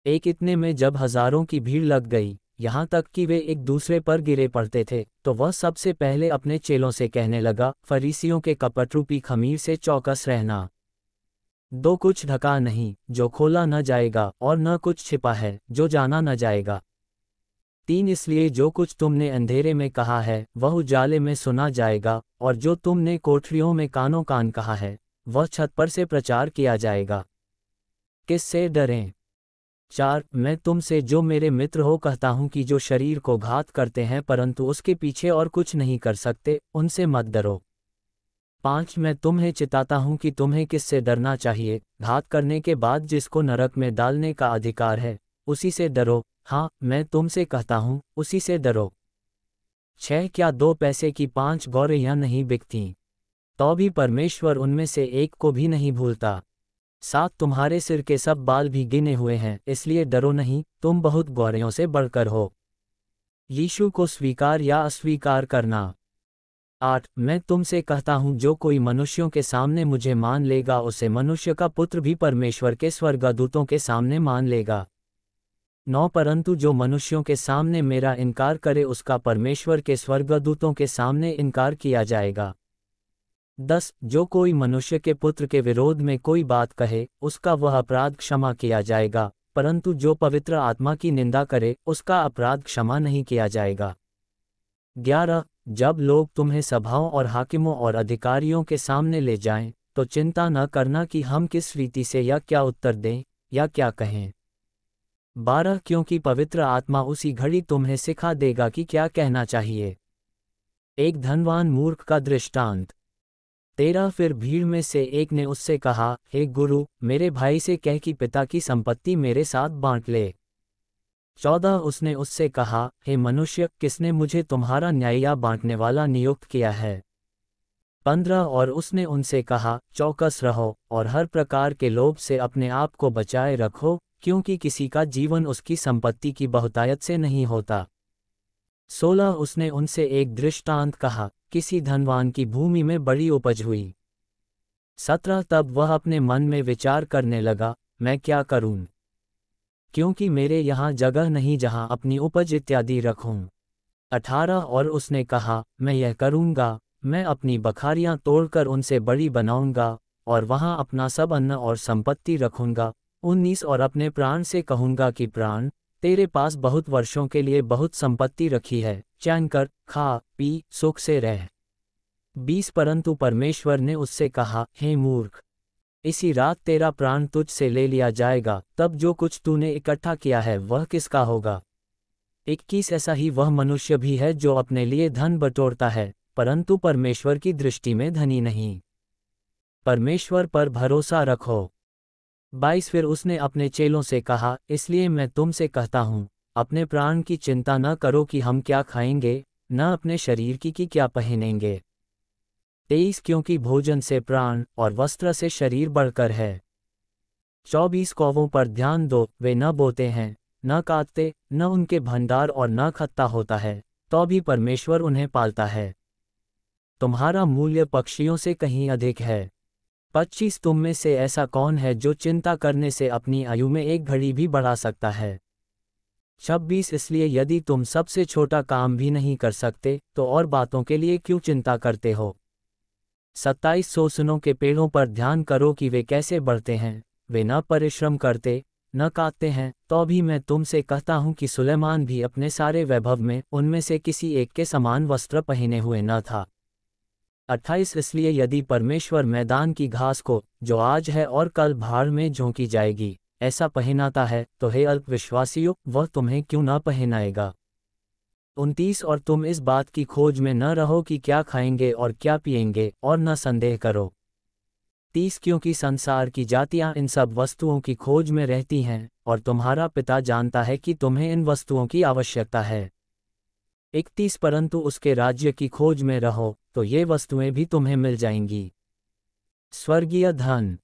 एक इतने में जब हजारों की भीड़ लग गई यहां तक कि वे एक दूसरे पर गिरे पड़ते थे तो वह सबसे पहले अपने चेलों से कहने लगा फरीसियों के कपटरूपी खमीर से चौकस रहना दो कुछ ढका नहीं जो खोला न जाएगा और न कुछ छिपा है जो जाना न जाएगा तीन इसलिए जो कुछ तुमने अंधेरे में कहा है वह उजाले में सुना जाएगा और जो तुमने कोठरियों में कानों कान कहा है वह छत पर से प्रचार किया जाएगा किससे डरें चार मैं तुमसे जो मेरे मित्र हो कहता हूं कि जो शरीर को घात करते हैं परंतु उसके पीछे और कुछ नहीं कर सकते उनसे मत डरो पांच मैं तुम्हें चिताता हूँ कि तुम्हें किससे डरना चाहिए घात करने के बाद जिसको नरक में डालने का अधिकार है उसी से डरो हाँ मैं तुमसे कहता हूँ उसी से डरो छह क्या दो पैसे की पांच गौरैयाँ नहीं बिकती तो भी परमेश्वर उनमें से एक को भी नहीं भूलता साथ तुम्हारे सिर के सब बाल भी गिने हुए हैं इसलिए डरो नहीं तुम बहुत गौरयों से बढ़कर हो यीशु को स्वीकार या अस्वीकार करना आठ मैं तुमसे कहता हूँ जो कोई मनुष्यों के सामने मुझे मान लेगा उसे मनुष्य का पुत्र भी परमेश्वर के स्वर्गदूतों के सामने मान लेगा नौ परंतु जो मनुष्यों के सामने मेरा इनकार करे उसका परमेश्वर के स्वर्गदूतों के सामने इनकार किया जाएगा दस जो कोई मनुष्य के पुत्र के विरोध में कोई बात कहे उसका वह अपराध क्षमा किया जाएगा परंतु जो पवित्र आत्मा की निंदा करे उसका अपराध क्षमा नहीं किया जाएगा ग्यारह जब लोग तुम्हें सभाओं और हाकिमों और अधिकारियों के सामने ले जाएं, तो चिंता न करना कि हम किस रीति से या क्या उत्तर दें या क्या कहें बारह क्योंकि पवित्र आत्मा उसी घड़ी तुम्हें सिखा देगा कि क्या कहना चाहिए एक धनवान मूर्ख का दृष्टांत तेरह फिर भीड़ में से एक ने उससे कहा हे गुरु मेरे भाई से कह कि पिता की संपत्ति मेरे साथ बांट ले चौदह उसने उससे कहा हे मनुष्य किसने मुझे तुम्हारा न्याय बांटने वाला नियुक्त किया है पंद्रह और उसने उनसे कहा चौकस रहो और हर प्रकार के लोभ से अपने आप को बचाए रखो क्योंकि किसी का जीवन उसकी संपत्ति की बहुतायत से नहीं होता सोलह उसने उनसे एक दृष्टांत कहा किसी धनवान की भूमि में बड़ी उपज हुई सत्रह तब वह अपने मन में विचार करने लगा मैं क्या करूं क्योंकि मेरे यहाँ जगह नहीं जहाँ अपनी उपज इत्यादि रखूँ अठारह और उसने कहा मैं यह करूँगा मैं अपनी बखारियाँ तोड़कर उनसे बड़ी बनाऊंगा और वहाँ अपना सब अन्न और संपत्ति रखूंगा उन्नीस और अपने प्राण से कहूँगा कि प्राण तेरे पास बहुत वर्षों के लिए बहुत संपत्ति रखी है चैन कर खा पी सुख से रह बीस परंतु परमेश्वर ने उससे कहा हे मूर्ख इसी रात तेरा प्राण तुझ से ले लिया जाएगा तब जो कुछ तूने इकट्ठा किया है वह किसका होगा इक्कीस ऐसा ही वह मनुष्य भी है जो अपने लिए धन बटोरता है परंतु परमेश्वर की दृष्टि में धनी नहीं परमेश्वर पर भरोसा रखो बाईस फिर उसने अपने चेलों से कहा इसलिए मैं तुमसे कहता हूँ अपने प्राण की चिंता न करो कि हम क्या खाएंगे न अपने शरीर की कि क्या पहनेंगे तेईस क्योंकि भोजन से प्राण और वस्त्र से शरीर बढ़कर है चौबीस कौवों पर ध्यान दो वे न बोते हैं न काटते न उनके भंडार और न खत्ता होता है तो भी परमेश्वर उन्हें पालता है तुम्हारा मूल्य पक्षियों से कहीं अधिक है पच्चीस तुम में से ऐसा कौन है जो चिंता करने से अपनी आयु में एक घड़ी भी बढ़ा सकता है छब्बीस इसलिए यदि तुम सबसे छोटा काम भी नहीं कर सकते तो और बातों के लिए क्यों चिंता करते हो सत्ताईस सौ सुनों के पेड़ों पर ध्यान करो कि वे कैसे बढ़ते हैं वे न परिश्रम करते न काटते हैं तो भी मैं तुमसे कहता हूँ कि सुलेमान भी अपने सारे वैभव में उनमें से किसी एक के समान वस्त्र पहने हुए न था अट्ठाईस इसलिए यदि परमेश्वर मैदान की घास को जो आज है और कल भाड़ में झोंकी जाएगी ऐसा पहनाता है तो हे अल्पविश्वासियों वह तुम्हें क्यों न पहनाएगा उनतीस और तुम इस बात की खोज में न रहो कि क्या खाएंगे और क्या पिएंगे और न संदेह करो तीस क्योंकि संसार की जातियां इन सब वस्तुओं की खोज में रहती हैं और तुम्हारा पिता जानता है कि तुम्हें इन वस्तुओं की आवश्यकता है इकतीस परंतु उसके राज्य की खोज में रहो तो ये वस्तुएं भी तुम्हें मिल जाएंगी स्वर्गीय धन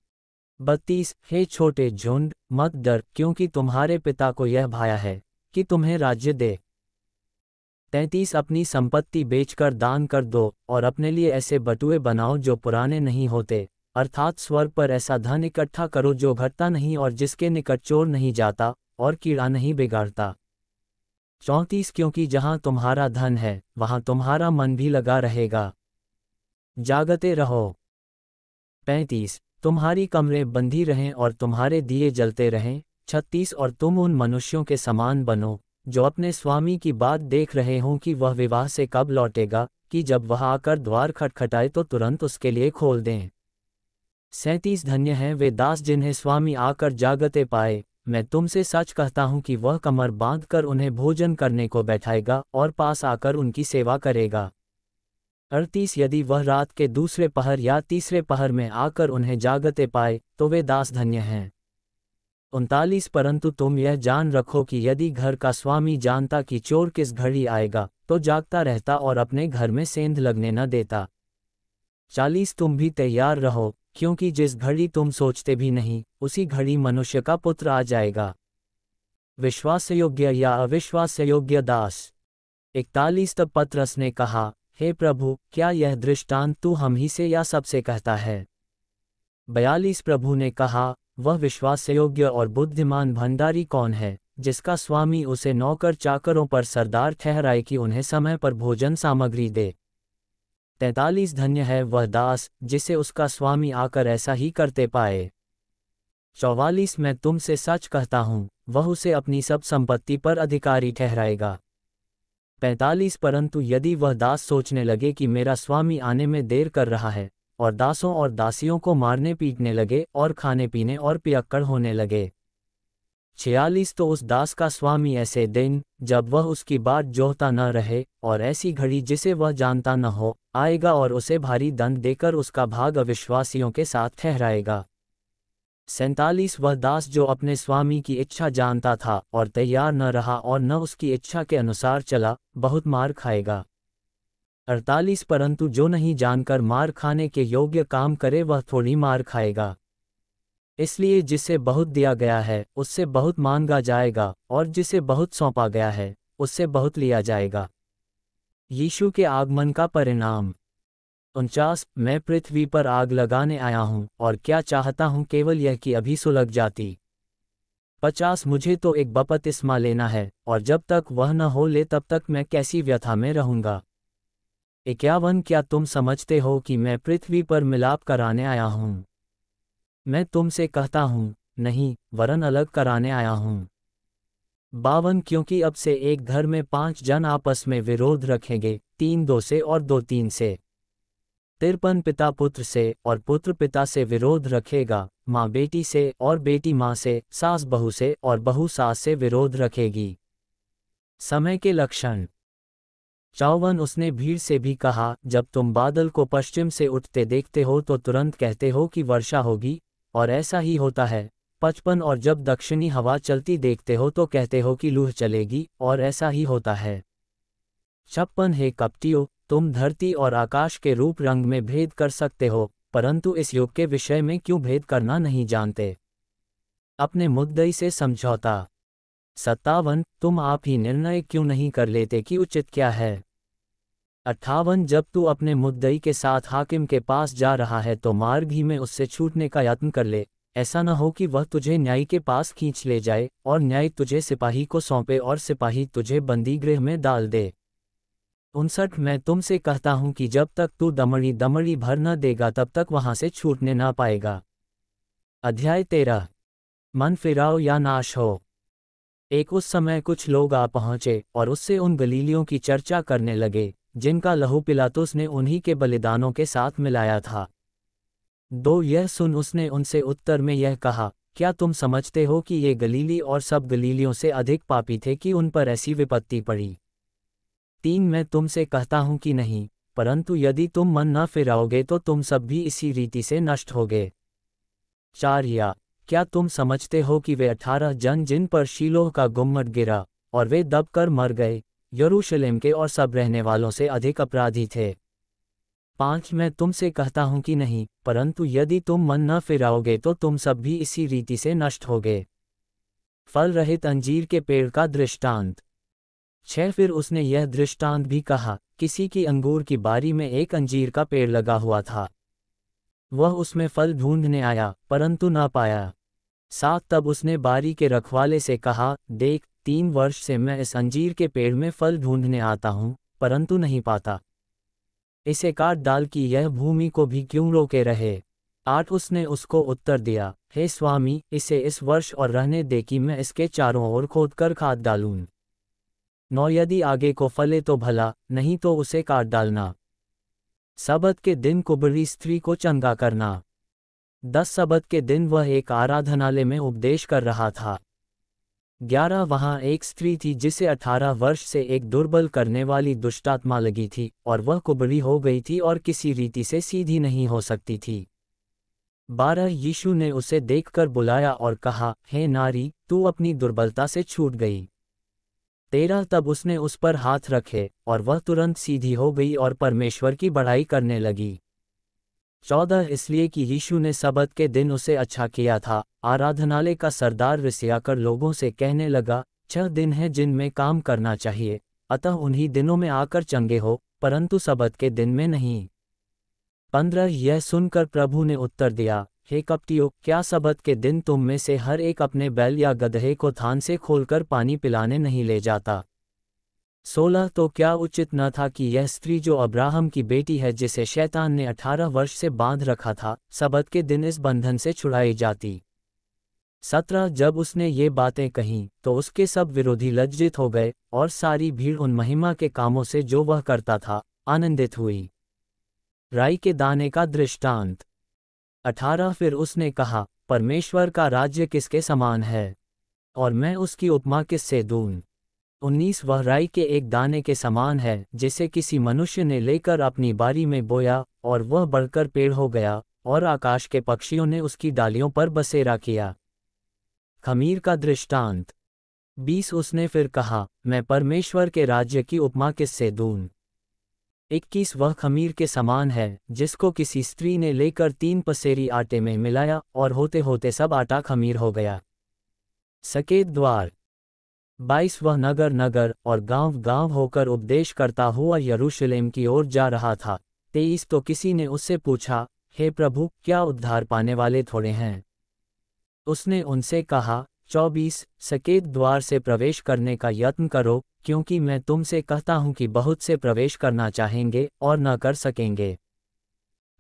बत्तीस हे छोटे झुंड मत डर क्योंकि तुम्हारे पिता को यह भाया है कि तुम्हें राज्य दे तैंतीस अपनी संपत्ति बेचकर दान कर दो और अपने लिए ऐसे बटुए बनाओ जो पुराने नहीं होते अर्थात स्वर्ग पर ऐसा धन इकट्ठा करो जो घटता नहीं और जिसके निकट चोर नहीं जाता और कीड़ा नहीं बिगाड़ता चौंतीस क्योंकि जहाँ तुम्हारा धन है वहाँ तुम्हारा मन भी लगा रहेगा जागते रहो पैंतीस तुम्हारी कमरे बंधी रहें और तुम्हारे दिए जलते रहें छत्तीस और तुम उन मनुष्यों के समान बनो जो अपने स्वामी की बात देख रहे हों कि वह विवाह से कब लौटेगा कि जब वह आकर द्वार खटखटाए तो तुरंत उसके लिए खोल दें सैंतीस धन्य हैं वे दास जिन्हें स्वामी आकर जागते पाए मैं तुमसे सच कहता हूँ कि वह कमर बांध कर उन्हें भोजन करने को बैठाएगा और पास आकर उनकी सेवा करेगा अड़तीस यदि वह रात के दूसरे पहर या तीसरे पहर में आकर उन्हें जागते पाए तो वे दास धन्य हैं उनतालीस परंतु तुम यह जान रखो कि यदि घर का स्वामी जानता कि चोर किस घड़ी आएगा तो जागता रहता और अपने घर में सेंध लगने न देता चालीस तुम भी तैयार रहो क्योंकि जिस घड़ी तुम सोचते भी नहीं उसी घड़ी मनुष्य का पुत्र आ जाएगा विश्वास योग्य या अविश्वासयोग्य दास इकतालीस तब पत्रस ने कहा हे प्रभु क्या यह दृष्टांत तू हम ही से या सबसे कहता है बयालीस प्रभु ने कहा वह विश्वास योग्य और बुद्धिमान भंडारी कौन है जिसका स्वामी उसे नौकर चाकरों पर सरदार ठहराए कि उन्हें समय पर भोजन सामग्री दे तैतालीस धन्य है वह दास जिसे उसका स्वामी आकर ऐसा ही करते पाए चौवालीस मैं तुमसे सच कहता हूँ वह उसे अपनी सब संपत्ति पर अधिकारी ठहराएगा पैंतालीस परंतु यदि वह दास सोचने लगे कि मेरा स्वामी आने में देर कर रहा है और दासों और दासियों को मारने पीटने लगे और खाने पीने और पियक्कड़ होने लगे छियालीस तो उस दास का स्वामी ऐसे दिन जब वह उसकी बात जोहता न रहे और ऐसी घड़ी जिसे वह जानता न हो आएगा और उसे भारी दंड देकर उसका भाग अविश्वासियों के साथ ठहराएगा सैतालीस वह दास जो अपने स्वामी की इच्छा जानता था और तैयार न रहा और न उसकी इच्छा के अनुसार चला बहुत मार खाएगा अड़तालीस परंतु जो नहीं जानकर मार खाने के योग्य काम करे वह थोड़ी मार खाएगा इसलिए जिसे बहुत दिया गया है उससे बहुत मांगा जाएगा और जिसे बहुत सौंपा गया है उससे बहुत लिया जाएगा यीशु के आगमन का परिणाम उनचास मैं पृथ्वी पर आग लगाने आया हूँ और क्या चाहता हूँ केवल यह कि अभी सुलग जाती पचास मुझे तो एक बपतिस्मा लेना है और जब तक वह न हो ले तब तक मैं कैसी व्यथा में रहूंगा इक्यावन क्या तुम समझते हो कि मैं पृथ्वी पर मिलाप कराने आया हूँ मैं तुमसे कहता हूँ नहीं वरन अलग कराने आया हूँ बावन क्योंकि अब से एक घर में पांच जन आपस में विरोध रखेंगे तीन दो से और दो तीन से तिरपन पिता पुत्र से और पुत्र पिता से विरोध रखेगा माँ बेटी से और बेटी माँ से सास बहू से और बहू सास से विरोध रखेगी समय के लक्षण चावन उसने भीड़ से भी कहा जब तुम बादल को पश्चिम से उठते देखते हो तो तुरंत कहते हो कि वर्षा होगी और ऐसा ही होता है पचपन और जब दक्षिणी हवा चलती देखते हो तो कहते हो कि लूह चलेगी और ऐसा ही होता है छप्पन हे कपटियो तुम धरती और आकाश के रूप रंग में भेद कर सकते हो परंतु इस युग के विषय में क्यों भेद करना नहीं जानते अपने मुद्दई से समझौता सत्तावन तुम आप ही निर्णय क्यों नहीं कर लेते कि उचित क्या है अट्ठावन जब तू अपने मुद्दई के साथ हाकिम के पास जा रहा है तो मार्ग ही में उससे छूटने का यत्न कर ले ऐसा न हो कि वह तुझे न्याय के पास खींच ले जाए और न्याय तुझे सिपाही को सौंपे और सिपाही तुझे बंदी गृह में डाल दे उनसठ मैं तुमसे कहता हूं कि जब तक तू दमड़ी दमड़ी भर न देगा तब तक वहां से छूटने ना पाएगा अध्याय तेरह मन फिराओ या नाश हो एक उस समय कुछ लोग आ पहुंचे और उससे उन गलीलियों की चर्चा करने लगे जिनका लहू पिलातुस ने उन्हीं के बलिदानों के साथ मिलाया था दो यह सुन उसने उनसे उत्तर में यह कहा क्या तुम समझते हो कि ये गलीली और सब गलीलियों से अधिक पापी थे कि उन पर ऐसी विपत्ति पड़ी तीन मैं तुमसे कहता हूं कि नहीं परंतु यदि तुम मन न फिराओगे तो तुम सब भी इसी रीति से नष्ट होगे चार या क्या तुम समझते हो कि वे अठारह जन जिन पर शीलोह का गुम्मट गिरा और वे दबकर मर गए यरूशलेम के और सब रहने वालों से अधिक अपराधी थे पांच मैं तुमसे कहता हूं कि नहीं परंतु यदि तुम मन न फिराओगे तो तुम सब भी इसी रीति से नष्ट होगे फल रहित अंजीर के पेड़ का दृष्टांत छह फिर उसने यह दृष्टांत भी कहा किसी की अंगूर की बारी में एक अंजीर का पेड़ लगा हुआ था वह उसमें फल ढूंढने आया परंतु न पाया साथ तब उसने बारी के रखवाले से कहा देख तीन वर्ष से मैं इस अंजीर के पेड़ में फल ढूंढने आता हूं परंतु नहीं पाता इसे काट डाल की यह भूमि को भी क्यों रोके रहे आठ उसने उसको उत्तर दिया हे स्वामी इसे इस वर्ष और रहने दे कि मैं इसके चारों ओर खोद कर खाद डालूं नौ यदि आगे को फले तो भला नहीं तो उसे काट डालना सबत के दिन कुबरी स्त्री को चंगा करना दस सबद के दिन वह एक आराधनालय में उपदेश कर रहा था ग्यारह वहां एक स्त्री थी जिसे अठारह वर्ष से एक दुर्बल करने वाली दुष्टात्मा लगी थी और वह कुबड़ी हो गई थी और किसी रीति से सीधी नहीं हो सकती थी बारह यीशु ने उसे देखकर बुलाया और कहा हे नारी तू अपनी दुर्बलता से छूट गई तेरह तब उसने उस पर हाथ रखे और वह तुरंत सीधी हो गई और परमेश्वर की बढ़ाई करने लगी चौदह इसलिए कि यीशु ने सबत के दिन उसे अच्छा किया था आराधनालय का सरदार रिसियाकर लोगों से कहने लगा छह दिन है जिनमें काम करना चाहिए अतः उन्हीं दिनों में आकर चंगे हो परंतु सबत के दिन में नहीं पंद्रह यह सुनकर प्रभु ने उत्तर दिया हे कपटियो क्या सबत के दिन तुम में से हर एक अपने बैल या गधे को थान से खोलकर पानी पिलाने नहीं ले जाता सोलह तो क्या उचित न था कि यह स्त्री जो अब्राहम की बेटी है जिसे शैतान ने अठारह वर्ष से बांध रखा था सबद के दिन इस बंधन से छुड़ाई जाती सत्रह जब उसने ये बातें कहीं तो उसके सब विरोधी लज्जित हो गए और सारी भीड़ उन महिमा के कामों से जो वह करता था आनंदित हुई राई के दाने का दृष्टांत अठारह फिर उसने कहा परमेश्वर का राज्य किसके समान है और मैं उसकी उपमा किससे दूं उन्नीस वह राई के एक दाने के समान है जिसे किसी मनुष्य ने लेकर अपनी बारी में बोया और वह बढ़कर पेड़ हो गया और आकाश के पक्षियों ने उसकी डालियों पर बसेरा किया खमीर का दृष्टांत बीस उसने फिर कहा मैं परमेश्वर के राज्य की उपमा किससे दून इक्कीस वह खमीर के समान है जिसको किसी स्त्री ने लेकर तीन पसेरी आटे में मिलाया और होते होते सब आटा खमीर हो गया सकेत द्वार बाईस वह नगर नगर और गांव गांव होकर उपदेश करता हुआ यरूशलेम की ओर जा रहा था तेईस तो किसी ने उससे पूछा हे प्रभु क्या उद्धार पाने वाले थोड़े हैं उसने उनसे कहा चौबीस सकेत द्वार से प्रवेश करने का यत्न करो क्योंकि मैं तुमसे कहता हूं कि बहुत से प्रवेश करना चाहेंगे और न कर सकेंगे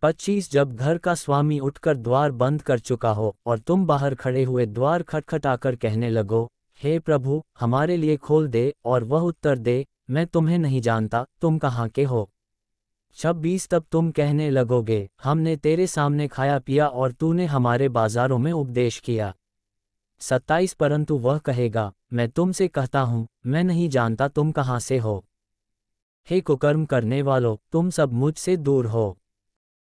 पच्चीस जब घर का स्वामी उठकर द्वार बंद कर चुका हो और तुम बाहर खड़े हुए द्वार खटखटाकर कहने लगो हे प्रभु हमारे लिए खोल दे और वह उत्तर दे मैं तुम्हें नहीं जानता तुम कहाँ के हो छब्बीस तब तुम कहने लगोगे हमने तेरे सामने खाया पिया और तूने हमारे बाजारों में उपदेश किया सत्ताईस परंतु वह कहेगा मैं तुमसे कहता हूँ मैं नहीं जानता तुम कहाँ से हो हे कुकर्म करने वालों तुम सब मुझसे दूर हो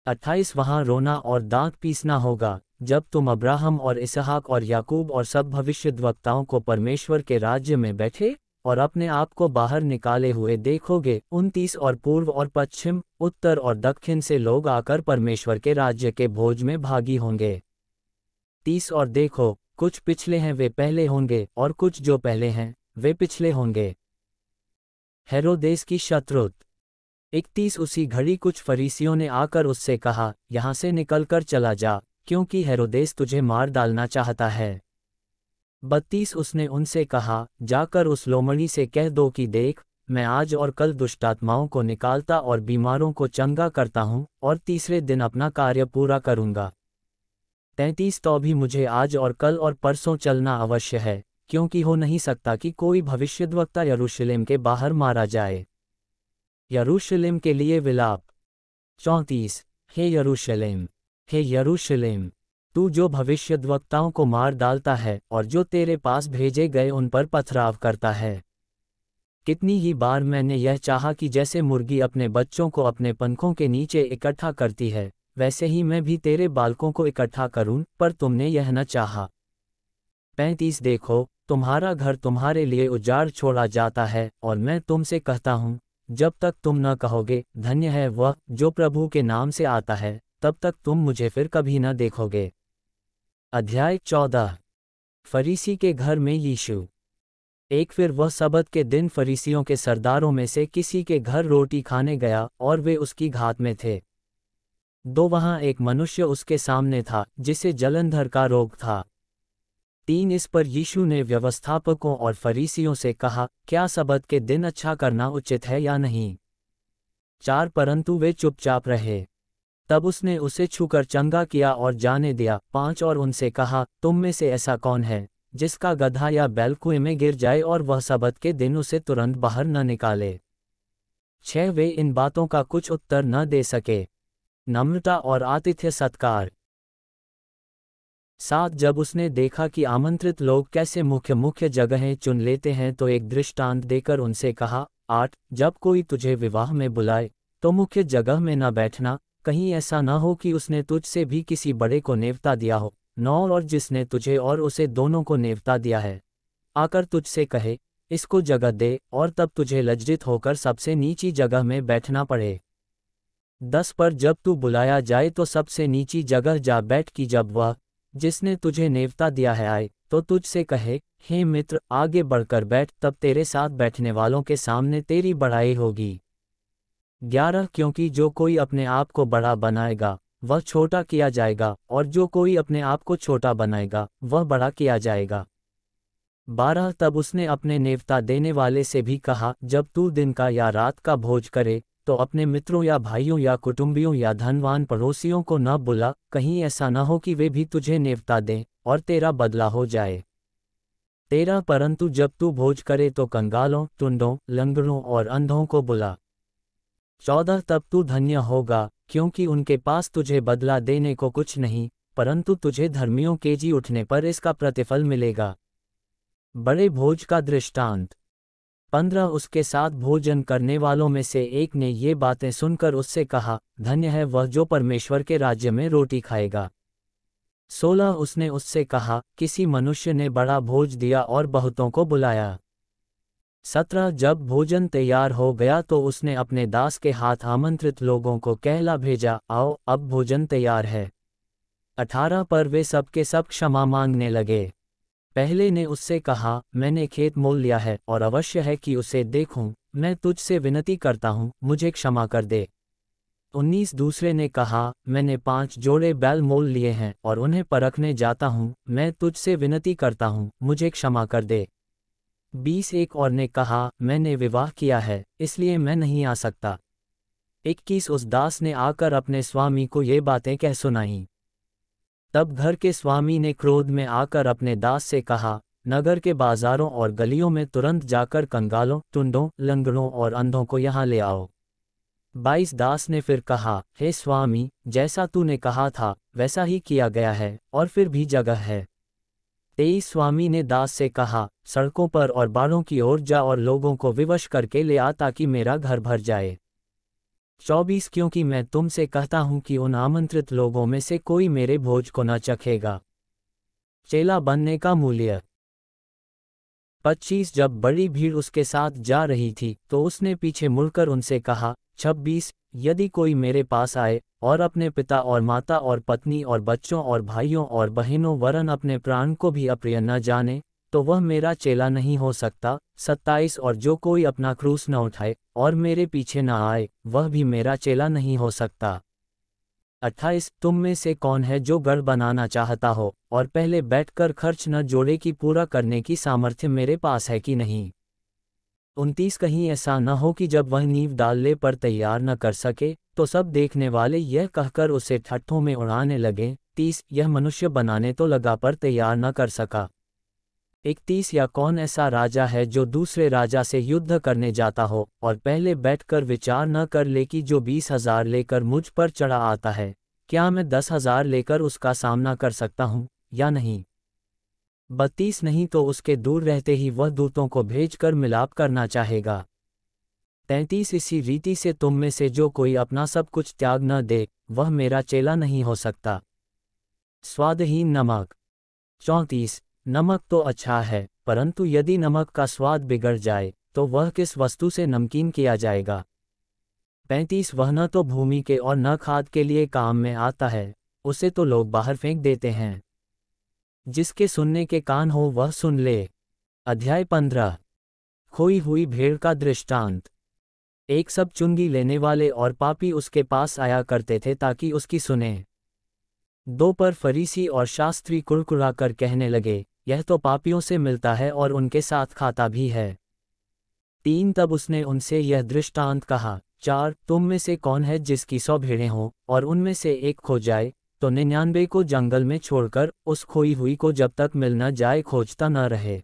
अट्ठाईस वहाँ रोना और दांत पीसना होगा जब तुम अब्राहम और इसहाक और याकूब और सब भविष्य भविष्यद्वक्ताओं को परमेश्वर के राज्य में बैठे और अपने आप को बाहर निकाले हुए देखोगे उनतीस और पूर्व और पश्चिम उत्तर और दक्षिण से लोग आकर परमेश्वर के राज्य के भोज में भागी होंगे तीस और देखो कुछ पिछले हैं वे पहले होंगे और कुछ जो पहले हैं वे पिछले होंगे हेरोदेस की शत्रुत इकतीस उसी घड़ी कुछ फरीसियों ने आकर उससे कहा यहाँ से निकलकर चला जा क्योंकि हेरोदेस तुझे मार डालना चाहता है बत्तीस उसने उनसे कहा जाकर उस लोमड़ी से कह दो कि देख मैं आज और कल दुष्टात्माओं को निकालता और बीमारों को चंगा करता हूं और तीसरे दिन अपना कार्य पूरा करूँगा तैंतीस तो भी मुझे आज और कल और परसों चलना अवश्य है क्योंकि हो नहीं सकता कि कोई भविष्यद्वक्ता यरूशलेम के बाहर मारा जाए यरूशलेम के लिए विलाप चौंतीस हे यरूशलेम हे यरूशलेम तू जो भविष्यद्वक्ताओं को मार डालता है और जो तेरे पास भेजे गए उन पर पथराव करता है कितनी ही बार मैंने यह चाहा कि जैसे मुर्गी अपने बच्चों को अपने पंखों के नीचे इकट्ठा करती है वैसे ही मैं भी तेरे बालकों को इकट्ठा करूं पर तुमने यह न चाहा पैंतीस देखो तुम्हारा घर तुम्हारे लिए उजाड़ छोड़ा जाता है और मैं तुमसे कहता हूं जब तक तुम न कहोगे धन्य है वह जो प्रभु के नाम से आता है तब तक तुम मुझे फिर कभी न देखोगे अध्याय चौदह फरीसी के घर में यीशु एक फिर वह सबत के दिन फरीसियों के सरदारों में से किसी के घर रोटी खाने गया और वे उसकी घात में थे दो वहां एक मनुष्य उसके सामने था जिसे जलंधर का रोग था तीन इस पर यीशु ने व्यवस्थापकों और फरीसियों से कहा क्या सबत के दिन अच्छा करना उचित है या नहीं चार परंतु वे चुपचाप रहे तब उसने उसे छूकर चंगा किया और जाने दिया पांच और उनसे कहा तुम में से ऐसा कौन है जिसका गधा या बैल कुएं में गिर जाए और वह सबत के दिन उसे तुरंत बाहर न निकाले छह वे इन बातों का कुछ उत्तर न दे सके नम्रता और आतिथ्य सत्कार साथ जब उसने देखा कि आमंत्रित लोग कैसे मुख्य मुख्य जगहें चुन लेते हैं तो एक दृष्टांत देकर उनसे कहा आठ जब कोई तुझे विवाह में बुलाए तो मुख्य जगह में न बैठना कहीं ऐसा न हो कि उसने तुझसे भी किसी बड़े को नेवता दिया हो नौ और जिसने तुझे और उसे दोनों को नेवता दिया है आकर तुझसे कहे इसको जगह दे और तब तुझे लज्जित होकर सबसे नीची जगह में बैठना पड़े दस पर जब तू बुलाया जाए तो सबसे नीची जगह जा बैठ की जब वह जिसने तुझे नेवता दिया है आए तो तुझसे कहे हे मित्र आगे बढ़कर बैठ तब तेरे साथ बैठने वालों के सामने तेरी बढ़ाई होगी ग्यारह क्योंकि जो कोई अपने आप को बड़ा बनाएगा वह छोटा किया जाएगा और जो कोई अपने आप को छोटा बनाएगा वह बड़ा किया जाएगा बारह तब उसने अपने नेवता देने वाले से भी कहा जब तू दिन का या रात का भोज करे तो अपने मित्रों या भाइयों या कुटुंबियों या धनवान पड़ोसियों को न बुला कहीं ऐसा न हो कि वे भी तुझे नेवता दें और तेरा बदला हो जाए तेरा परंतु जब तू भोज करे तो कंगालों टुंडों लंगड़ों और अंधों को बुला चौदह तब तू धन्य होगा क्योंकि उनके पास तुझे बदला देने को कुछ नहीं परंतु तुझे धर्मियों के जी उठने पर इसका प्रतिफल मिलेगा बड़े भोज का दृष्टांत पंद्रह उसके साथ भोजन करने वालों में से एक ने ये बातें सुनकर उससे कहा धन्य है वह जो परमेश्वर के राज्य में रोटी खाएगा सोलह उसने उससे कहा किसी मनुष्य ने बड़ा भोज दिया और बहुतों को बुलाया सत्रह जब भोजन तैयार हो गया तो उसने अपने दास के हाथ आमंत्रित लोगों को कहला भेजा आओ अब भोजन तैयार है अठारह पर वे सब सब क्षमा मांगने लगे पहले ने उससे कहा मैंने खेत मोल लिया है और अवश्य है कि उसे देखूं मैं तुझसे विनती करता हूं मुझे क्षमा कर दे उन्नीस दूसरे ने कहा मैंने पांच जोड़े बैल मोल लिए हैं और उन्हें परखने जाता हूं मैं तुझसे विनती करता हूं मुझे क्षमा कर दे बीस एक और ने कहा मैंने विवाह किया है इसलिए मैं नहीं आ सकता इक्कीस उस दास ने आकर अपने स्वामी को ये बातें कह सुनाई तब घर के स्वामी ने क्रोध में आकर अपने दास से कहा नगर के बाजारों और गलियों में तुरंत जाकर कंगालों टुंडों लंगड़ों और अंधों को यहाँ ले आओ बाईस दास ने फिर कहा हे स्वामी जैसा तूने कहा था वैसा ही किया गया है और फिर भी जगह है तेईस स्वामी ने दास से कहा सड़कों पर और बाड़ों की ओर जा और लोगों को विवश करके ले आ ताकि मेरा घर भर जाए चौबीस क्योंकि मैं तुमसे कहता हूं कि उन आमंत्रित लोगों में से कोई मेरे भोज को न चखेगा चेला बनने का मूल्य पच्चीस जब बड़ी भीड़ उसके साथ जा रही थी तो उसने पीछे मुड़कर उनसे कहा छब्बीस यदि कोई मेरे पास आए और अपने पिता और माता और पत्नी और बच्चों और भाइयों और बहनों वरन अपने प्राण को भी अप्रिय न जाने तो वह मेरा चेला नहीं हो सकता सत्ताईस और जो कोई अपना क्रूस न उठाए और मेरे पीछे न आए वह भी मेरा चेला नहीं हो सकता अट्ठाईस तुम में से कौन है जो गढ़ बनाना चाहता हो और पहले बैठकर खर्च न जोड़े कि पूरा करने की सामर्थ्य मेरे पास है कि नहीं उनतीस कहीं ऐसा न हो कि जब वह नींव डालने पर तैयार न कर सके तो सब देखने वाले यह कहकर उसे ठट्ठों में उड़ाने लगे तीस यह मनुष्य बनाने तो लगा पर तैयार न कर सका इकतीस या कौन ऐसा राजा है जो दूसरे राजा से युद्ध करने जाता हो और पहले बैठकर विचार न कर ले कि जो बीस हजार लेकर मुझ पर चढ़ा आता है क्या मैं दस हजार लेकर उसका सामना कर सकता हूँ या नहीं बत्तीस नहीं तो उसके दूर रहते ही वह दूतों को भेजकर मिलाप करना चाहेगा तैंतीस इसी रीति से तुम में से जो कोई अपना सब कुछ त्याग न दे वह मेरा चेला नहीं हो सकता स्वादहीन नमक चौंतीस नमक तो अच्छा है परंतु यदि नमक का स्वाद बिगड़ जाए तो वह किस वस्तु से नमकीन किया जाएगा पैंतीस वह न तो भूमि के और न खाद के लिए काम में आता है उसे तो लोग बाहर फेंक देते हैं जिसके सुनने के कान हो वह सुन ले अध्याय पंद्रह खोई हुई भेड़ का दृष्टांत एक सब चुंगी लेने वाले और पापी उसके पास आया करते थे ताकि उसकी सुने दो पर फरीसी और शास्त्री कुड़कुड़ा कर कहने लगे यह तो पापियों से मिलता है और उनके साथ खाता भी है तीन तब उसने उनसे यह दृष्टांत कहा चार तुम में से कौन है जिसकी सौ भेड़ें हों और उनमें से एक खो जाए तो निन्यानबे को जंगल में छोड़कर उस खोई हुई को जब तक मिल न जाए खोजता न रहे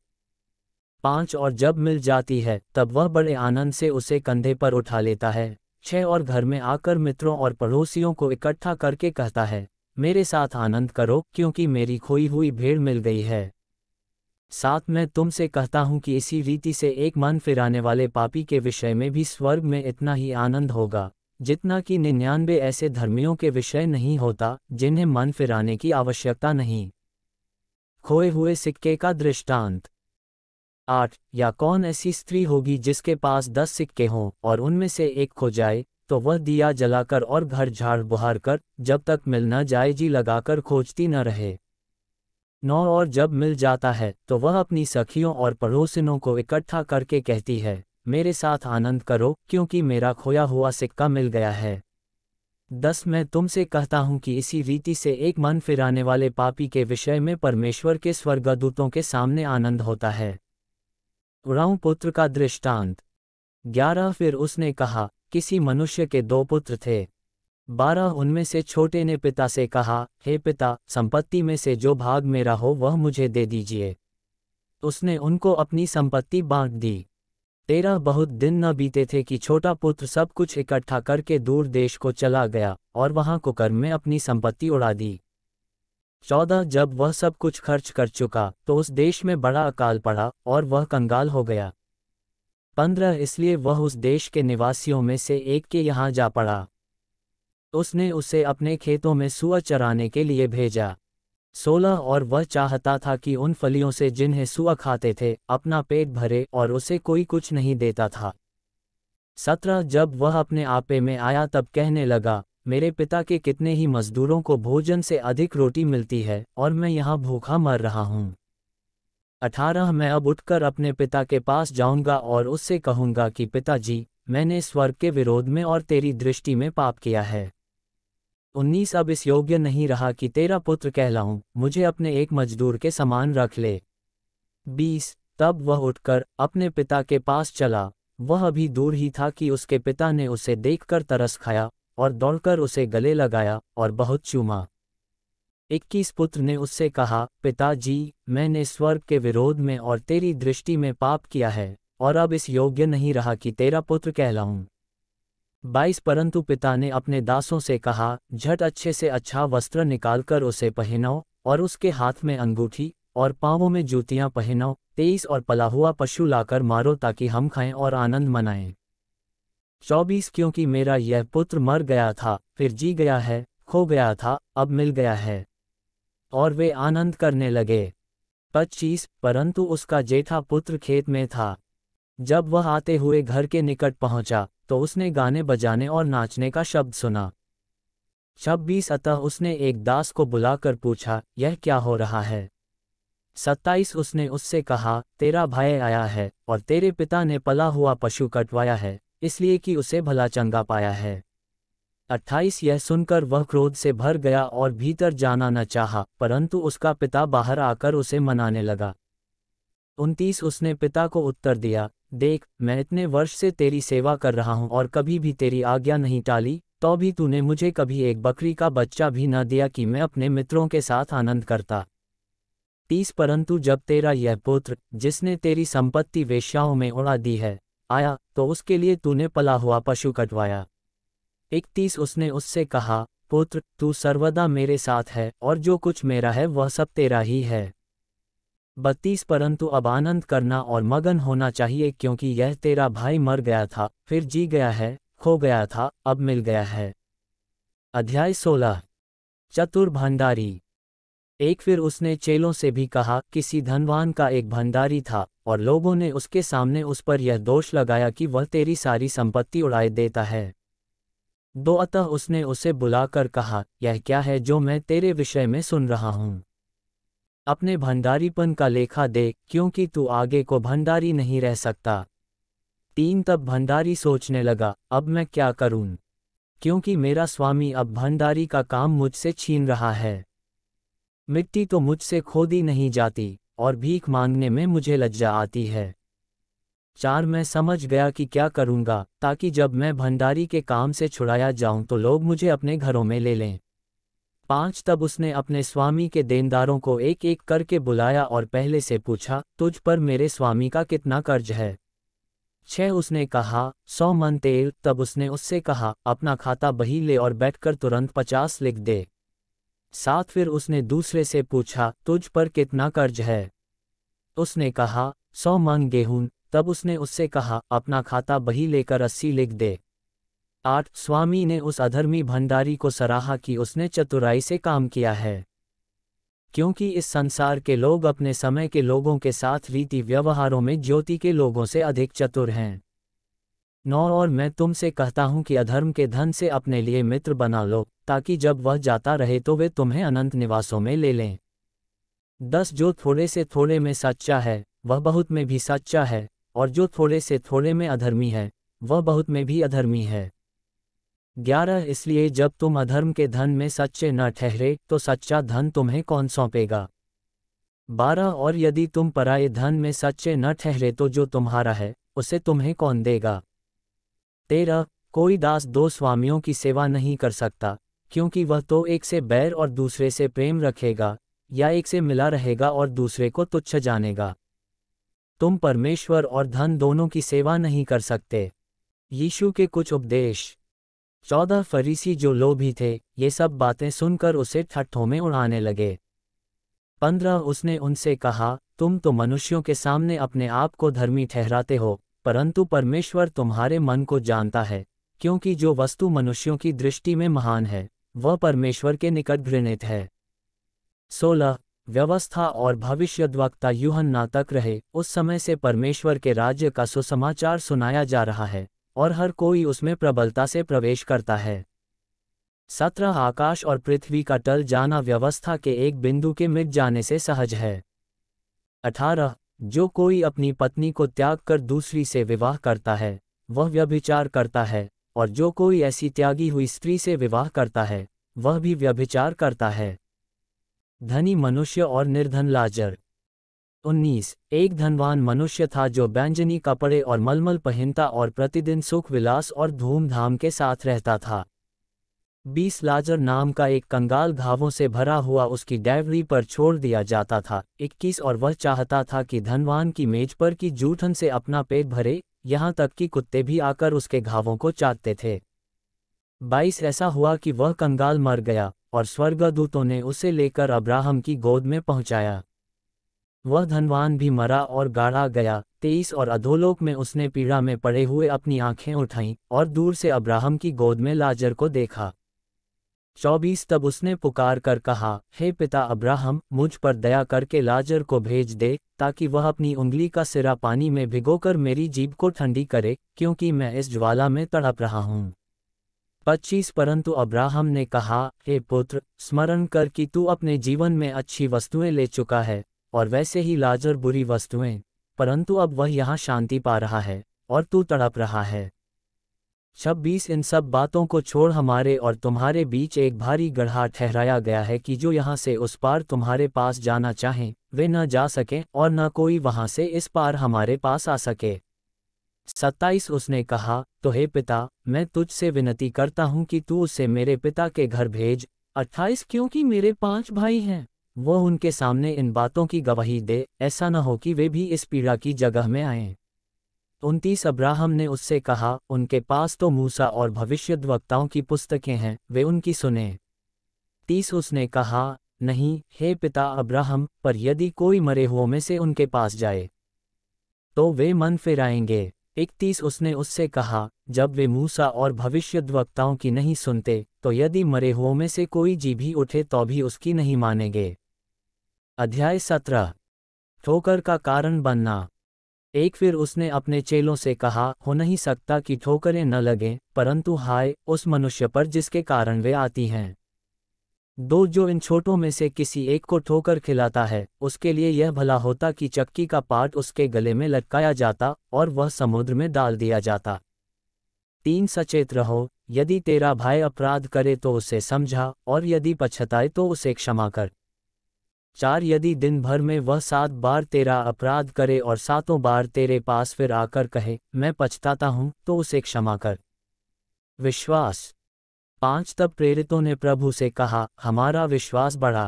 पांच और जब मिल जाती है तब वह बड़े आनंद से उसे कंधे पर उठा लेता है छह और घर में आकर मित्रों और पड़ोसियों को इकट्ठा करके कहता है मेरे साथ आनंद करो क्योंकि मेरी खोई हुई भेड़ मिल गई है साथ मैं तुमसे कहता हूं कि इसी रीति से एक मन फिराने वाले पापी के विषय में भी स्वर्ग में इतना ही आनंद होगा जितना कि निन्यानबे ऐसे धर्मियों के विषय नहीं होता जिन्हें मन फिराने की आवश्यकता नहीं खोए हुए सिक्के का दृष्टांत आठ या कौन ऐसी स्त्री होगी जिसके पास दस सिक्के हों और उनमें से एक खो जाए तो वह दिया जलाकर और घर झाड़ बुहार कर जब तक मिल न जाए जी लगाकर खोजती न रहे नौ और जब मिल जाता है तो वह अपनी सखियों और पड़ोसिनों को इकट्ठा करके कहती है मेरे साथ आनंद करो क्योंकि मेरा खोया हुआ सिक्का मिल गया है दस मैं तुमसे कहता हूं कि इसी रीति से एक मन फिराने वाले पापी के विषय में परमेश्वर के स्वर्गदूतों के सामने आनंद होता है उड़ाऊ पुत्र का दृष्टांत ग्यारह फिर उसने कहा किसी मनुष्य के दो पुत्र थे बारह उनमें से छोटे ने पिता से कहा हे पिता संपत्ति में से जो भाग मेरा हो वह मुझे दे दीजिए उसने उनको अपनी संपत्ति बांट दी तेरह बहुत दिन न बीते थे कि छोटा पुत्र सब कुछ इकट्ठा करके दूर देश को चला गया और वहां कुकर में अपनी संपत्ति उड़ा दी चौदह जब वह सब कुछ खर्च कर चुका तो उस देश में बड़ा अकाल पड़ा और वह कंगाल हो गया पंद्रह इसलिए वह उस देश के निवासियों में से एक के यहाँ जा पड़ा उसने उसे अपने खेतों में सुअ चराने के लिए भेजा सोलह और वह चाहता था कि उन फलियों से जिन्हें सुअ खाते थे अपना पेट भरे और उसे कोई कुछ नहीं देता था सत्रह जब वह अपने आपे में आया तब कहने लगा मेरे पिता के कितने ही मजदूरों को भोजन से अधिक रोटी मिलती है और मैं यहाँ भूखा मर रहा हूँ अठारह मैं अब उठकर अपने पिता के पास जाऊंगा और उससे कहूंगा कि पिताजी मैंने स्वर्ग के विरोध में और तेरी दृष्टि में पाप किया है उन्नीस अब इस योग्य नहीं रहा कि तेरा पुत्र कहलाऊं मुझे अपने एक मजदूर के समान रख ले बीस तब वह उठकर अपने पिता के पास चला वह अभी दूर ही था कि उसके पिता ने उसे देखकर तरस खाया और दौड़कर उसे गले लगाया और बहुत चूमा इक्कीस पुत्र ने उससे कहा पिताजी मैंने स्वर्ग के विरोध में और तेरी दृष्टि में पाप किया है और अब इस योग्य नहीं रहा कि तेरा पुत्र कहलाऊं बाईस परंतु पिता ने अपने दासों से कहा झट अच्छे से अच्छा वस्त्र निकालकर उसे पहनाओ और उसके हाथ में अंगूठी और पांवों में जूतियां पहनाओ तेईस और पला हुआ पशु लाकर मारो ताकि हम खाएं और आनंद मनाएं चौबीस क्योंकि मेरा यह पुत्र मर गया था फिर जी गया है खो गया था अब मिल गया है और वे आनंद करने लगे पच्चीस परंतु उसका जेठा पुत्र खेत में था जब वह आते हुए घर के निकट पहुंचा तो उसने गाने बजाने और नाचने का शब्द सुना छब्बीस अतः उसने एक दास को बुलाकर पूछा यह क्या हो रहा है सत्ताईस उसने उससे कहा तेरा भाई आया है और तेरे पिता ने पला हुआ पशु कटवाया है इसलिए कि उसे भला चंगा पाया है अट्ठाईस यह सुनकर वह क्रोध से भर गया और भीतर जाना न चाहा परंतु उसका पिता बाहर आकर उसे मनाने लगा उनतीस उसने पिता को उत्तर दिया देख मैं इतने वर्ष से तेरी सेवा कर रहा हूँ और कभी भी तेरी आज्ञा नहीं टाली तो भी तूने मुझे कभी एक बकरी का बच्चा भी न दिया कि मैं अपने मित्रों के साथ आनंद करता तीस परंतु जब तेरा यह पुत्र जिसने तेरी संपत्ति वेश्याओं में उड़ा दी है आया तो उसके लिए तूने पला हुआ पशु कटवाया इकतीस उसने उससे कहा पुत्र तू सर्वदा मेरे साथ है और जो कुछ मेरा है वह सब तेरा ही है बत्तीस परंतु अब आनंद करना और मगन होना चाहिए क्योंकि यह तेरा भाई मर गया था फिर जी गया है खो गया था अब मिल गया है अध्याय सोलह चतुर भंडारी एक फिर उसने चेलों से भी कहा किसी धनवान का एक भंडारी था और लोगों ने उसके सामने उस पर यह दोष लगाया कि वह तेरी सारी संपत्ति उड़ाए देता है दो अतः उसने उसे बुलाकर कहा यह क्या है जो मैं तेरे विषय में सुन रहा हूँ अपने भंडारीपन का लेखा दे क्योंकि तू आगे को भंडारी नहीं रह सकता तीन तब भंडारी सोचने लगा अब मैं क्या करूं? क्योंकि मेरा स्वामी अब भंडारी का काम मुझसे छीन रहा है मिट्टी तो मुझसे खोदी नहीं जाती और भीख मांगने में मुझे लज्जा आती है चार मैं समझ गया कि क्या करूंगा ताकि जब मैं भंडारी के काम से छुड़ाया जाऊं तो लोग मुझे अपने घरों में ले लें पाँच तब उसने अपने स्वामी के देनदारों को एक एक करके बुलाया और पहले से पूछा तुझ पर मेरे स्वामी का कितना कर्ज है छह उसने कहा सौ मन तेल तब उसने उससे कहा अपना खाता बही ले और बैठकर तुरंत पचास लिख दे साथ फिर उसने दूसरे से पूछा तुझ पर कितना कर्ज है उसने कहा सौ मन गेहूं तब उसने उससे कहा अपना खाता बही लेकर अस्सी लिख दे आठ स्वामी ने उस अधर्मी भंडारी को सराहा कि उसने चतुराई से काम किया है क्योंकि इस संसार के लोग अपने समय के लोगों के साथ रीति व्यवहारों में ज्योति के लोगों से अधिक चतुर हैं नौ और मैं तुमसे कहता हूं कि अधर्म के धन से अपने लिए मित्र बना लो ताकि जब वह जाता रहे तो वे तुम्हें अनंत निवासों में ले लें दस जो थोड़े से थोड़े में सच्चा है वह बहुत में भी सच्चा है और जो थोड़े से थोड़े में अधर्मी है वह बहुत में भी अधर्मी है ग्यारह इसलिए जब तुम अधर्म के धन में सच्चे न ठहरे तो सच्चा धन तुम्हें कौन सौंपेगा बारह और यदि तुम पराए धन में सच्चे न ठहरे तो जो तुम्हारा है उसे तुम्हें कौन देगा तेरह कोई दास दो स्वामियों की सेवा नहीं कर सकता क्योंकि वह तो एक से बैर और दूसरे से प्रेम रखेगा या एक से मिला रहेगा और दूसरे को तुच्छ जानेगा तुम परमेश्वर और धन दोनों की सेवा नहीं कर सकते यीशु के कुछ उपदेश चौदह फरीसी जो लोभी थे ये सब बातें सुनकर उसे ठट्ठों में उड़ाने लगे पंद्रह उसने उनसे कहा तुम तो मनुष्यों के सामने अपने आप को धर्मी ठहराते हो परंतु परमेश्वर तुम्हारे मन को जानता है क्योंकि जो वस्तु मनुष्यों की दृष्टि में महान है वह परमेश्वर के निकट घृणित है सोलह व्यवस्था और भविष्यद्वक्ता यूहन्ना तक रहे उस समय से परमेश्वर के राज्य का सुसमाचार सुनाया जा रहा है और हर कोई उसमें प्रबलता से प्रवेश करता है सत्रह आकाश और पृथ्वी का टल जाना व्यवस्था के एक बिंदु के मिट जाने से सहज है अठारह जो कोई अपनी पत्नी को त्याग कर दूसरी से विवाह करता है वह व्यभिचार करता है और जो कोई ऐसी त्यागी हुई स्त्री से विवाह करता है वह भी व्यभिचार करता है धनी मनुष्य और निर्धन लाजर उन्नीस एक धनवान मनुष्य था जो बैंजनी कपड़े और मलमल पहनता और प्रतिदिन सुख विलास और धूमधाम के साथ रहता था बीस लाजर नाम का एक कंगाल घावों से भरा हुआ उसकी डैवरी पर छोड़ दिया जाता था इक्कीस और वह चाहता था कि धनवान की मेज पर की जूठन से अपना पेट भरे यहाँ तक कि कुत्ते भी आकर उसके घावों को चाटते थे बाईस ऐसा हुआ कि वह कंगाल मर गया और स्वर्गदूतों ने उसे लेकर अब्राहम की गोद में पहुंचाया वह धनवान भी मरा और गाढ़ा गया तेईस और अधोलोक में उसने पीड़ा में पड़े हुए अपनी आंखें उठाईं और दूर से अब्राहम की गोद में लाजर को देखा चौबीस तब उसने पुकार कर कहा हे पिता अब्राहम मुझ पर दया करके लाजर को भेज दे ताकि वह अपनी उंगली का सिरा पानी में भिगोकर मेरी जीभ को ठंडी करे क्योंकि मैं इस ज्वाला में तड़प रहा हूँ पच्चीस परंतु अब्राहम ने कहा हे पुत्र स्मरण कर कि तू अपने जीवन में अच्छी वस्तुएं ले चुका है और वैसे ही लाज और बुरी वस्तुएं परंतु अब वह यहाँ शांति पा रहा है और तू तड़प रहा है छब्बीस इन सब बातों को छोड़ हमारे और तुम्हारे बीच एक भारी गढ़ा ठहराया गया है कि जो यहाँ से उस पार तुम्हारे पास जाना चाहें वे न जा सकें और न कोई वहां से इस पार हमारे पास आ सके सत्ताईस उसने कहा तो हे पिता मैं तुझसे विनती करता हूँ कि तू उसे मेरे पिता के घर भेज अट्ठाईस क्योंकि मेरे पांच भाई हैं वो उनके सामने इन बातों की गवाही दे ऐसा न हो कि वे भी इस पीड़ा की जगह में आएं। उनतीस अब्राहम ने उससे कहा उनके पास तो मूसा और भविष्यद्वक्ताओं की पुस्तकें हैं वे उनकी सुने तीस उसने कहा नहीं हे पिता अब्राहम पर यदि कोई मरे हुओं में से उनके पास जाए तो वे मन फिराएंगे इकतीस उसने उससे कहा जब वे मूसा और भविष्यद्वक्ताओं की नहीं सुनते तो यदि मरे हुओं में से कोई जी भी उठे तो भी उसकी नहीं मानेंगे अध्याय सत्रह ठोकर का कारण बनना एक फिर उसने अपने चेलों से कहा हो नहीं सकता कि ठोकरें न लगें परंतु हाय उस मनुष्य पर जिसके कारण वे आती हैं दो जो इन छोटों में से किसी एक को ठोकर खिलाता है उसके लिए यह भला होता कि चक्की का पार्ट उसके गले में लटकाया जाता और वह समुद्र में डाल दिया जाता तीन सचेत रहो यदि तेरा भाई अपराध करे तो उसे समझा और यदि पछताए तो उसे क्षमा कर चार यदि दिन भर में वह सात बार तेरा अपराध करे और सातों बार तेरे पास फिर आकर कहे मैं पछताता हूं तो उसे क्षमा कर विश्वास पांच तब प्रेरितों ने प्रभु से कहा हमारा विश्वास बढ़ा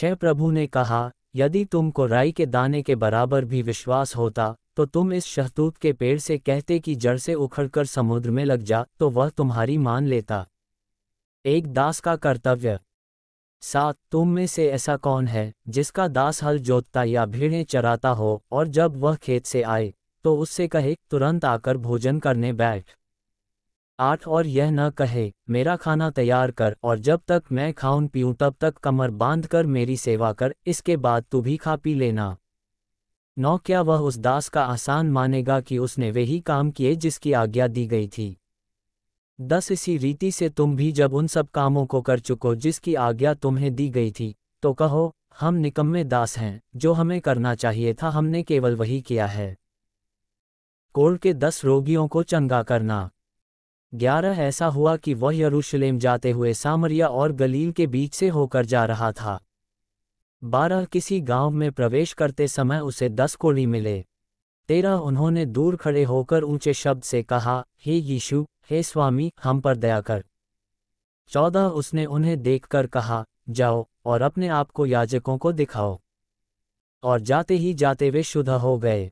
छह प्रभु ने कहा यदि तुमको राई के दाने के बराबर भी विश्वास होता तो तुम इस शहतूत के पेड़ से कहते कि जड़ से उखड़कर समुद्र में लग जा तो वह तुम्हारी मान लेता एक दास का कर्तव्य सात तुम में से ऐसा कौन है जिसका दास हल जोतता या भीड़ें चराता हो और जब वह खेत से आए तो उससे कहे तुरंत आकर भोजन करने बैठ आठ और यह न कहे मेरा खाना तैयार कर और जब तक मैं खाऊन पीऊं तब तक कमर बांध कर मेरी सेवा कर इसके बाद तू भी खा पी लेना नौ क्या वह उस दास का आसान मानेगा कि उसने वही काम किए जिसकी आज्ञा दी गई थी दस इसी रीति से तुम भी जब उन सब कामों को कर चुको जिसकी आज्ञा तुम्हें दी गई थी तो कहो हम निकम्मे दास हैं जो हमें करना चाहिए था हमने केवल वही किया है कोल के दस रोगियों को चंगा करना ग्यारह ऐसा हुआ कि वह यरूशलेम जाते हुए सामरिया और गलील के बीच से होकर जा रहा था बारह किसी गांव में प्रवेश करते समय उसे दस कोली मिले तेरह उन्होंने दूर खड़े होकर ऊंचे शब्द से कहा हे यीशु हे स्वामी हम पर दया कर चौदह उसने उन्हें देखकर कहा जाओ और अपने आप को याजकों को दिखाओ और जाते ही जाते वे शुद्ध हो गए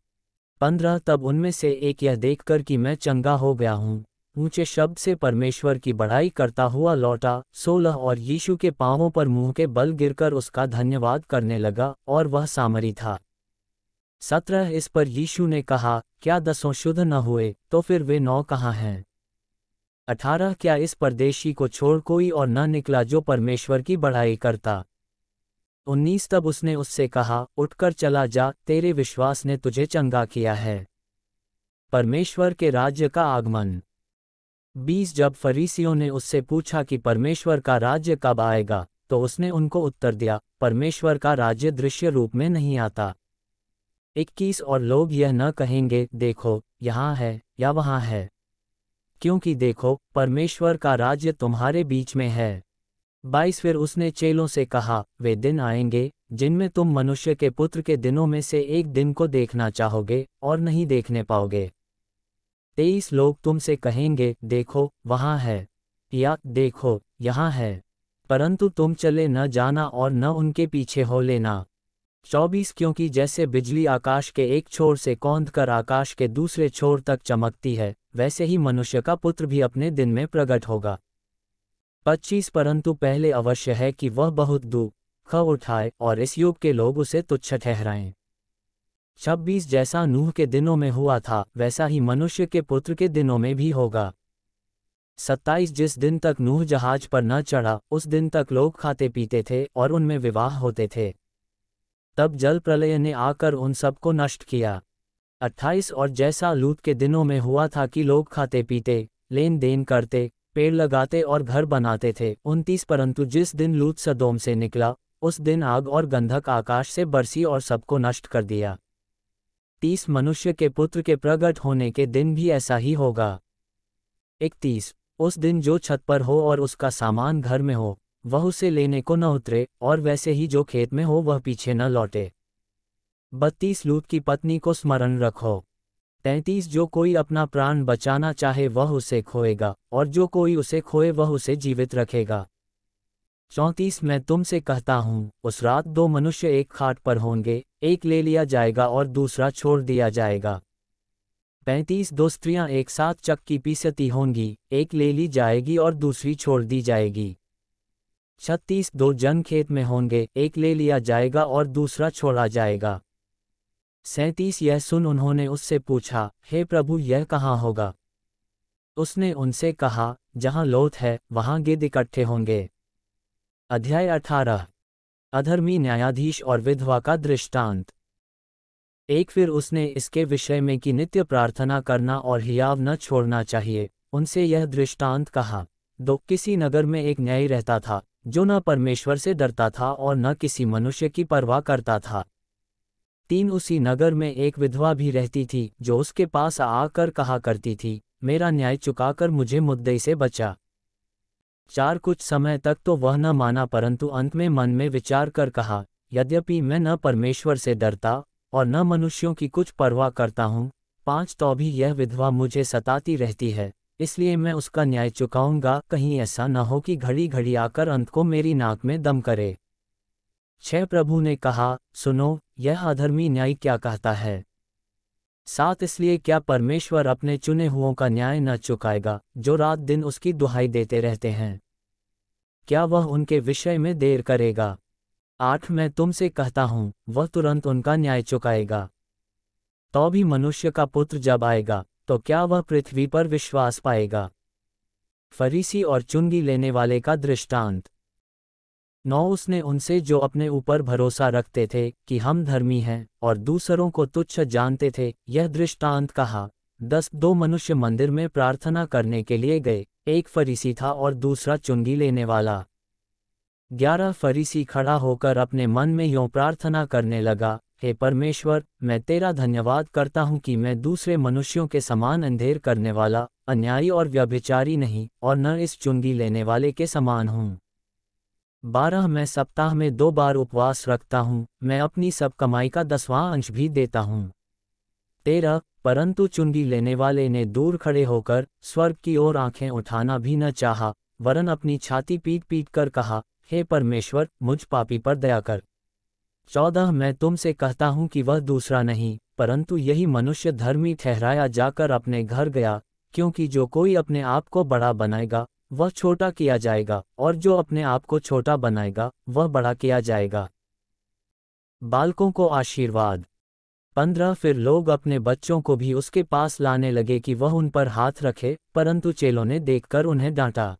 पंद्रह तब उनमें से एक यह देखकर कि मैं चंगा हो गया हूँ ऊंचे शब्द से परमेश्वर की बढ़ाई करता हुआ लौटा सोलह और यीशु के पांवों पर मुंह के बल गिरकर उसका धन्यवाद करने लगा और वह सामरी था सत्रह इस पर यीशु ने कहा क्या दसों शुद्ध न हुए तो फिर वे नौ कहाँ हैं अठारह क्या इस परदेशी को छोड़ कोई और न निकला जो परमेश्वर की बढ़ाई करता उन्नीस तब उसने उससे कहा उठकर चला जा तेरे विश्वास ने तुझे चंगा किया है परमेश्वर के राज्य का आगमन बीस जब फरीसियों ने उससे पूछा कि परमेश्वर का राज्य कब आएगा तो उसने उनको उत्तर दिया परमेश्वर का राज्य दृश्य रूप में नहीं आता इक्कीस और लोग यह न कहेंगे देखो यहाँ है या वहाँ है क्योंकि देखो परमेश्वर का राज्य तुम्हारे बीच में है बाईस फिर उसने चेलों से कहा वे दिन आएंगे जिनमें तुम मनुष्य के पुत्र के दिनों में से एक दिन को देखना चाहोगे और नहीं देखने पाओगे तेईस लोग तुमसे कहेंगे देखो वहाँ है या देखो यहाँ है परंतु तुम चले न जाना और न उनके पीछे हो लेना चौबीस क्योंकि जैसे बिजली आकाश के एक छोर से कौंध कर आकाश के दूसरे छोर तक चमकती है वैसे ही मनुष्य का पुत्र भी अपने दिन में प्रकट होगा पच्चीस परंतु पहले अवश्य है कि वह बहुत दुख उठाए और इस युग के लोग उसे तुच्छ ठहराएं छब्बीस जैसा नूह के दिनों में हुआ था वैसा ही मनुष्य के पुत्र के दिनों में भी होगा सत्ताईस जिस दिन तक नूह जहाज पर न चढ़ा उस दिन तक लोग खाते पीते थे और उनमें विवाह होते थे तब जल प्रलय ने आकर उन सबको नष्ट किया 28 और जैसा लूट के दिनों में हुआ था कि लोग खाते पीते लेन देन करते पेड़ लगाते और घर बनाते थे उनतीस परंतु जिस दिन लूट सदोम से निकला उस दिन आग और गंधक आकाश से बरसी और सबको नष्ट कर दिया तीस मनुष्य के पुत्र के प्रकट होने के दिन भी ऐसा ही होगा इकतीस उस दिन जो छत पर हो और उसका सामान घर में हो वह उसे लेने को न उतरे और वैसे ही जो खेत में हो वह पीछे न लौटे बत्तीस लूट की पत्नी को स्मरण रखो तैंतीस जो कोई अपना प्राण बचाना चाहे वह उसे खोएगा और जो कोई उसे खोए वह उसे जीवित रखेगा चौंतीस मैं तुमसे कहता हूँ उस रात दो मनुष्य एक खाट पर होंगे एक ले लिया जाएगा और दूसरा छोड़ दिया जाएगा पैंतीस दो स्त्रियां एक साथ चक्की पीसती होंगी एक ले ली जाएगी और दूसरी छोड़ दी जाएगी छत्तीस दो जन खेत में होंगे एक ले लिया जाएगा और दूसरा छोड़ा जाएगा सैतीस यह सुन उन्होंने उससे पूछा हे प्रभु यह कहाँ होगा उसने उनसे कहा जहाँ लोथ है वहाँ गिद इकट्ठे होंगे अध्याय अठारह अधर्मी न्यायाधीश और विधवा का दृष्टांत एक फिर उसने इसके विषय में कि नित्य प्रार्थना करना और हियाव न छोड़ना चाहिए उनसे यह दृष्टांत कहा दो किसी नगर में एक न्यायी रहता था जो न परमेश्वर से डरता था और न किसी मनुष्य की परवाह करता था तीन उसी नगर में एक विधवा भी रहती थी जो उसके पास आकर कहा करती थी मेरा न्याय चुकाकर मुझे मुद्दे से बचा चार कुछ समय तक तो वह न माना परंतु अंत में मन में विचार कर कहा यद्यपि मैं न परमेश्वर से डरता और न मनुष्यों की कुछ परवाह करता हूँ पांच तो भी यह विधवा मुझे सताती रहती है इसलिए मैं उसका न्याय चुकाऊंगा कहीं ऐसा न हो कि घड़ी घड़ी आकर अंत को मेरी नाक में दम करे छह प्रभु ने कहा सुनो यह अधर्मी न्याय क्या कहता है साथ इसलिए क्या परमेश्वर अपने चुने हुओं का न्याय न चुकाएगा जो रात दिन उसकी दुहाई देते रहते हैं क्या वह उनके विषय में देर करेगा आठ मैं तुमसे कहता हूं वह तुरंत उनका न्याय चुकाएगा तो भी मनुष्य का पुत्र जब आएगा तो क्या वह पृथ्वी पर विश्वास पाएगा फरीसी और चुंगी लेने वाले का दृष्टांत नौ उसने उनसे जो अपने ऊपर भरोसा रखते थे कि हम धर्मी हैं और दूसरों को तुच्छ जानते थे यह दृष्टांत कहा दस दो मनुष्य मंदिर में प्रार्थना करने के लिए गए एक फरीसी था और दूसरा चुंगी लेने वाला ग्यारह फरीसी खड़ा होकर अपने मन में यों प्रार्थना करने लगा हे परमेश्वर मैं तेरा धन्यवाद करता हूँ कि मैं दूसरे मनुष्यों के समान अंधेर करने वाला अन्यायी और व्यभिचारी नहीं और न इस चुंगी लेने वाले के समान हूँ बारह मैं सप्ताह में दो बार उपवास रखता हूँ मैं अपनी सब कमाई का दसवां अंश भी देता हूँ तेरह परंतु चुंगी लेने वाले ने दूर खड़े होकर स्वर्ग की ओर आंखें उठाना भी न चाहा वरन अपनी छाती पीट पीट कर कहा हे परमेश्वर मुझ पापी पर दया कर चौदह मैं तुमसे कहता हूँ कि वह दूसरा नहीं परंतु यही मनुष्य धर्मी ठहराया जाकर अपने घर गया क्योंकि जो कोई अपने आप को बड़ा बनाएगा वह छोटा किया जाएगा और जो अपने आप को छोटा बनाएगा वह बड़ा किया जाएगा बालकों को आशीर्वाद पंद्रह फिर लोग अपने बच्चों को भी उसके पास लाने लगे कि वह उन पर हाथ रखे परंतु चेलों ने देखकर उन्हें डांटा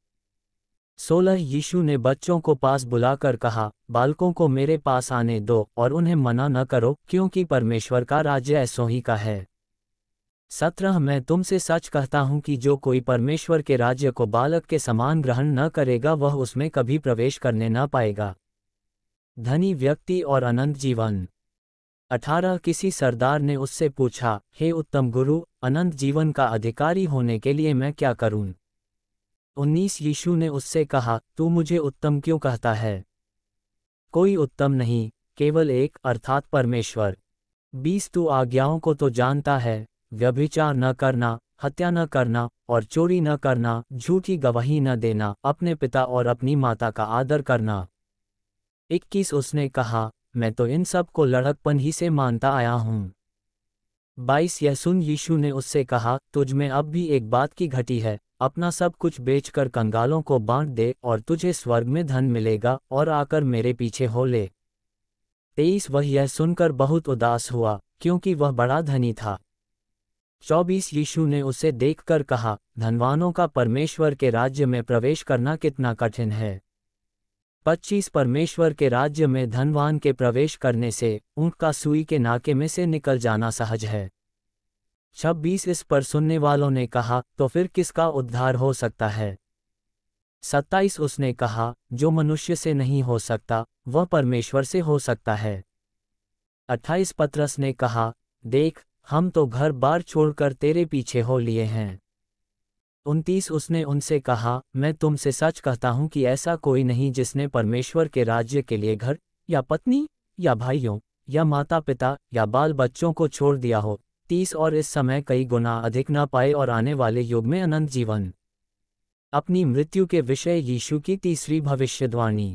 सोलह यीशु ने बच्चों को पास बुलाकर कहा बालकों को मेरे पास आने दो और उन्हें मना न करो क्योंकि परमेश्वर का राज्य ऐसो ही का है सत्रह मैं तुमसे सच कहता हूं कि जो कोई परमेश्वर के राज्य को बालक के समान ग्रहण न करेगा वह उसमें कभी प्रवेश करने न पाएगा धनी व्यक्ति और अनंत जीवन अठारह किसी सरदार ने उससे पूछा हे उत्तम गुरु अनंत जीवन का अधिकारी होने के लिए मैं क्या करूं उन्नीस यीशु ने उससे कहा तू मुझे उत्तम क्यों कहता है कोई उत्तम नहीं केवल एक अर्थात परमेश्वर बीस तू आज्ञाओं को तो जानता है व्यभिचार न करना हत्या न करना और चोरी न करना झूठी गवाही न देना अपने पिता और अपनी माता का आदर करना इक्कीस उसने कहा मैं तो इन सब को लड़कपन ही से मानता आया हूँ बाईस यह सुन यीशु ने उससे कहा तुझ में अब भी एक बात की घटी है अपना सब कुछ बेचकर कंगालों को बांट दे और तुझे स्वर्ग में धन मिलेगा और आकर मेरे पीछे हो ले तेईस वह यह सुनकर बहुत उदास हुआ क्योंकि वह बड़ा धनी था चौबीस यीशु ने उसे देखकर कहा धनवानों का परमेश्वर के राज्य में प्रवेश करना कितना कठिन है पच्चीस परमेश्वर के राज्य में धनवान के प्रवेश करने से ऊँट का सुई के नाके में से निकल जाना सहज है छब्बीस इस पर सुनने वालों ने कहा तो फिर किसका उद्धार हो सकता है सत्ताईस उसने कहा जो मनुष्य से नहीं हो सकता वह परमेश्वर से हो सकता है अट्ठाईस पत्रस ने कहा देख हम तो घर बार छोड़कर तेरे पीछे हो लिए हैं उनतीस उसने उनसे कहा मैं तुमसे सच कहता हूं कि ऐसा कोई नहीं जिसने परमेश्वर के राज्य के लिए घर या पत्नी या भाइयों या माता पिता या बाल बच्चों को छोड़ दिया हो तीस और इस समय कई गुना अधिक न पाए और आने वाले युग में अनंत जीवन अपनी मृत्यु के विषय यीशु की तीसरी भविष्यवाणी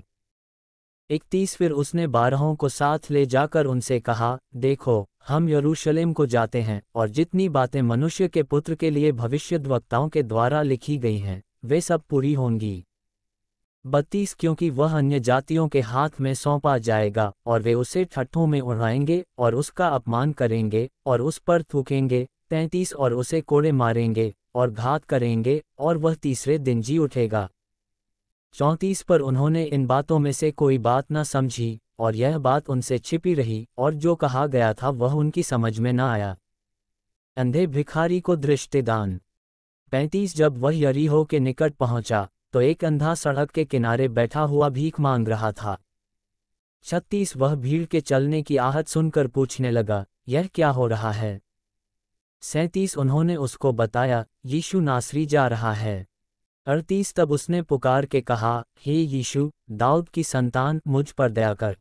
इकतीस फिर उसने बारहों को साथ ले जाकर उनसे कहा देखो हम यरूशलेम को जाते हैं और जितनी बातें मनुष्य के पुत्र के लिए भविष्यद्वक्ताओं के द्वारा लिखी गई हैं वे सब पूरी होंगी बत्तीस क्योंकि वह अन्य जातियों के हाथ में सौंपा जाएगा और वे उसे ठट्ठों में उड़ाएंगे और उसका अपमान करेंगे और उस पर थूकेंगे तैंतीस और उसे कोड़े मारेंगे और घात करेंगे और वह तीसरे दिन जी उठेगा चौंतीस पर उन्होंने इन बातों में से कोई बात न समझी और यह बात उनसे छिपी रही और जो कहा गया था वह उनकी समझ में न आया अंधे भिखारी को दृष्टिदान पैंतीस जब वह यरीहो के निकट पहुंचा तो एक अंधा सड़क के किनारे बैठा हुआ भीख मांग रहा था छत्तीस वह भीड़ के चलने की आहत सुनकर पूछने लगा यह क्या हो रहा है सैंतीस उन्होंने उसको बताया यीशु नासरी जा रहा है अड़तीस तब उसने पुकार के कहा हे यीशु दाऊद की संतान मुझ पर दया कर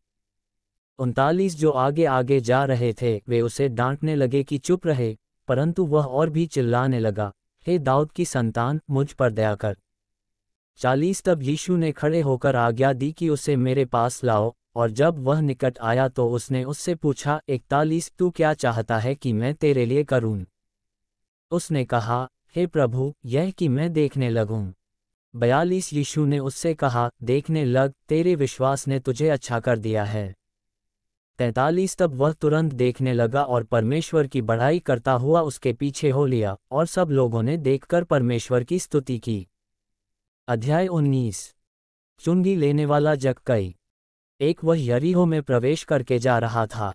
उनतालीस जो आगे आगे जा रहे थे वे उसे डांटने लगे कि चुप रहे परंतु वह और भी चिल्लाने लगा हे दाऊद की संतान मुझ पर दया कर चालीस तब यीशु ने खड़े होकर आज्ञा दी कि उसे मेरे पास लाओ और जब वह निकट आया तो उसने उससे पूछा इकतालीस तू क्या चाहता है कि मैं तेरे लिए करूं उसने कहा हे प्रभु यह कि मैं देखने लगूं बयालीस यीशु ने उससे कहा देखने लग तेरे विश्वास ने तुझे अच्छा कर दिया है तैतालीस तब वह तुरंत देखने लगा और परमेश्वर की बढ़ाई करता हुआ उसके पीछे हो लिया और सब लोगों ने देखकर परमेश्वर की स्तुति की अध्याय उन्नीस चुंगी लेने वाला जक्कई एक वह यरीहो में प्रवेश करके जा रहा था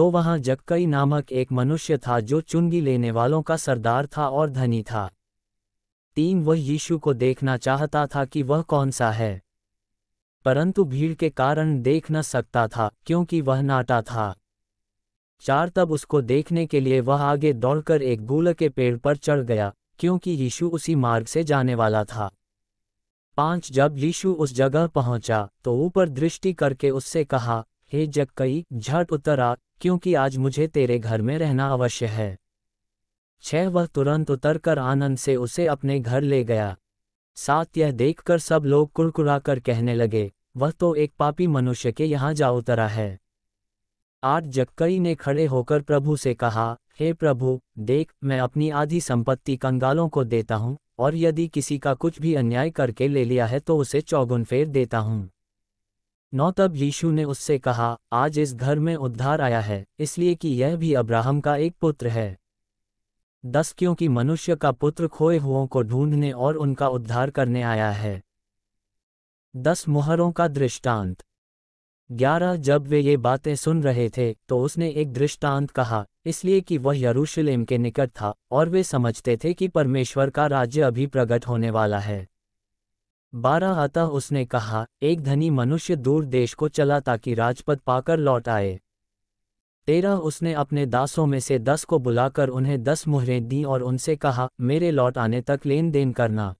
दो वहां जक्कई नामक एक मनुष्य था जो चुंगी लेने वालों का सरदार था और धनी था तीन वह यीशु को देखना चाहता था कि वह कौन सा है परंतु भीड़ के कारण देख न सकता था क्योंकि वह नाटा था चार तब उसको देखने के लिए वह आगे दौड़कर एक गूल के पेड़ पर चढ़ गया क्योंकि यीशु उसी मार्ग से जाने वाला था पांच जब यीशु उस जगह पहुंचा तो ऊपर दृष्टि करके उससे कहा हे जक्कई झट उतरा क्योंकि आज मुझे तेरे घर में रहना अवश्य है छह वह तुरंत उतर कर आनंद से उसे अपने घर ले गया साथ यह देखकर सब लोग कुड़कुड़ा कर कहने लगे वह तो एक पापी मनुष्य के यहाँ जा उतरा है आठ जक्कई ने खड़े होकर प्रभु से कहा हे प्रभु देख मैं अपनी आधी संपत्ति कंगालों को देता हूँ और यदि किसी का कुछ भी अन्याय करके ले लिया है तो उसे चौगुन फेर देता हूँ नौ तब यीशु ने उससे कहा आज इस घर में उद्धार आया है इसलिए कि यह भी अब्राहम का एक पुत्र है दस क्योंकि मनुष्य का पुत्र खोए हुओं को ढूंढने और उनका उद्धार करने आया है दस मुहरों का दृष्टांत ग्यारह जब वे ये बातें सुन रहे थे तो उसने एक दृष्टांत कहा इसलिए कि वह यरूशलेम के निकट था और वे समझते थे कि परमेश्वर का राज्य अभी प्रकट होने वाला है बारह अतः उसने कहा एक धनी मनुष्य दूर देश को चला ताकि राजपद पाकर लौट आए तेरह उसने अपने दासों में से दस को बुलाकर उन्हें दस मुहरें दी और उनसे कहा मेरे लौट आने तक लेन देन करना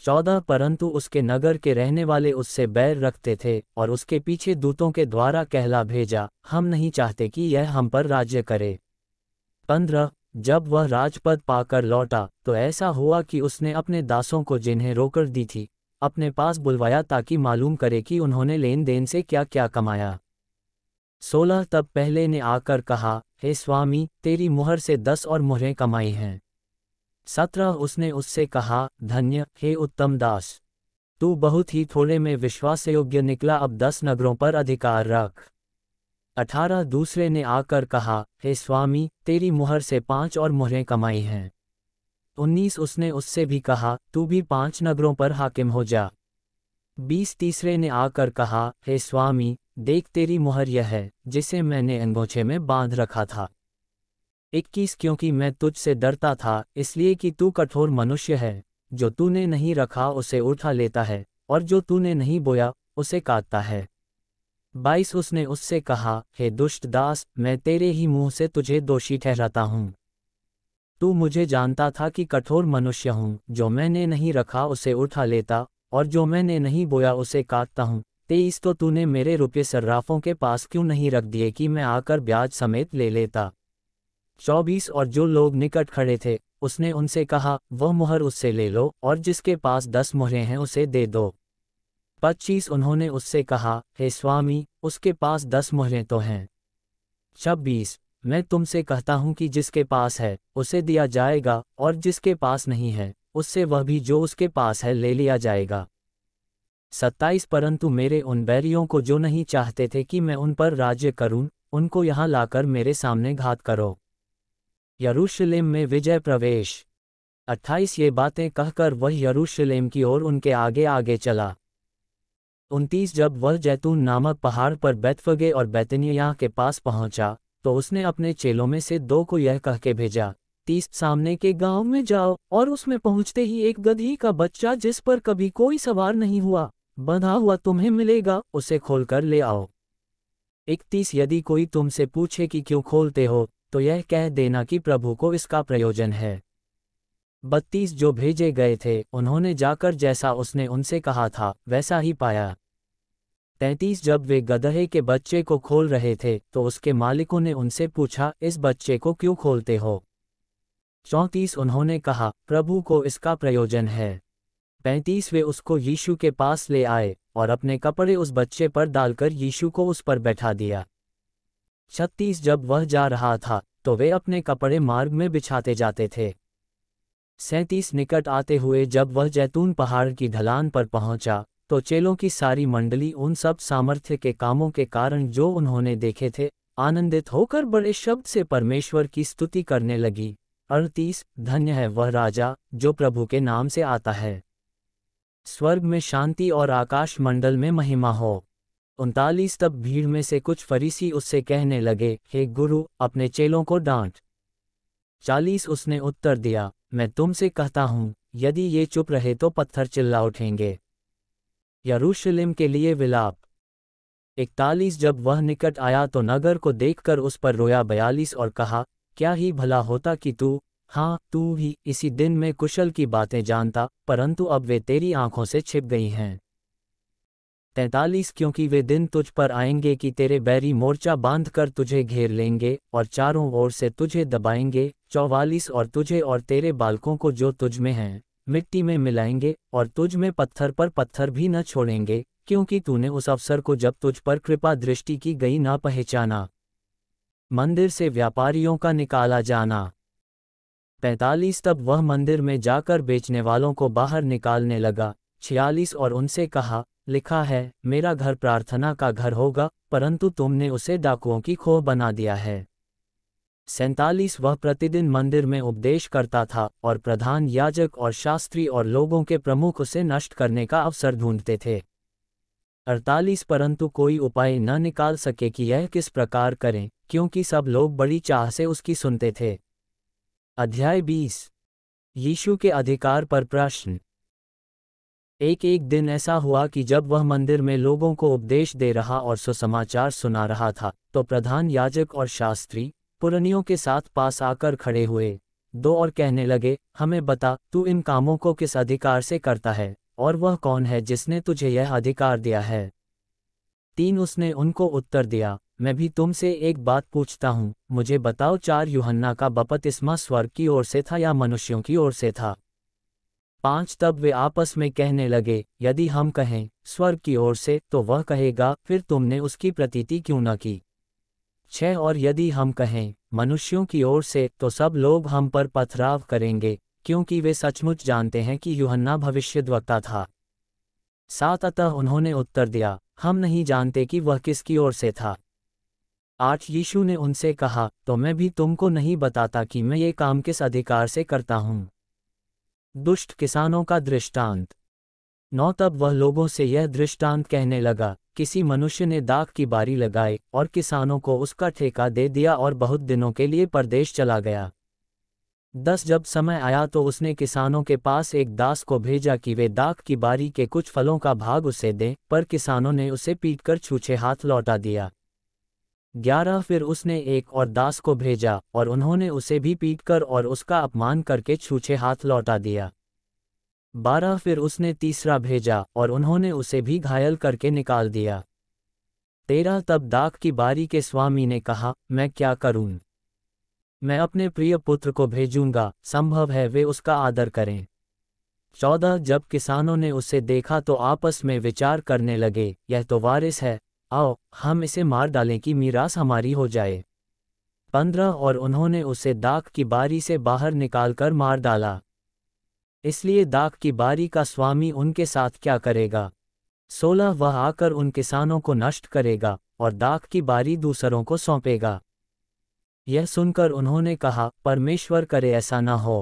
चौदह परंतु उसके नगर के रहने वाले उससे बैर रखते थे और उसके पीछे दूतों के द्वारा कहला भेजा हम नहीं चाहते कि यह हम पर राज्य करे पंद्रह जब वह राजपद पाकर लौटा तो ऐसा हुआ कि उसने अपने दासों को जिन्हें रोकर दी थी अपने पास बुलवाया ताकि मालूम करे कि उन्होंने लेन देन से क्या क्या कमाया सोलह तब पहले ने आकर कहा हे स्वामी तेरी मुहर से दस और मुहरें कमाई हैं सत्रह उसने उससे कहा धन्य हे उत्तम दास तू बहुत ही थोड़े में विश्वास योग्य निकला अब दस नगरों पर अधिकार रख अठारह दूसरे ने आकर कहा हे स्वामी तेरी मुहर से पांच और मुहरें कमाई हैं उन्नीस उसने उससे भी कहा तू भी पांच नगरों पर हाकिम हो जा बीस तीसरे ने आकर कहा हे स्वामी देख तेरी मुहर यह है जिसे मैंने अंगोछे में बांध रखा था इक्कीस क्योंकि मैं तुझसे डरता था इसलिए कि तू कठोर मनुष्य है जो तूने नहीं रखा उसे उठा लेता है और जो तूने नहीं बोया उसे काटता है बाईस उसने उससे कहा हे दुष्ट दास मैं तेरे ही मुंह से तुझे दोषी ठहराता हूँ तू मुझे जानता था कि कठोर मनुष्य हूँ जो मैंने नहीं रखा उसे उठा लेता और जो मैंने नहीं बोया उसे काटता हूँ तेईस तो तूने मेरे रुपये सर्राफों के पास क्यों नहीं रख दिए कि मैं आकर ब्याज समेत ले लेता चौबीस और जो लोग निकट खड़े थे उसने उनसे कहा वह मुहर उससे ले लो और जिसके पास दस मुहरें हैं उसे दे दो पच्चीस उन्होंने उससे कहा हे स्वामी उसके पास दस मुहरें तो हैं छब्बीस मैं तुमसे कहता हूं कि जिसके पास है उसे दिया जाएगा और जिसके पास नहीं है उससे वह भी जो उसके पास है ले लिया जाएगा सत्ताईस परंतु मेरे उन बैरियों को जो नहीं चाहते थे कि मैं उन पर राज्य करूं उनको यहां लाकर मेरे सामने घात करो यरूशलेम में विजय प्रवेश अट्ठाईस ये बातें कहकर वह यरूशलेम की ओर उनके आगे आगे चला उनतीस जब वह जैतून नामक पहाड़ पर बैतफगे और बैतनिया के पास पहुंचा तो उसने अपने चेलों में से दो को यह कह के भेजा तीस सामने के गांव में जाओ और उसमें पहुंचते ही एक गधी का बच्चा जिस पर कभी कोई सवार नहीं हुआ बंधा हुआ तुम्हें मिलेगा उसे खोलकर ले आओ इकतीस यदि कोई तुमसे पूछे कि क्यों खोलते हो तो यह कह देना कि प्रभु को इसका प्रयोजन है बत्तीस जो भेजे गए थे उन्होंने जाकर जैसा उसने उनसे कहा था वैसा ही पाया तैतीस जब वे गधहे के बच्चे को खोल रहे थे तो उसके मालिकों ने उनसे पूछा इस बच्चे को क्यों खोलते हो चौंतीस उन्होंने कहा प्रभु को इसका प्रयोजन है पैंतीस वे उसको यीशु के पास ले आए और अपने कपड़े उस बच्चे पर डालकर यीशु को उस पर बैठा दिया छत्तीस जब वह जा रहा था तो वे अपने कपड़े मार्ग में बिछाते जाते थे सैंतीस निकट आते हुए जब वह जैतून पहाड़ की ढलान पर पहुंचा तो चेलों की सारी मंडली उन सब सामर्थ्य के कामों के कारण जो उन्होंने देखे थे आनंदित होकर बड़े शब्द से परमेश्वर की स्तुति करने लगी अड़तीस धन्य है वह राजा जो प्रभु के नाम से आता है स्वर्ग में शांति और आकाश मंडल में महिमा हो उनतालीस तब भीड़ में से कुछ फरीसी उससे कहने लगे हे गुरु अपने चेलों को डांट चालीस उसने उत्तर दिया मैं तुमसे कहता हूँ यदि ये चुप रहे तो पत्थर चिल्ला उठेंगे यरूशलेम के लिए विलाप इकतालीस जब वह निकट आया तो नगर को देखकर उस पर रोया बयालीस और कहा क्या ही भला होता कि तू हाँ तू भी इसी दिन में कुशल की बातें जानता परंतु अब वे तेरी आंखों से छिप गई हैं तैतालीस क्योंकि वे दिन तुझ पर आएंगे कि तेरे बैरी मोर्चा बांध कर तुझे घेर लेंगे और चारों ओर से तुझे दबाएंगे चौवालीस और तुझे और तेरे बालकों को जो तुझ में हैं मिट्टी में मिलाएंगे और तुझ में पत्थर पर पत्थर भी न छोड़ेंगे क्योंकि तूने उस अवसर को जब तुझ पर कृपा दृष्टि की गई ना पहचाना मंदिर से व्यापारियों का निकाला जाना पैंतालीस तब वह मंदिर में जाकर बेचने वालों को बाहर निकालने लगा छियालीस और उनसे कहा लिखा है मेरा घर प्रार्थना का घर होगा परंतु तुमने उसे डाकुओं की खोह बना दिया है सैतालीस वह प्रतिदिन मंदिर में उपदेश करता था और प्रधान याजक और शास्त्री और लोगों के प्रमुख उसे नष्ट करने का अवसर ढूंढते थे अड़तालीस परंतु कोई उपाय न निकाल सके कि यह किस प्रकार करें क्योंकि सब लोग बड़ी चाह से उसकी सुनते थे अध्याय बीस यीशु के अधिकार पर प्रश्न एक एक दिन ऐसा हुआ कि जब वह मंदिर में लोगों को उपदेश दे रहा और सुसमाचार सुना रहा था तो प्रधान याजक और शास्त्री पुरनियों के साथ पास आकर खड़े हुए दो और कहने लगे हमें बता तू इन कामों को किस अधिकार से करता है और वह कौन है जिसने तुझे यह अधिकार दिया है तीन उसने उनको उत्तर दिया मैं भी तुमसे एक बात पूछता हूँ मुझे बताओ चार युहन्ना का बपतिस्मा स्वर्ग की ओर से था या मनुष्यों की ओर से था पांच तब वे आपस में कहने लगे यदि हम कहें स्वर्ग की ओर से तो वह कहेगा फिर तुमने उसकी प्रतीति क्यों न की छह और यदि हम कहें मनुष्यों की ओर से तो सब लोग हम पर पथराव करेंगे क्योंकि वे सचमुच जानते हैं कि यूहन्ना भविष्यद्वक्ता था सात अतः उन्होंने उत्तर दिया हम नहीं जानते कि वह किसकी ओर से था आठ यीशु ने उनसे कहा तो मैं भी तुमको नहीं बताता कि मैं ये काम किस अधिकार से करता हूं दुष्ट किसानों का दृष्टांत नौ तब वह लोगों से यह दृष्टांत कहने लगा किसी मनुष्य ने दाख की बारी लगाई और किसानों को उसका ठेका दे दिया और बहुत दिनों के लिए परदेश चला गया दस जब समय आया तो उसने किसानों के पास एक दास को भेजा कि वे दाख की बारी के कुछ फलों का भाग उसे दें पर किसानों ने उसे पीटकर छूछे हाथ लौटा दिया ग्यारह फिर उसने एक और दास को भेजा और उन्होंने उसे भी पीटकर और उसका अपमान करके छूछे हाथ लौटा दिया बारह फिर उसने तीसरा भेजा और उन्होंने उसे भी घायल करके निकाल दिया तेरह तब दाक की बारी के स्वामी ने कहा मैं क्या करूं? मैं अपने प्रिय पुत्र को भेजूंगा संभव है वे उसका आदर करें चौदह जब किसानों ने उसे देखा तो आपस में विचार करने लगे यह तो वारिस है आओ हम इसे मार डालें कि मीरास हमारी हो जाए पंद्रह और उन्होंने उसे दाख की बारी से बाहर निकालकर मार डाला इसलिए दाख की बारी का स्वामी उनके साथ क्या करेगा सोलह वह आकर उन किसानों को नष्ट करेगा और दाख की बारी दूसरों को सौंपेगा यह सुनकर उन्होंने कहा परमेश्वर करे ऐसा न हो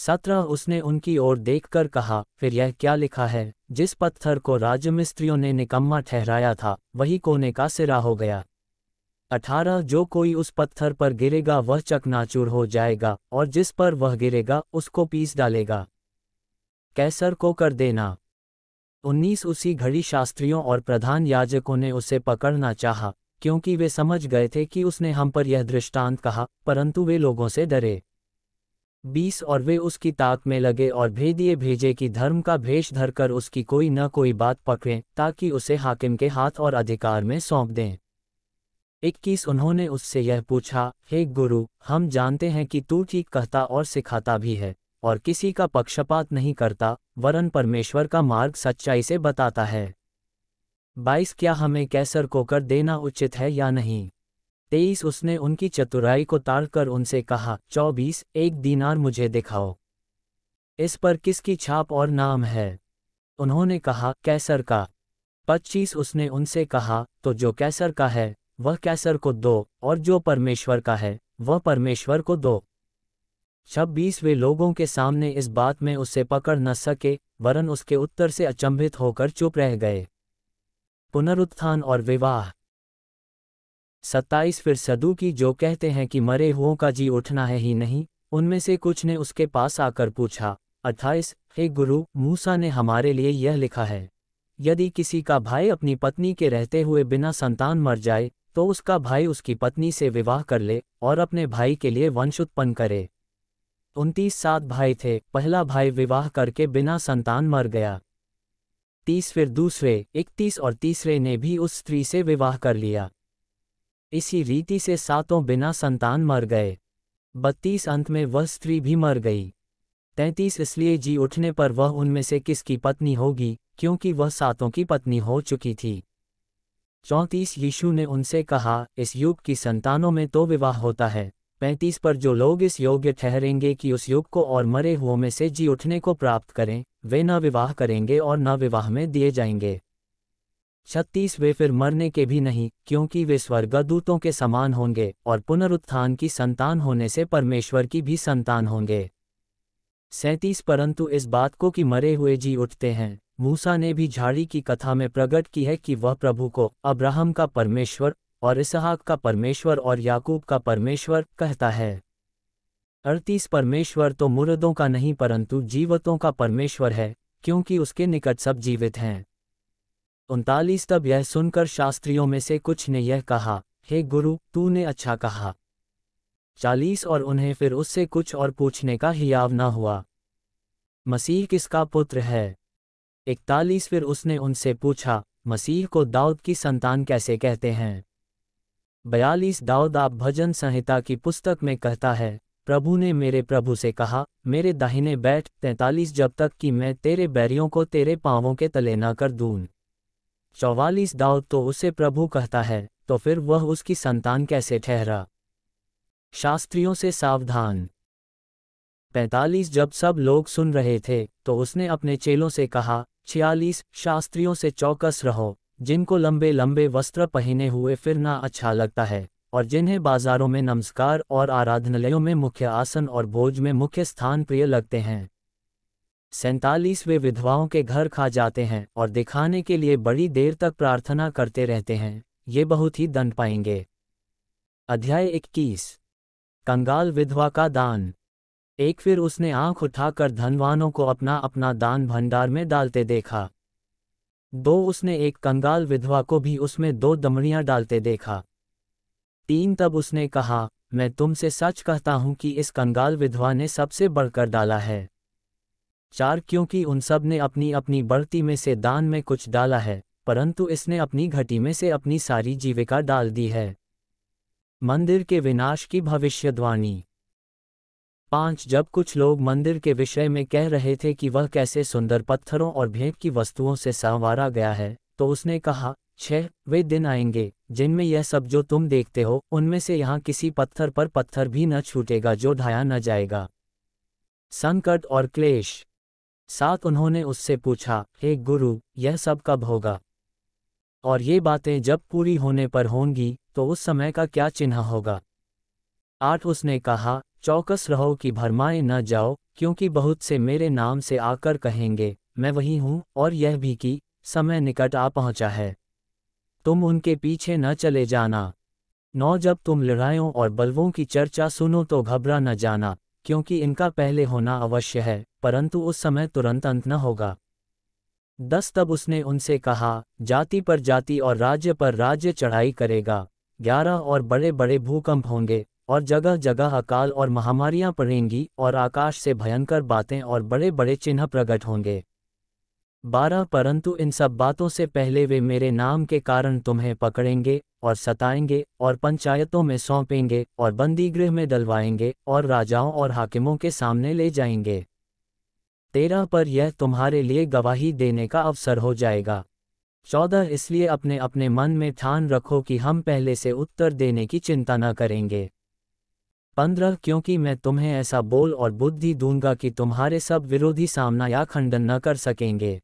सत्रह उसने उनकी ओर देखकर कहा फिर यह क्या लिखा है जिस पत्थर को राजमिस्त्रियों ने निकम्मा ठहराया था वही कोने का सिरा हो गया अठारह जो कोई उस पत्थर पर गिरेगा वह चकनाचूर हो जाएगा और जिस पर वह गिरेगा उसको पीस डालेगा कैसर को कर देना उन्नीस उसी घड़ी शास्त्रियों और प्रधान याजकों ने उसे पकड़ना चाहा क्योंकि वे समझ गए थे कि उसने हम पर यह दृष्टांत कहा परंतु वे लोगों से डरे बीस और वे उसकी ताक में लगे और भेदिए भेजे कि धर्म का भेष धरकर उसकी कोई न कोई बात पकड़ें ताकि उसे हाकिम के हाथ और अधिकार में सौंप दें इक्कीस उन्होंने उससे यह पूछा हे गुरु हम जानते हैं कि तू ठीक कहता और सिखाता भी है और किसी का पक्षपात नहीं करता वरन परमेश्वर का मार्ग सच्चाई से बताता है बाईस क्या हमें कैसर को कर देना उचित है या नहीं तेईस उसने उनकी चतुराई को ताल कर उनसे कहा चौबीस एक दीनार मुझे दिखाओ इस पर किसकी छाप और नाम है उन्होंने कहा कैसर का पच्चीस उसने उनसे कहा तो जो कैसर का है वह कैसर को दो और जो परमेश्वर का है वह परमेश्वर को दो छब्बीस वे लोगों के सामने इस बात में उसे पकड़ न सके वरन उसके उत्तर से अचंभित होकर चुप रह गए पुनरुत्थान और विवाह सत्ताईस फिर सदु की जो कहते हैं कि मरे हुओं का जी उठना है ही नहीं उनमें से कुछ ने उसके पास आकर पूछा अट्ठाईस हे गुरु मूसा ने हमारे लिए यह लिखा है यदि किसी का भाई अपनी पत्नी के रहते हुए बिना संतान मर जाए तो उसका भाई उसकी पत्नी से विवाह कर ले और अपने भाई के लिए वंश उत्पन्न करे उनतीस सात भाई थे पहला भाई विवाह करके बिना संतान मर गया तीस फिर दूसरे इकतीस और तीसरे ने भी उस स्त्री से विवाह कर लिया इसी रीति से सातों बिना संतान मर गए बत्तीस अंत में वह स्त्री भी मर गई तैंतीस इसलिए जी उठने पर वह उनमें से किसकी पत्नी होगी क्योंकि वह सातों की पत्नी हो चुकी थी चौंतीस यीशु ने उनसे कहा इस युग की संतानों में तो विवाह होता है पैंतीस पर जो लोग इस योग्य ठहरेंगे कि उस युग को और मरे हुओं में से जी उठने को प्राप्त करें वे न विवाह करेंगे और न विवाह में दिए जाएंगे छत्तीस वे फिर मरने के भी नहीं क्योंकि वे स्वर्गदूतों के समान होंगे और पुनरुत्थान की संतान होने से परमेश्वर की भी संतान होंगे सैंतीस परंतु इस बात को कि मरे हुए जी उठते हैं मूसा ने भी झाड़ी की कथा में प्रकट की है कि वह प्रभु को अब्राहम का परमेश्वर और इसहाक का परमेश्वर और याकूब का परमेश्वर कहता है अड़तीस परमेश्वर तो मुर्दों का नहीं परंतु जीवतों का परमेश्वर है क्योंकि उसके निकट सब जीवित हैं उनतालीस तब यह सुनकर शास्त्रियों में से कुछ ने यह कहा हे गुरु तूने अच्छा कहा चालीस और उन्हें फिर उससे कुछ और पूछने का हियाव न हुआ मसीह किसका पुत्र है इकतालीस फिर उसने उनसे पूछा मसीह को दाऊद की संतान कैसे कहते हैं बयालीस दाऊद आप भजन संहिता की पुस्तक में कहता है प्रभु ने मेरे प्रभु से कहा मेरे दाहिने बैठ तैतालीस जब तक कि मैं तेरे बैरियों को तेरे पांवों के तले न कर दूं चौवालीस दाऊद तो उसे प्रभु कहता है तो फिर वह उसकी संतान कैसे ठहरा शास्त्रियों से सावधान पैंतालीस जब सब लोग सुन रहे थे तो उसने अपने चेलों से कहा छियालीस शास्त्रियों से चौकस रहो जिनको लंबे लंबे वस्त्र पहने हुए फिरना अच्छा लगता है और जिन्हें बाजारों में नमस्कार और आराधनालयों में मुख्य आसन और भोज में मुख्य स्थान प्रिय लगते हैं सैतालीसवे विधवाओं के घर खा जाते हैं और दिखाने के लिए बड़ी देर तक प्रार्थना करते रहते हैं ये बहुत ही दंड पाएंगे अध्याय इक्कीस कंगाल विधवा का दान एक फिर उसने आंख उठाकर धनवानों को अपना अपना दान भंडार में डालते देखा दो उसने एक कंगाल विधवा को भी उसमें दो दमड़ियां डालते देखा तीन तब उसने कहा मैं तुमसे सच कहता हूं कि इस कंगाल विधवा ने सबसे बढ़कर डाला है चार क्योंकि उन सब ने अपनी अपनी बढ़ती में से दान में कुछ डाला है परंतु इसने अपनी घटी में से अपनी सारी जीविका डाल दी है मंदिर के विनाश की भविष्यवाणी पांच जब कुछ लोग मंदिर के विषय में कह रहे थे कि वह कैसे सुंदर पत्थरों और भेंट की वस्तुओं से संवारा गया है तो उसने कहा छह वे दिन आएंगे जिनमें यह सब जो तुम देखते हो उनमें से यहाँ किसी पत्थर पर पत्थर भी न छूटेगा जो ढाया न जाएगा संकट और क्लेश साथ उन्होंने उससे पूछा हे गुरु यह सब कब होगा और ये बातें जब पूरी होने पर होंगी तो उस समय का क्या चिन्ह होगा आठ उसने कहा चौकस रहो कि भरमाए न जाओ क्योंकि बहुत से मेरे नाम से आकर कहेंगे मैं वही हूँ और यह भी कि समय निकट आ पहुँचा है तुम उनके पीछे न चले जाना नौ जब तुम लड़ाइयों और बलवों की चर्चा सुनो तो घबरा न जाना क्योंकि इनका पहले होना अवश्य है परंतु उस समय तुरंत अंत न होगा दस तब उसने उनसे कहा जाति पर जाति और राज्य पर राज्य चढ़ाई करेगा ग्यारह और बड़े बड़े भूकंप होंगे और जगह जगह अकाल और महामारियां पड़ेंगी और आकाश से भयंकर बातें और बड़े बड़े चिन्ह प्रकट होंगे बारह परंतु इन सब बातों से पहले वे मेरे नाम के कारण तुम्हें पकड़ेंगे और सताएंगे और पंचायतों में सौंपेंगे और बंदीगृह में डलवाएंगे और राजाओं और हाकिमों के सामने ले जाएंगे तेरह पर यह तुम्हारे लिए गवाही देने का अवसर हो जाएगा चौदह इसलिए अपने अपने मन में ठान रखो कि हम पहले से उत्तर देने की चिंता न करेंगे पंद्रह क्योंकि मैं तुम्हें ऐसा बोल और बुद्धि दूंगा कि तुम्हारे सब विरोधी सामना या खंडन न कर सकेंगे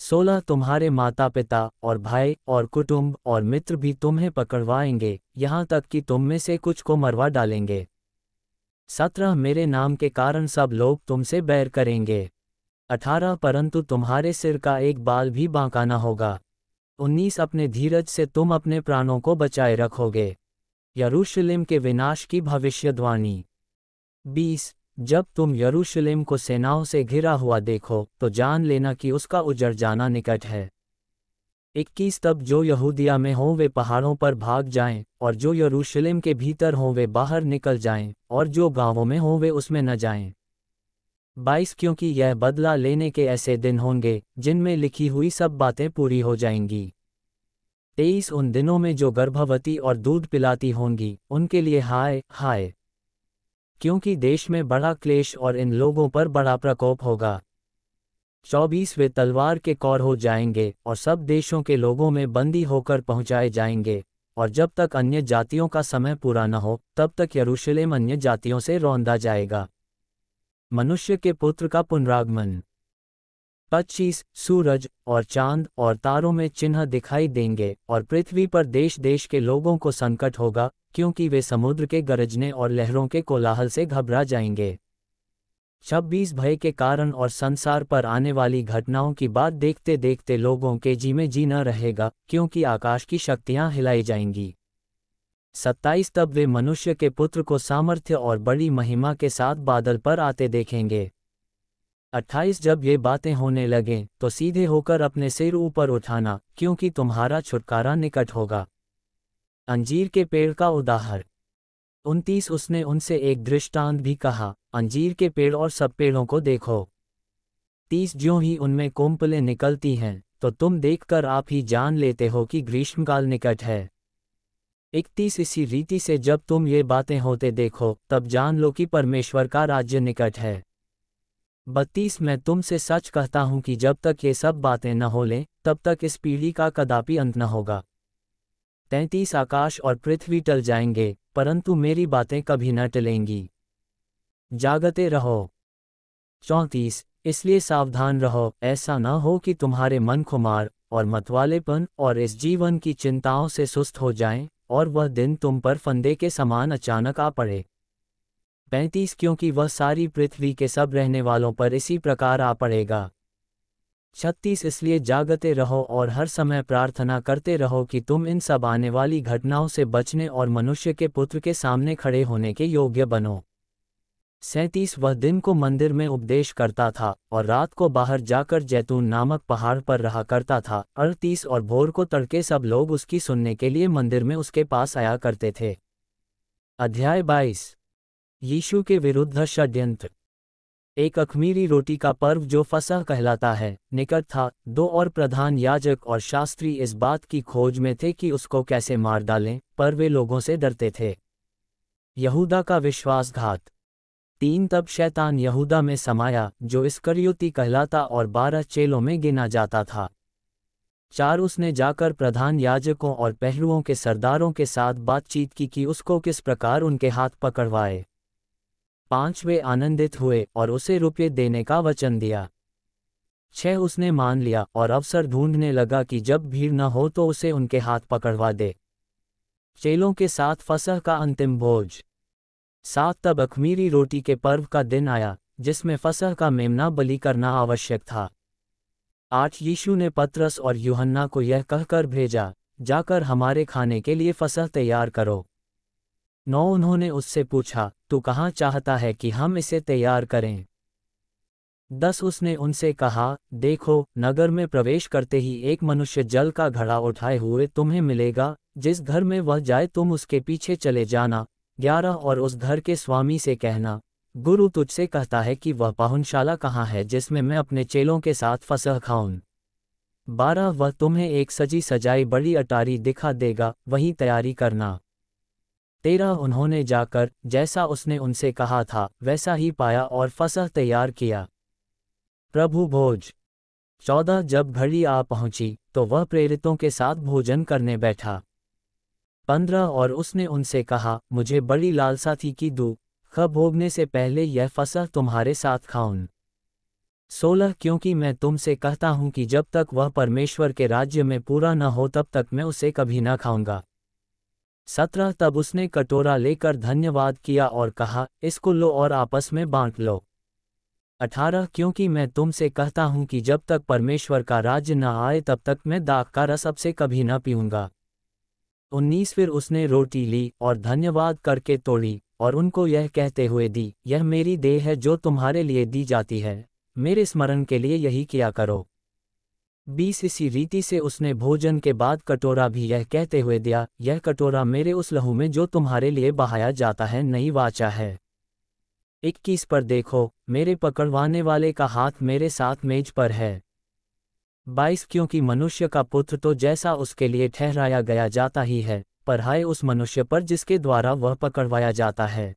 सोलह तुम्हारे माता पिता और भाई और कुटुंब और मित्र भी तुम्हें पकड़वाएंगे यहाँ तक कि तुम में से कुछ को मरवा डालेंगे सत्रह मेरे नाम के कारण सब लोग तुमसे बैर करेंगे अठारह परंतु तुम्हारे सिर का एक बाल भी बांकाना होगा उन्नीस अपने धीरज से तुम अपने प्राणों को बचाए रखोगे यरूशलेम के विनाश की भविष्यद्वाणी बीस जब तुम यरूशलेम को सेनाओं से घिरा हुआ देखो तो जान लेना कि उसका उजड़ जाना निकट है इक्कीस तब जो यहूदिया में हों वे पहाड़ों पर भाग जाएं और जो यरूशलेम के भीतर हों वे बाहर निकल जाएं और जो गांवों में हों वे उसमें न जाएं बाईस क्योंकि यह बदला लेने के ऐसे दिन होंगे जिनमें लिखी हुई सब बातें पूरी हो जाएंगी तेईस उन दिनों में जो गर्भवती और दूध पिलाती होंगी उनके लिए हाय हाय क्योंकि देश में बड़ा क्लेश और इन लोगों पर बड़ा प्रकोप होगा चौबीस वे तलवार के कौर हो जाएंगे और सब देशों के लोगों में बंदी होकर पहुंचाए जाएंगे और जब तक अन्य जातियों का समय पूरा न हो तब तक यरूशलेम अन्य जातियों से रौंदा जाएगा मनुष्य के पुत्र का पुनरागमन पच्चीस सूरज और चांद और तारों में चिन्ह दिखाई देंगे और पृथ्वी पर देश देश के लोगों को संकट होगा क्योंकि वे समुद्र के गरजने और लहरों के कोलाहल से घबरा जाएंगे छब्बीस भय के कारण और संसार पर आने वाली घटनाओं की बात देखते देखते लोगों के जी में जी न रहेगा क्योंकि आकाश की शक्तियां हिलाई जाएंगी सत्ताईस तब वे मनुष्य के पुत्र को सामर्थ्य और बड़ी महिमा के साथ बादल पर आते देखेंगे अट्ठाईस जब ये बातें होने लगें तो सीधे होकर अपने सिर ऊपर उठाना क्योंकि तुम्हारा छुटकारा निकट होगा अंजीर के पेड़ का उदाहरण उनतीस उसने उनसे एक दृष्टांत भी कहा अंजीर के पेड़ और सब पेड़ों को देखो तीस ज्यों ही उनमें कोम्पलें निकलती हैं तो तुम देखकर आप ही जान लेते हो कि ग्रीष्मकाल निकट है इकतीस इसी रीति से जब तुम ये बातें होते देखो तब जान लो कि परमेश्वर का राज्य निकट है बत्तीस मैं तुमसे सच कहता हूँ कि जब तक ये सब बातें न हो लें तब तक इस पीढ़ी का कदापि अंत न होगा तैंतीस आकाश और पृथ्वी टल जाएंगे परंतु मेरी बातें कभी न टलेंगी जागते रहो चौंतीस इसलिए सावधान रहो ऐसा न हो कि तुम्हारे मन खुमार और मतवालेपन और इस जीवन की चिंताओं से सुस्त हो जाएं और वह दिन तुम पर फंदे के समान अचानक आ पड़े पैंतीस क्योंकि वह सारी पृथ्वी के सब रहने वालों पर इसी प्रकार आ पड़ेगा छत्तीस इसलिए जागते रहो और हर समय प्रार्थना करते रहो कि तुम इन सब आने वाली घटनाओं से बचने और मनुष्य के पुत्र के सामने खड़े होने के योग्य बनो सैंतीस वह दिन को मंदिर में उपदेश करता था और रात को बाहर जाकर जैतून नामक पहाड़ पर रहा करता था अड़तीस और भोर को तड़के सब लोग उसकी सुनने के लिए मंदिर में उसके पास आया करते थे अध्याय बाईस यीशु के विरुद्ध षड्यंत्र एक अखमीरी रोटी का पर्व जो फसह कहलाता है निकट था दो और प्रधान याजक और शास्त्री इस बात की खोज में थे कि उसको कैसे मार डालें पर वे लोगों से डरते थे यहूदा का विश्वासघात तीन तब शैतान यहूदा में समाया जो इसकरयुति कहलाता और बारह चेलों में गिना जाता था चार उसने जाकर प्रधान याजकों और पहलुओं के सरदारों के साथ बातचीत की कि उसको किस प्रकार उनके हाथ पकड़वाए पांच वे आनंदित हुए और उसे रुपये देने का वचन दिया छह उसने मान लिया और अवसर ढूंढने लगा कि जब भीड़ न हो तो उसे उनके हाथ पकड़वा दे चेलों के साथ फसह का अंतिम भोज सात तब अखमीरी रोटी के पर्व का दिन आया जिसमें फसह का मेमना बलि करना आवश्यक था आठ यीशु ने पत्रस और यूहन्ना को यह कहकर भेजा जाकर हमारे खाने के लिए फसह तैयार करो नौ उन्होंने उससे पूछा तू कहाँ चाहता है कि हम इसे तैयार करें दस उसने उनसे कहा देखो नगर में प्रवेश करते ही एक मनुष्य जल का घड़ा उठाए हुए तुम्हें मिलेगा जिस घर में वह जाए तुम उसके पीछे चले जाना ग्यारह और उस घर के स्वामी से कहना गुरु तुझसे कहता है कि वह पाहुनशाला कहाँ है जिसमें मैं अपने चेलों के साथ फसह खाऊं बारह वह तुम्हें एक सजी सजाई बड़ी अटारी दिखा देगा वहीं तैयारी करना तेरह उन्होंने जाकर जैसा उसने उनसे कहा था वैसा ही पाया और फसह तैयार किया प्रभु भोज चौदह जब घड़ी आ पहुंची तो वह प्रेरितों के साथ भोजन करने बैठा पंद्रह और उसने उनसे कहा मुझे बड़ी लालसा थी कि दू ख भोगने से पहले यह फसह तुम्हारे साथ खाऊन सोलह क्योंकि मैं तुमसे कहता हूं कि जब तक वह परमेश्वर के राज्य में पूरा न हो तब तक मैं उसे कभी न खाऊंगा सत्रह तब उसने कटोरा लेकर धन्यवाद किया और कहा इसको लो और आपस में बांट लो अठारह क्योंकि मैं तुमसे कहता हूं कि जब तक परमेश्वर का राज्य न आए तब तक मैं दाग का रस अब से कभी न पीऊंगा उन्नीस फिर उसने रोटी ली और धन्यवाद करके तोड़ी और उनको यह कहते हुए दी यह मेरी देह है जो तुम्हारे लिए दी जाती है मेरे स्मरण के लिए यही किया करो बीस इसी रीति से उसने भोजन के बाद कटोरा भी यह कहते हुए दिया यह कटोरा मेरे उस लहू में जो तुम्हारे लिए बहाया जाता है नई वाचा है इक्कीस पर देखो मेरे पकड़वाने वाले का हाथ मेरे साथ मेज पर है बाईस क्योंकि मनुष्य का पुत्र तो जैसा उसके लिए ठहराया गया जाता ही है पर हाय उस मनुष्य पर जिसके द्वारा वह पकड़वाया जाता है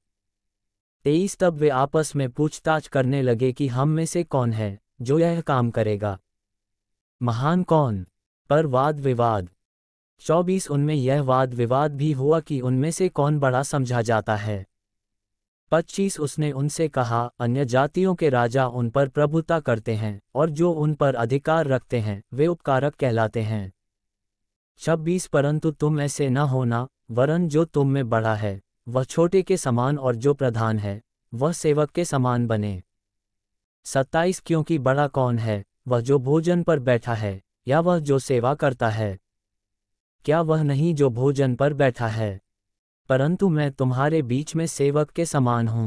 तेईस तब वे आपस में पूछताछ करने लगे कि हम में से कौन है जो यह काम करेगा महान कौन पर वाद विवाद चौबीस उनमें यह वाद विवाद भी हुआ कि उनमें से कौन बड़ा समझा जाता है पच्चीस उसने उनसे कहा अन्य जातियों के राजा उन पर प्रभुता करते हैं और जो उन पर अधिकार रखते हैं वे उपकारक कहलाते हैं छब्बीस परंतु तुम ऐसे न होना वरन जो तुम में बड़ा है वह छोटे के समान और जो प्रधान है वह सेवक के समान बने सत्ताईस क्योंकि बड़ा कौन है वह जो भोजन पर बैठा है या वह जो सेवा करता है क्या वह नहीं जो भोजन पर बैठा है परंतु मैं तुम्हारे बीच में सेवक के समान हूँ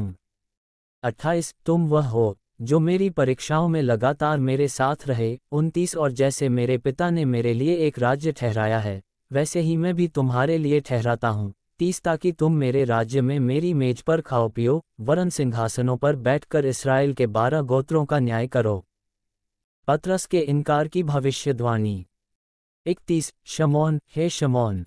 अट्ठाईस तुम वह हो जो मेरी परीक्षाओं में लगातार मेरे साथ रहे उनतीस और जैसे मेरे पिता ने मेरे लिए एक राज्य ठहराया है वैसे ही मैं भी तुम्हारे लिए ठहराता हूँ तीस ताकि तुम मेरे राज्य में मेरी मेज पर खाओ पियो वरन सिंहासनों पर बैठकर इसराइल के बारह गोत्रों का न्याय करो पत्रस के इनकार की भविष्यवाणी इकतीस शमौन हे शमौन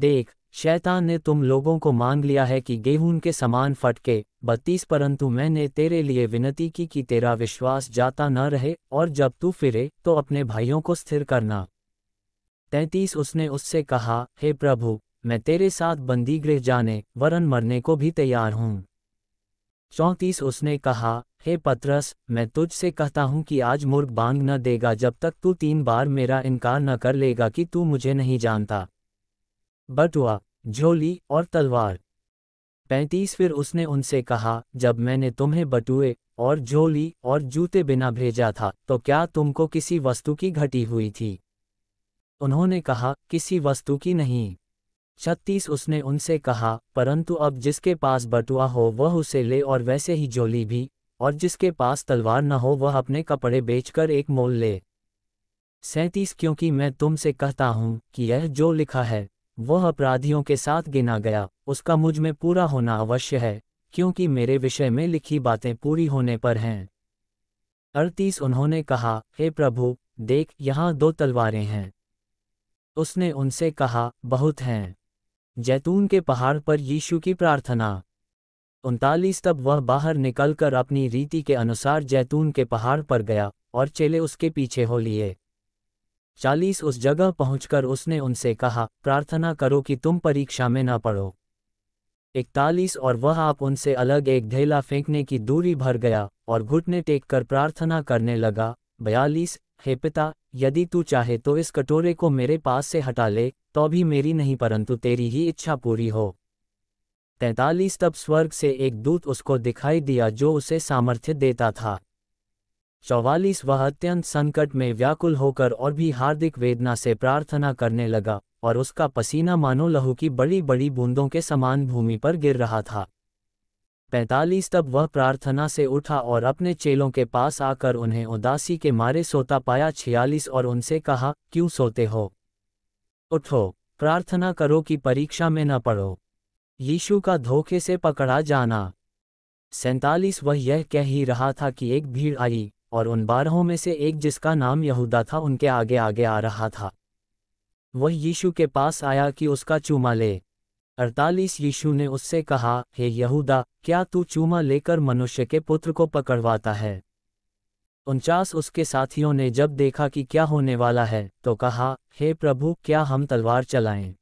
देख शैतान ने तुम लोगों को मांग लिया है कि गेहूं के समान फटके बत्तीस परंतु मैंने तेरे लिए विनती की कि तेरा विश्वास जाता न रहे और जब तू फिरे तो अपने भाइयों को स्थिर करना तैतीस उसने उससे कहा हे प्रभु मैं तेरे साथ बंदीगृह जाने वरन मरने को भी तैयार हूं चौंतीस उसने कहा हे पत्रस मैं तुझसे कहता हूँ कि आज मुर्ग बांग न देगा जब तक तू तीन बार मेरा इनकार न कर लेगा कि तू मुझे नहीं जानता बटुआ झोली और तलवार पैंतीस फिर उसने उनसे कहा जब मैंने तुम्हें बटुए और झोली और जूते बिना भेजा था तो क्या तुमको किसी वस्तु की घटी हुई थी उन्होंने कहा किसी वस्तु की नहीं छत्तीस उसने उनसे कहा परंतु अब जिसके पास बटुआ हो वह उसे ले और वैसे ही झोली भी और जिसके पास तलवार न हो वह अपने कपड़े बेचकर एक मोल ले सैंतीस क्योंकि मैं तुमसे कहता हूं कि यह जो लिखा है वह अपराधियों के साथ गिना गया उसका मुझ में पूरा होना अवश्य है क्योंकि मेरे विषय में लिखी बातें पूरी होने पर हैं अड़तीस उन्होंने कहा हे प्रभु देख यहाँ दो तलवारें हैं उसने उनसे कहा बहुत हैं जैतून के पहाड़ पर यीशु की प्रार्थना उनतालीस तब वह बाहर निकलकर अपनी रीति के अनुसार जैतून के पहाड़ पर गया और चेले उसके पीछे हो लिए चालीस उस जगह पहुंचकर उसने उनसे कहा प्रार्थना करो कि तुम परीक्षा में न पढ़ो इकतालीस और वह आप उनसे अलग एक ढेला फेंकने की दूरी भर गया और घुटने टेक कर प्रार्थना करने लगा बयालीस हे पिता यदि तू चाहे तो इस कटोरे को मेरे पास से हटा ले तो भी मेरी नहीं परंतु तेरी ही इच्छा पूरी हो तैतालीस तब स्वर्ग से एक दूत उसको दिखाई दिया जो उसे सामर्थ्य देता था चौवालीस वह अत्यंत संकट में व्याकुल होकर और भी हार्दिक वेदना से प्रार्थना करने लगा और उसका पसीना मानो लहू की बड़ी बड़ी बूंदों के समान भूमि पर गिर रहा था पैंतालीस तब वह प्रार्थना से उठा और अपने चेलों के पास आकर उन्हें उदासी के मारे सोता पाया छियालीस और उनसे कहा क्यों सोते हो उठो प्रार्थना करो कि परीक्षा में न पढ़ो यीशु का धोखे से पकड़ा जाना सैतालीस वह यह कह ही रहा था कि एक भीड़ आई और उन बारहों में से एक जिसका नाम यहूदा था उनके आगे आगे आ रहा था वह यीशु के पास आया कि उसका चूमा ले अड़तालीस यीशु ने उससे कहा हे यहूदा क्या तू चूमा लेकर मनुष्य के पुत्र को पकड़वाता है उनचास उसके साथियों ने जब देखा कि क्या होने वाला है तो कहा हे प्रभु क्या हम तलवार चलाएं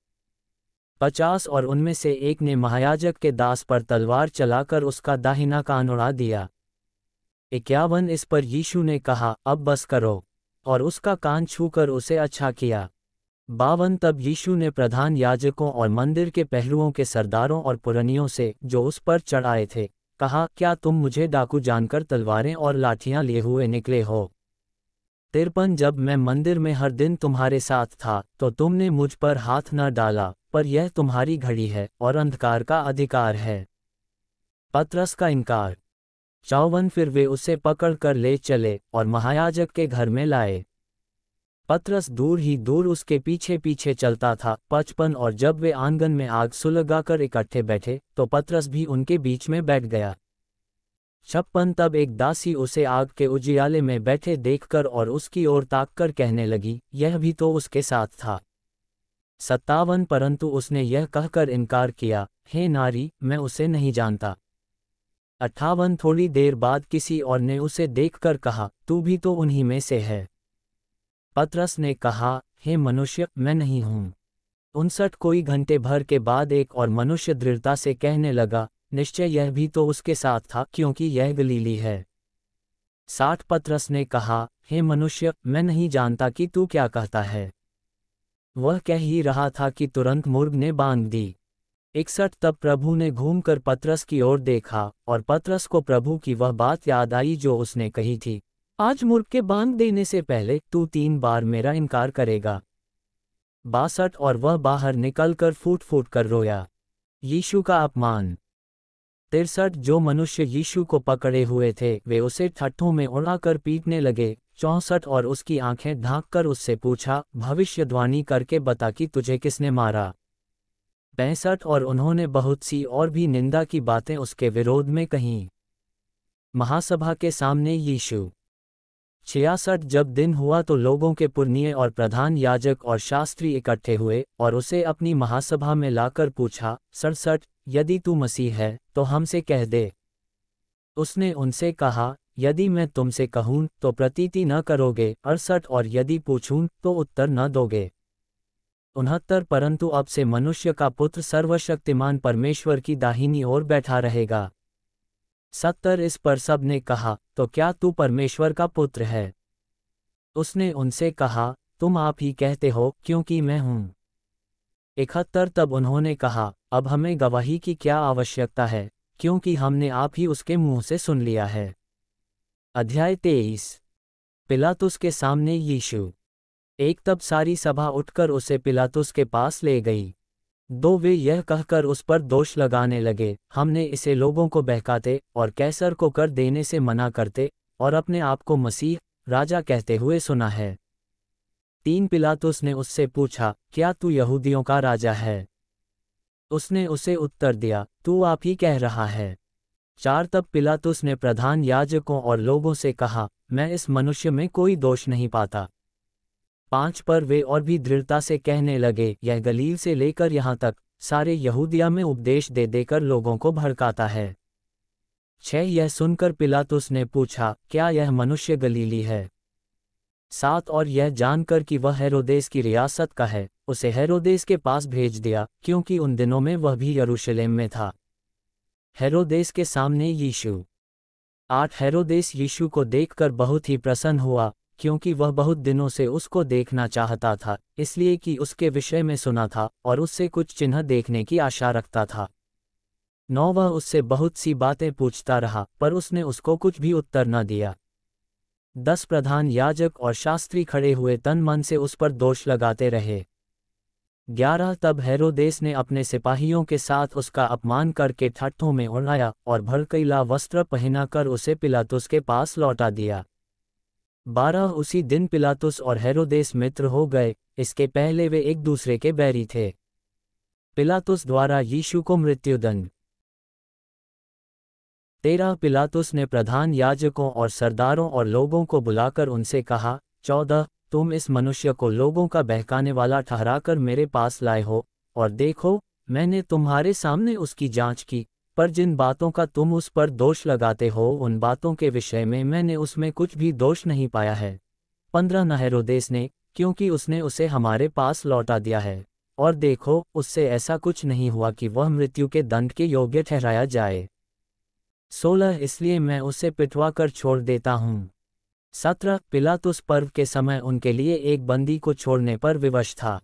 पचास और उनमें से एक ने महायाजक के दास पर तलवार चलाकर उसका दाहिना कान उड़ा दिया इक्यावन इस पर यीशु ने कहा अब बस करो और उसका कान छूकर उसे अच्छा किया बावन तब यीशु ने प्रधान याजकों और मंदिर के पहलुओं के सरदारों और पुरानियों से जो उस पर चढ़ाए थे कहा क्या तुम मुझे डाकू जानकर तलवारें और लाठियां लिए हुए निकले हो तिरपन जब मैं मंदिर में हर दिन तुम्हारे साथ था तो तुमने मुझ पर हाथ न डाला पर यह तुम्हारी घड़ी है और अंधकार का अधिकार है पत्रस का इनकार चौवन फिर वे उसे पकड़ कर ले चले और महायाजक के घर में लाए पत्रस दूर ही दूर उसके पीछे पीछे चलता था पचपन और जब वे आंगन में आग सुलगाकर इकट्ठे बैठे तो पत्रस भी उनके बीच में बैठ गया छप्पन तब एक दासी उसे आग के उजियाले में बैठे देखकर और उसकी ओर ताककर कहने लगी यह भी तो उसके साथ था सत्तावन परंतु उसने यह कहकर इनकार किया हे नारी मैं उसे नहीं जानता अट्ठावन थोड़ी देर बाद किसी और ने उसे देखकर कहा तू भी तो उन्हीं में से है पत्रस ने कहा हे मनुष्य मैं नहीं हूं उनसठ कोई घंटे भर के बाद एक और मनुष्य दृढ़ता से कहने लगा निश्चय यह भी तो उसके साथ था क्योंकि यह गलीली है साठ पत्रस ने कहा हे मनुष्य मैं नहीं जानता कि तू क्या कहता है वह कह ही रहा था कि तुरंत मुर्ग ने बांध दी इकसठ तब प्रभु ने घूमकर पत्रस की ओर देखा और पत्रस को प्रभु की वह बात याद आई जो उसने कही थी आज मुर्ग के बांध देने से पहले तू तीन बार मेरा इनकार करेगा बासठ और वह बाहर निकलकर फूट फूट कर रोया यीशु का अपमान तिरसठ जो मनुष्य यीशु को पकड़े हुए थे वे उसे ठट्ठों में उड़ाकर पीटने लगे चौसठ और उसकी आंखें कर उससे पूछा भविष्यवाणी करके बता कि तुझे किसने मारा पैंसठ और उन्होंने बहुत सी और भी निंदा की बातें उसके विरोध में कहीं महासभा के सामने यीशु छियासठ जब दिन हुआ तो लोगों के पुर्णिय और प्रधान याजक और शास्त्री इकट्ठे हुए और उसे अपनी महासभा में लाकर पूछा सड़सठ यदि तू मसीह है तो हमसे कह दे उसने उनसे कहा यदि मैं तुमसे कहूं तो प्रतीति न करोगे अड़सठ और यदि पूछूं तो उत्तर न दोगे उनहत्तर परंतु अब से मनुष्य का पुत्र सर्वशक्तिमान परमेश्वर की दाहिनी ओर बैठा रहेगा सत्तर इस पर सब ने कहा तो क्या तू परमेश्वर का पुत्र है उसने उनसे कहा तुम आप ही कहते हो क्योंकि मैं हूं इकहत्तर तब उन्होंने कहा अब हमें गवाही की क्या आवश्यकता है क्योंकि हमने आप ही उसके मुंह से सुन लिया है अध्याय तेईस पिलातुस के सामने यीशु एक तब सारी सभा उठकर उसे पिलातुस के पास ले गई दो वे यह कहकर उस पर दोष लगाने लगे हमने इसे लोगों को बहकाते और कैसर को कर देने से मना करते और अपने आप को मसीह राजा कहते हुए सुना है तीन पिलातुस ने उससे पूछा क्या तू यहूदियों का राजा है उसने उसे उत्तर दिया तू आप ही कह रहा है चार तब पिलातुस ने प्रधान याजकों और लोगों से कहा मैं इस मनुष्य में कोई दोष नहीं पाता पांच पर वे और भी दृढ़ता से कहने लगे यह गलील से लेकर यहां तक सारे यहूदिया में उपदेश दे देकर लोगों को भड़काता है छह यह सुनकर पिलातुस ने पूछा क्या यह मनुष्य गलीली है सात और यह जानकर कि वह हैरोदेश की रियासत का है उसे हेरोदेस के पास भेज दिया क्योंकि उन दिनों में वह भी यरूशलेम में था हेरोदेस के सामने यीशु आठ हेरोदेस यीशु को देखकर बहुत ही प्रसन्न हुआ क्योंकि वह बहुत दिनों से उसको देखना चाहता था इसलिए कि उसके विषय में सुना था और उससे कुछ चिन्ह देखने की आशा रखता था नौ वह उससे बहुत सी बातें पूछता रहा पर उसने उसको कुछ भी उत्तर न दिया दस प्रधान याजक और शास्त्री खड़े हुए तन मन से उस पर दोष लगाते रहे ग्यारह तब हैरोदेस ने अपने सिपाहियों के साथ उसका अपमान करके ठट्ठों में उड़ाया और भड़कैला वस्त्र पहनाकर उसे पिलातुस के पास लौटा दिया बारह उसी दिन पिलातुस और हैरोदेस मित्र हो गए इसके पहले वे एक दूसरे के बैरी थे पिलातुस द्वारा यीशु को मृत्युदंड तेरह पिलातुस ने प्रधान याजकों और सरदारों और लोगों को बुलाकर उनसे कहा चौदह तुम इस मनुष्य को लोगों का बहकाने वाला ठहराकर मेरे पास लाए हो और देखो मैंने तुम्हारे सामने उसकी जांच की पर जिन बातों का तुम उस पर दोष लगाते हो उन बातों के विषय में मैंने उसमें कुछ भी दोष नहीं पाया है पंद्रह नहरोदेस ने क्योंकि उसने उसे हमारे पास लौटा दिया है और देखो उससे ऐसा कुछ नहीं हुआ कि वह मृत्यु के दंड के योग्य ठहराया जाए सोलह इसलिए मैं उसे पिटवा कर छोड़ देता हूँ सत्रह पिलातुस पर्व के समय उनके लिए एक बंदी को छोड़ने पर विवश था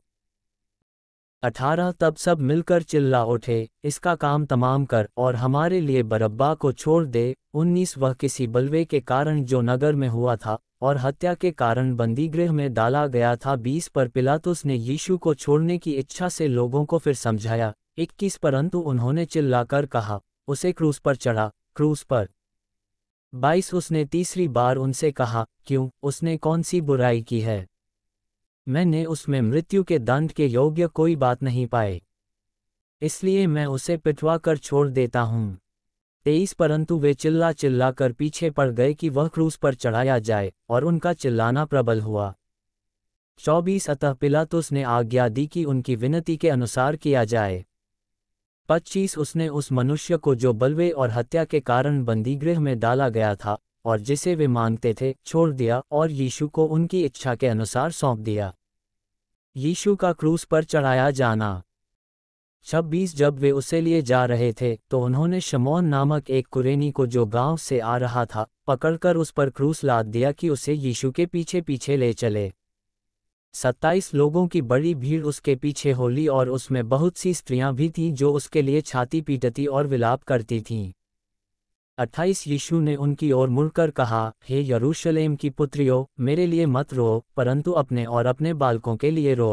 अठारह तब सब मिलकर चिल्ला उठे इसका काम तमाम कर और हमारे लिए बरब्बा को छोड़ दे उन्नीस वह किसी बलवे के कारण जो नगर में हुआ था और हत्या के कारण बंदीगृह में डाला गया था बीस पर पिलातुस ने यीशु को छोड़ने की इच्छा से लोगों को फिर समझाया इक्कीस परंतु उन्होंने चिल्लाकर कहा उसे क्रूस पर चढ़ा क्रूस पर बाईस उसने तीसरी बार उनसे कहा क्यों उसने कौन सी बुराई की है मैंने उसमें मृत्यु के दंड के योग्य कोई बात नहीं पाए इसलिए मैं उसे पिटवा कर छोड़ देता हूँ तेईस परंतु वे चिल्ला चिल्ला कर पीछे पड़ गए कि वह क्रूस पर चढ़ाया जाए और उनका चिल्लाना प्रबल हुआ चौबीस अतः पिलातुस ने आज्ञा दी कि उनकी विनती के अनुसार किया जाए पच्चीस उसने उस मनुष्य को जो बलवे और हत्या के कारण बंदीगृह में डाला गया था और जिसे वे मांगते थे छोड़ दिया और यीशु को उनकी इच्छा के अनुसार सौंप दिया यीशु का क्रूस पर चढ़ाया जाना छब्बीस जब वे उसे लिए जा रहे थे तो उन्होंने शमौन नामक एक कुरेनी को जो गांव से आ रहा था पकड़कर उस पर क्रूस लाद दिया कि उसे यीशु के पीछे पीछे ले चले सत्ताईस लोगों की बड़ी भीड़ उसके पीछे होली और उसमें बहुत सी स्त्रियां भी थीं जो उसके लिए छाती पीटती और विलाप करती थीं अट्ठाईस यीशु ने उनकी ओर मुड़कर कहा हे यरूशलेम की पुत्रियो मेरे लिए मत रो परंतु अपने और अपने बालकों के लिए रो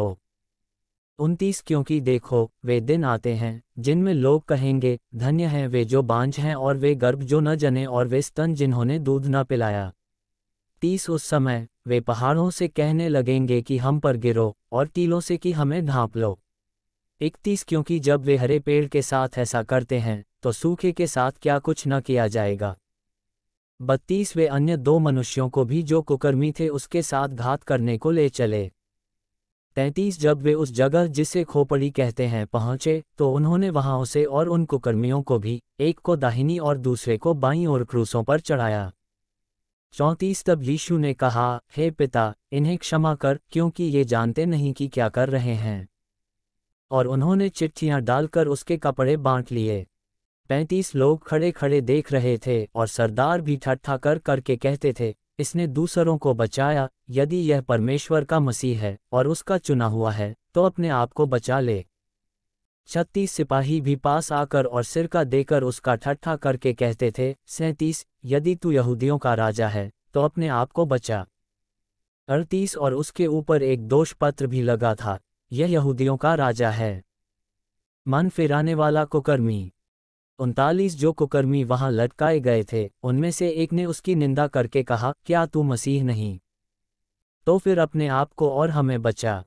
उनतीस क्योंकि देखो वे दिन आते हैं जिनमें लोग कहेंगे धन्य हैं वे जो बांझ हैं और वे गर्भ जो न जने और वे स्तन जिन्होंने दूध न पिलाया तीस उस समय वे पहाड़ों से कहने लगेंगे कि हम पर गिरो और टीलों से कि हमें ढांप लो इकतीस क्योंकि जब वे हरे पेड़ के साथ ऐसा करते हैं तो सूखे के साथ क्या कुछ न किया जाएगा बत्तीस वे अन्य दो मनुष्यों को भी जो कुकर्मी थे उसके साथ घात करने को ले चले तैतीस जब वे उस जगह जिसे खोपड़ी कहते हैं पहुंचे तो उन्होंने वहां उसे और उन कुकर्मियों को भी एक को दाहिनी और दूसरे को बाईं ओर क्रूसों पर चढ़ाया चौंतीस तब यीशु ने कहा हे पिता इन्हें क्षमा कर क्योंकि ये जानते नहीं कि क्या कर रहे हैं और उन्होंने चिट्ठियां डालकर उसके कपड़े बांट लिए पैंतीस लोग खड़े खड़े देख रहे थे और सरदार भी ठट्ठा कर करके कहते थे इसने दूसरों को बचाया यदि यह परमेश्वर का मसीह है और उसका चुना हुआ है तो अपने आप को बचा ले छत्तीस सिपाही भी पास आकर और सिरका देकर उसका ठट्ठा करके कहते थे सैंतीस यदि तू यहूदियों का राजा है तो अपने आप को बचा अड़तीस और उसके ऊपर एक दोष पत्र भी लगा था यह यहूदियों का राजा है मन फिराने वाला कुकर्मी उनतालीस जो कुकर्मी वहां लटकाए गए थे उनमें से एक ने उसकी निंदा करके कहा क्या तू मसीह नहीं तो फिर अपने आप को और हमें बचा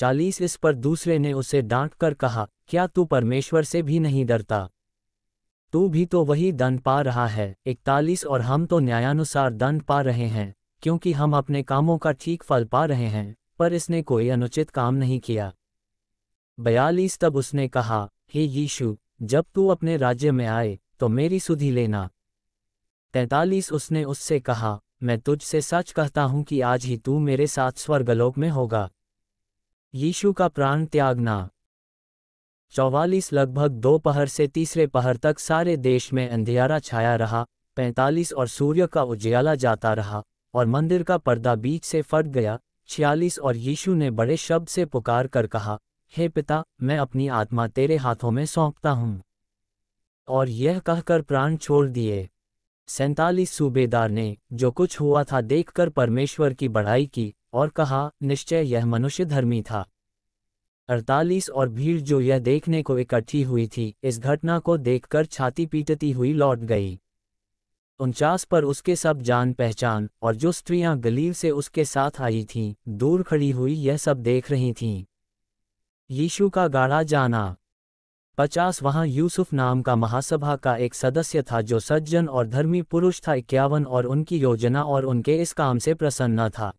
चालीस इस पर दूसरे ने उसे डांट कर कहा क्या तू परमेश्वर से भी नहीं डरता तू भी तो वही दंड पा रहा है इकतालीस और हम तो न्यायानुसार दंड पा रहे हैं क्योंकि हम अपने कामों का ठीक फल पा रहे हैं पर इसने कोई अनुचित काम नहीं किया बयालीस तब उसने कहा हे यीशु जब तू अपने राज्य में आए तो मेरी सुधी लेना तैतालीस उसने उससे कहा मैं तुझसे सच कहता हूं कि आज ही तू मेरे साथ स्वर्गलोक में होगा यीशु का प्राण त्यागना चौवालीस लगभग दोपहर से तीसरे पहर तक सारे देश में अंधेरा छाया रहा पैंतालीस और सूर्य का उज्याला जाता रहा और मंदिर का पर्दा बीच से फट गया छियालीस और यीशु ने बड़े शब्द से पुकार कर कहा हे पिता मैं अपनी आत्मा तेरे हाथों में सौंपता हूँ और यह कहकर प्राण छोड़ दिए सैतालीस सूबेदार ने जो कुछ हुआ था देखकर परमेश्वर की बढ़ाई की और कहा निश्चय यह मनुष्य धर्मी था अड़तालीस और भीड़ जो यह देखने को इकट्ठी हुई थी इस घटना को देखकर छाती पीटती हुई लौट गई उनचास पर उसके सब जान पहचान और जो स्त्रियां गलील से उसके साथ आई थीं दूर खड़ी हुई यह सब देख रही थीं यीशु का गाढ़ा जाना पचास वहाँ यूसुफ नाम का महासभा का एक सदस्य था जो सज्जन और धर्मी पुरुष था इक्यावन और उनकी योजना और उनके इस काम से प्रसन्न था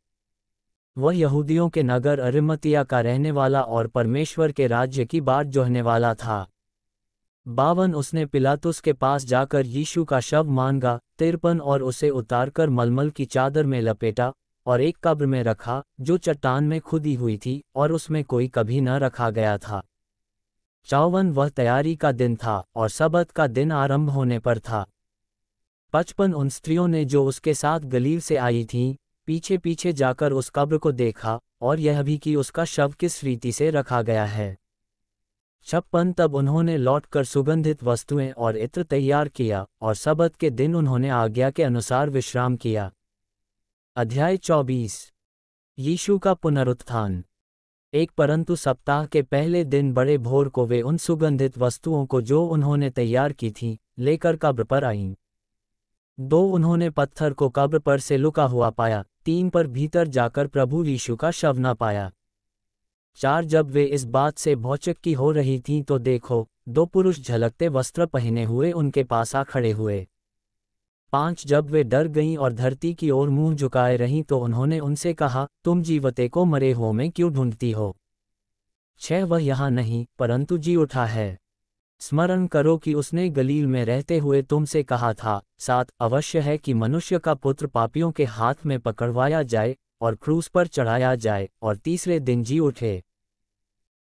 वह यहूदियों के नगर अरिमतिया का रहने वाला और परमेश्वर के राज्य की बाट जोहने वाला था बावन उसने पिलातुस के पास जाकर यीशु का शव मांगा तिरपन और उसे उतारकर मलमल की चादर में लपेटा और एक कब्र में रखा जो चट्टान में खुदी हुई थी और उसमें कोई कभी न रखा गया था चौवन वह तैयारी का दिन था और सबत का दिन आरंभ होने पर था पचपन उन स्त्रियों ने जो उसके साथ गलील से आई थीं पीछे पीछे जाकर उस कब्र को देखा और यह भी कि उसका शव किस रीति से रखा गया है छप्पन तब उन्होंने लौटकर सुगंधित वस्तुएं और इत्र तैयार किया और सबत के दिन उन्होंने आज्ञा के अनुसार विश्राम किया अध्याय 24 यीशु का पुनरुत्थान एक परंतु सप्ताह के पहले दिन बड़े भोर को वे उन सुगंधित वस्तुओं को जो उन्होंने तैयार की थी लेकर कब्र पर आईं दो उन्होंने पत्थर को कब्र पर से लुका हुआ पाया तीन पर भीतर जाकर प्रभु यीशु का शव न पाया चार जब वे इस बात से भौचक की हो रही थीं तो देखो दो पुरुष झलकते वस्त्र पहने हुए उनके पास आ खड़े हुए पांच जब वे डर गईं और धरती की ओर मुंह झुकाए रहीं तो उन्होंने उनसे कहा तुम जीवते को मरे हो में क्यों ढूंढती हो छह वह यहाँ नहीं परंतु जी उठा है स्मरण करो कि उसने गलील में रहते हुए तुमसे कहा था साथ अवश्य है कि मनुष्य का पुत्र पापियों के हाथ में पकड़वाया जाए और क्रूस पर चढ़ाया जाए और तीसरे दिन जी उठे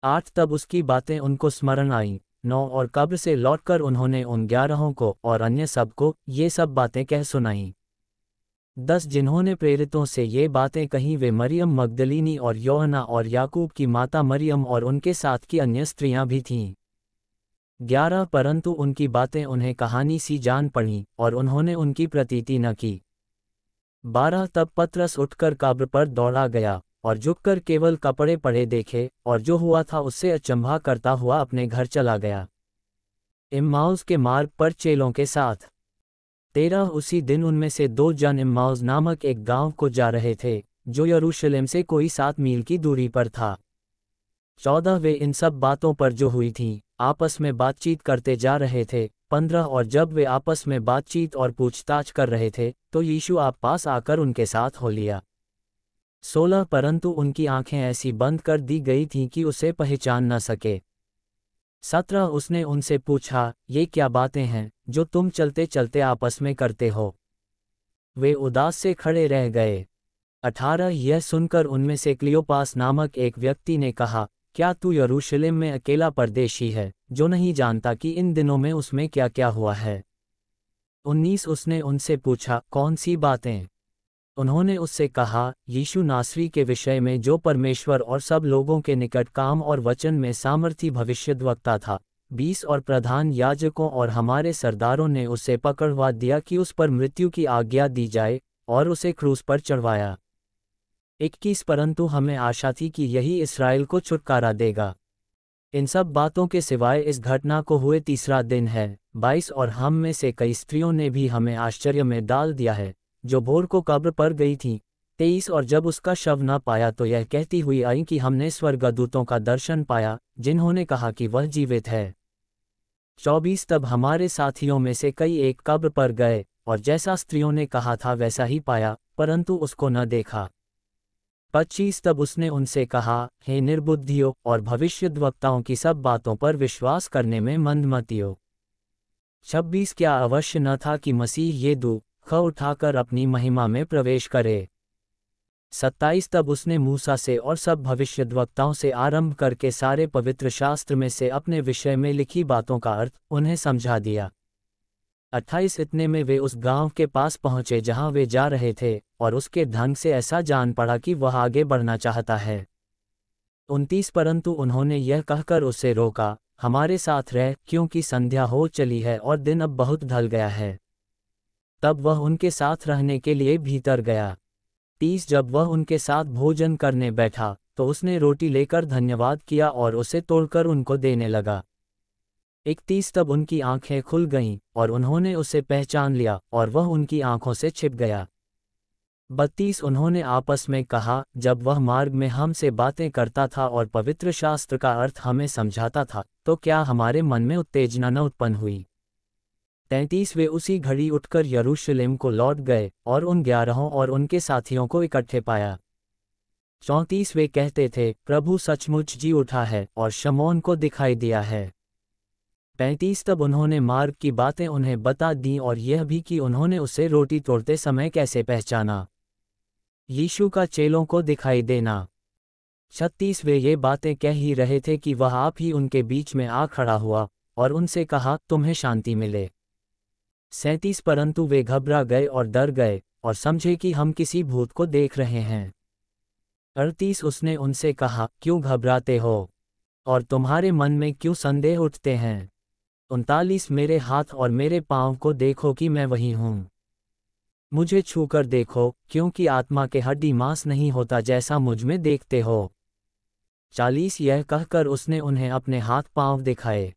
आठ तब उसकी बातें उनको स्मरण आईं नौ और कब्र से लौटकर उन्होंने उन ग्यारहों को और अन्य सबको ये सब बातें कह सुनाईं दस जिन्होंने प्रेरितों से ये बातें कही वे मरियम मगदलिनी और योहना और याकूब की माता मरियम और उनके साथ की अन्य स्त्रियां भी थीं ग्यारह परंतु उनकी बातें उन्हें कहानी सी जान पड़ीं और उन्होंने उनकी प्रतीति न की बारह तब पत्रस उठकर काब्र पर दौड़ा गया और झुककर केवल कपड़े पड़े देखे और जो हुआ था उससे अचंभा करता हुआ अपने घर चला गया इम्माउस के मार्ग पर चेलों के साथ तेरह उसी दिन उनमें से दो जन इम्माउस नामक एक गांव को जा रहे थे जो यरूशलेम से कोई सात मील की दूरी पर था चौदह वे इन सब बातों पर जो हुई थी आपस में बातचीत करते जा रहे थे पंद्रह और जब वे आपस में बातचीत और पूछताछ कर रहे थे तो यीशु आप पास आकर उनके साथ हो लिया सोलह परंतु उनकी आंखें ऐसी बंद कर दी गई थीं कि उसे पहचान न सके सत्रह उसने उनसे पूछा ये क्या बातें हैं जो तुम चलते चलते आपस में करते हो वे उदास से खड़े रह गए अठारह यह सुनकर उनमें से क्लियोपास नामक एक व्यक्ति ने कहा क्या तू यरूशलेम में अकेला परदेशी है जो नहीं जानता कि इन दिनों में उसमें क्या क्या हुआ है उन्नीस उसने उनसे पूछा कौन सी बातें उन्होंने उससे कहा यीशु नासरी के विषय में जो परमेश्वर और सब लोगों के निकट काम और वचन में सामर्थी भविष्यद्वक्ता था बीस और प्रधान याजकों और हमारे सरदारों ने उसे पकड़वा दिया कि उस पर मृत्यु की आज्ञा दी जाए और उसे क्रूस पर चढ़वाया इक्कीस परंतु हमें आशा थी कि यही इसराइल को छुटकारा देगा इन सब बातों के सिवाय इस घटना को हुए तीसरा दिन है बाईस और हम में से कई स्त्रियों ने भी हमें आश्चर्य में डाल दिया है जो भोर को कब्र पर गई थी तेईस और जब उसका शव न पाया तो यह कहती हुई आई कि हमने स्वर्गदूतों का दर्शन पाया जिन्होंने कहा कि वह जीवित है चौबीस तब हमारे साथियों में से कई एक कब्र पर गए और जैसा स्त्रियों ने कहा था वैसा ही पाया परंतु उसको न देखा पच्चीस तब उसने उनसे कहा हे निर्बुद्धियों और भविष्यद्वक्ताओं की सब बातों पर विश्वास करने में मंद मतियों छब्बीस क्या अवश्य न था कि मसीह ये ख उठाकर अपनी महिमा में प्रवेश करे सत्ताईस तब उसने मूसा से और सब भविष्यद्वक्ताओं से आरंभ करके सारे पवित्र शास्त्र में से अपने विषय में लिखी बातों का अर्थ उन्हें समझा दिया अट्ठाईस इतने में वे उस गांव के पास पहुंचे जहां वे जा रहे थे और उसके ढंग से ऐसा जान पड़ा कि वह आगे बढ़ना चाहता है उनतीस परंतु उन्होंने यह कहकर उसे रोका हमारे साथ रह क्योंकि संध्या हो चली है और दिन अब बहुत ढल गया है तब वह उनके साथ रहने के लिए भीतर गया तीस जब वह उनके साथ भोजन करने बैठा तो उसने रोटी लेकर धन्यवाद किया और उसे तोड़कर उनको देने लगा इकतीस तब उनकी आंखें खुल गईं और उन्होंने उसे पहचान लिया और वह उनकी आंखों से छिप गया बत्तीस उन्होंने आपस में कहा जब वह मार्ग में हमसे बातें करता था और पवित्र शास्त्र का अर्थ हमें समझाता था तो क्या हमारे मन में उत्तेजना न उत्पन्न हुई तैंतीस वे उसी घड़ी उठकर यरूशलेम को लौट गए और उन ग्यारहों और उनके साथियों को इकट्ठे पाया चौंतीस वे कहते थे प्रभु सचमुच जी उठा है और शमौन को दिखाई दिया है पैंतीस तब उन्होंने मार्ग की बातें उन्हें बता दी और यह भी कि उन्होंने उसे रोटी तोड़ते समय कैसे पहचाना यीशु का चेलों को दिखाई देना छत्तीस वे ये बातें कह ही रहे थे कि वह आप ही उनके बीच में आ खड़ा हुआ और उनसे कहा तुम्हें शांति मिले सैंतीस परंतु वे घबरा गए और डर गए और समझे कि हम किसी भूत को देख रहे हैं अड़तीस उसने उनसे कहा क्यों घबराते हो और तुम्हारे मन में क्यों संदेह उठते हैं उनतालीस मेरे हाथ और मेरे पांव को देखो कि मैं वही हूं मुझे छूकर देखो क्योंकि आत्मा के हड्डी मांस नहीं होता जैसा मुझ में देखते हो चालीस यह कहकर उसने उन्हें अपने हाथ पांव दिखाए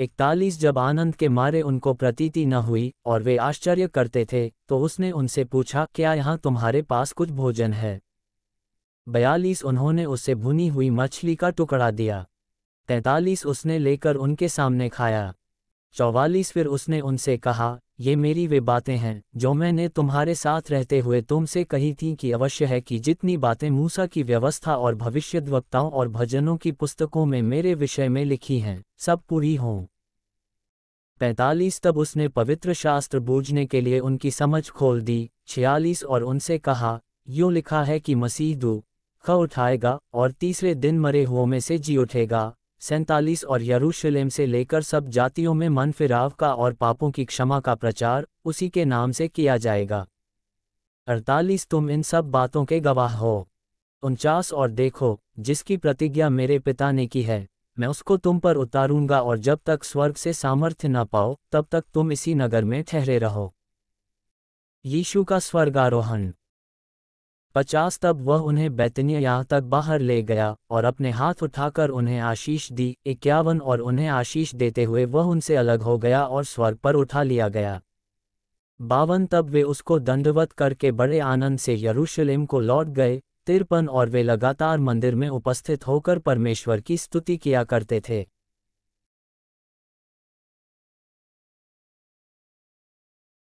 इकतालीस जब आनंद के मारे उनको प्रतीति न हुई और वे आश्चर्य करते थे तो उसने उनसे पूछा क्या यहाँ तुम्हारे पास कुछ भोजन है बयालीस उन्होंने उसे भुनी हुई मछली का टुकड़ा दिया तैतालीस उसने लेकर उनके सामने खाया चौवालीस फिर उसने उनसे कहा ये मेरी वे बातें हैं जो मैंने तुम्हारे साथ रहते हुए तुमसे कही थी कि अवश्य है कि जितनी बातें मूसा की व्यवस्था और भविष्यद्वक्ताओं और भजनों की पुस्तकों में मेरे विषय में लिखी हैं सब पूरी हों पैतालीस तब उसने पवित्र शास्त्र बूझने के लिए उनकी समझ खोल दी छियालीस और उनसे कहा यूं लिखा है कि मसीह दू ख उठाएगा और तीसरे दिन मरे हुओं में से जी उठेगा सैंतालीस और यरूशलेम से लेकर सब जातियों में मन फिराव का और पापों की क्षमा का प्रचार उसी के नाम से किया जाएगा अड़तालीस तुम इन सब बातों के गवाह हो उनचास और देखो जिसकी प्रतिज्ञा मेरे पिता ने की है मैं उसको तुम पर उतारूंगा और जब तक स्वर्ग से सामर्थ्य न पाओ तब तक तुम इसी नगर में ठहरे रहो यीशु का स्वर्गारोहण पचास तब वह उन्हें बैतनिया यहाँ तक बाहर ले गया और अपने हाथ उठाकर उन्हें आशीष दी इक्यावन और उन्हें आशीष देते हुए वह उनसे अलग हो गया और स्वर्ग पर उठा लिया गया बावन तब वे उसको दंडवत करके बड़े आनंद से यरूशलेम को लौट गए तिरपन और वे लगातार मंदिर में उपस्थित होकर परमेश्वर की स्तुति किया करते थे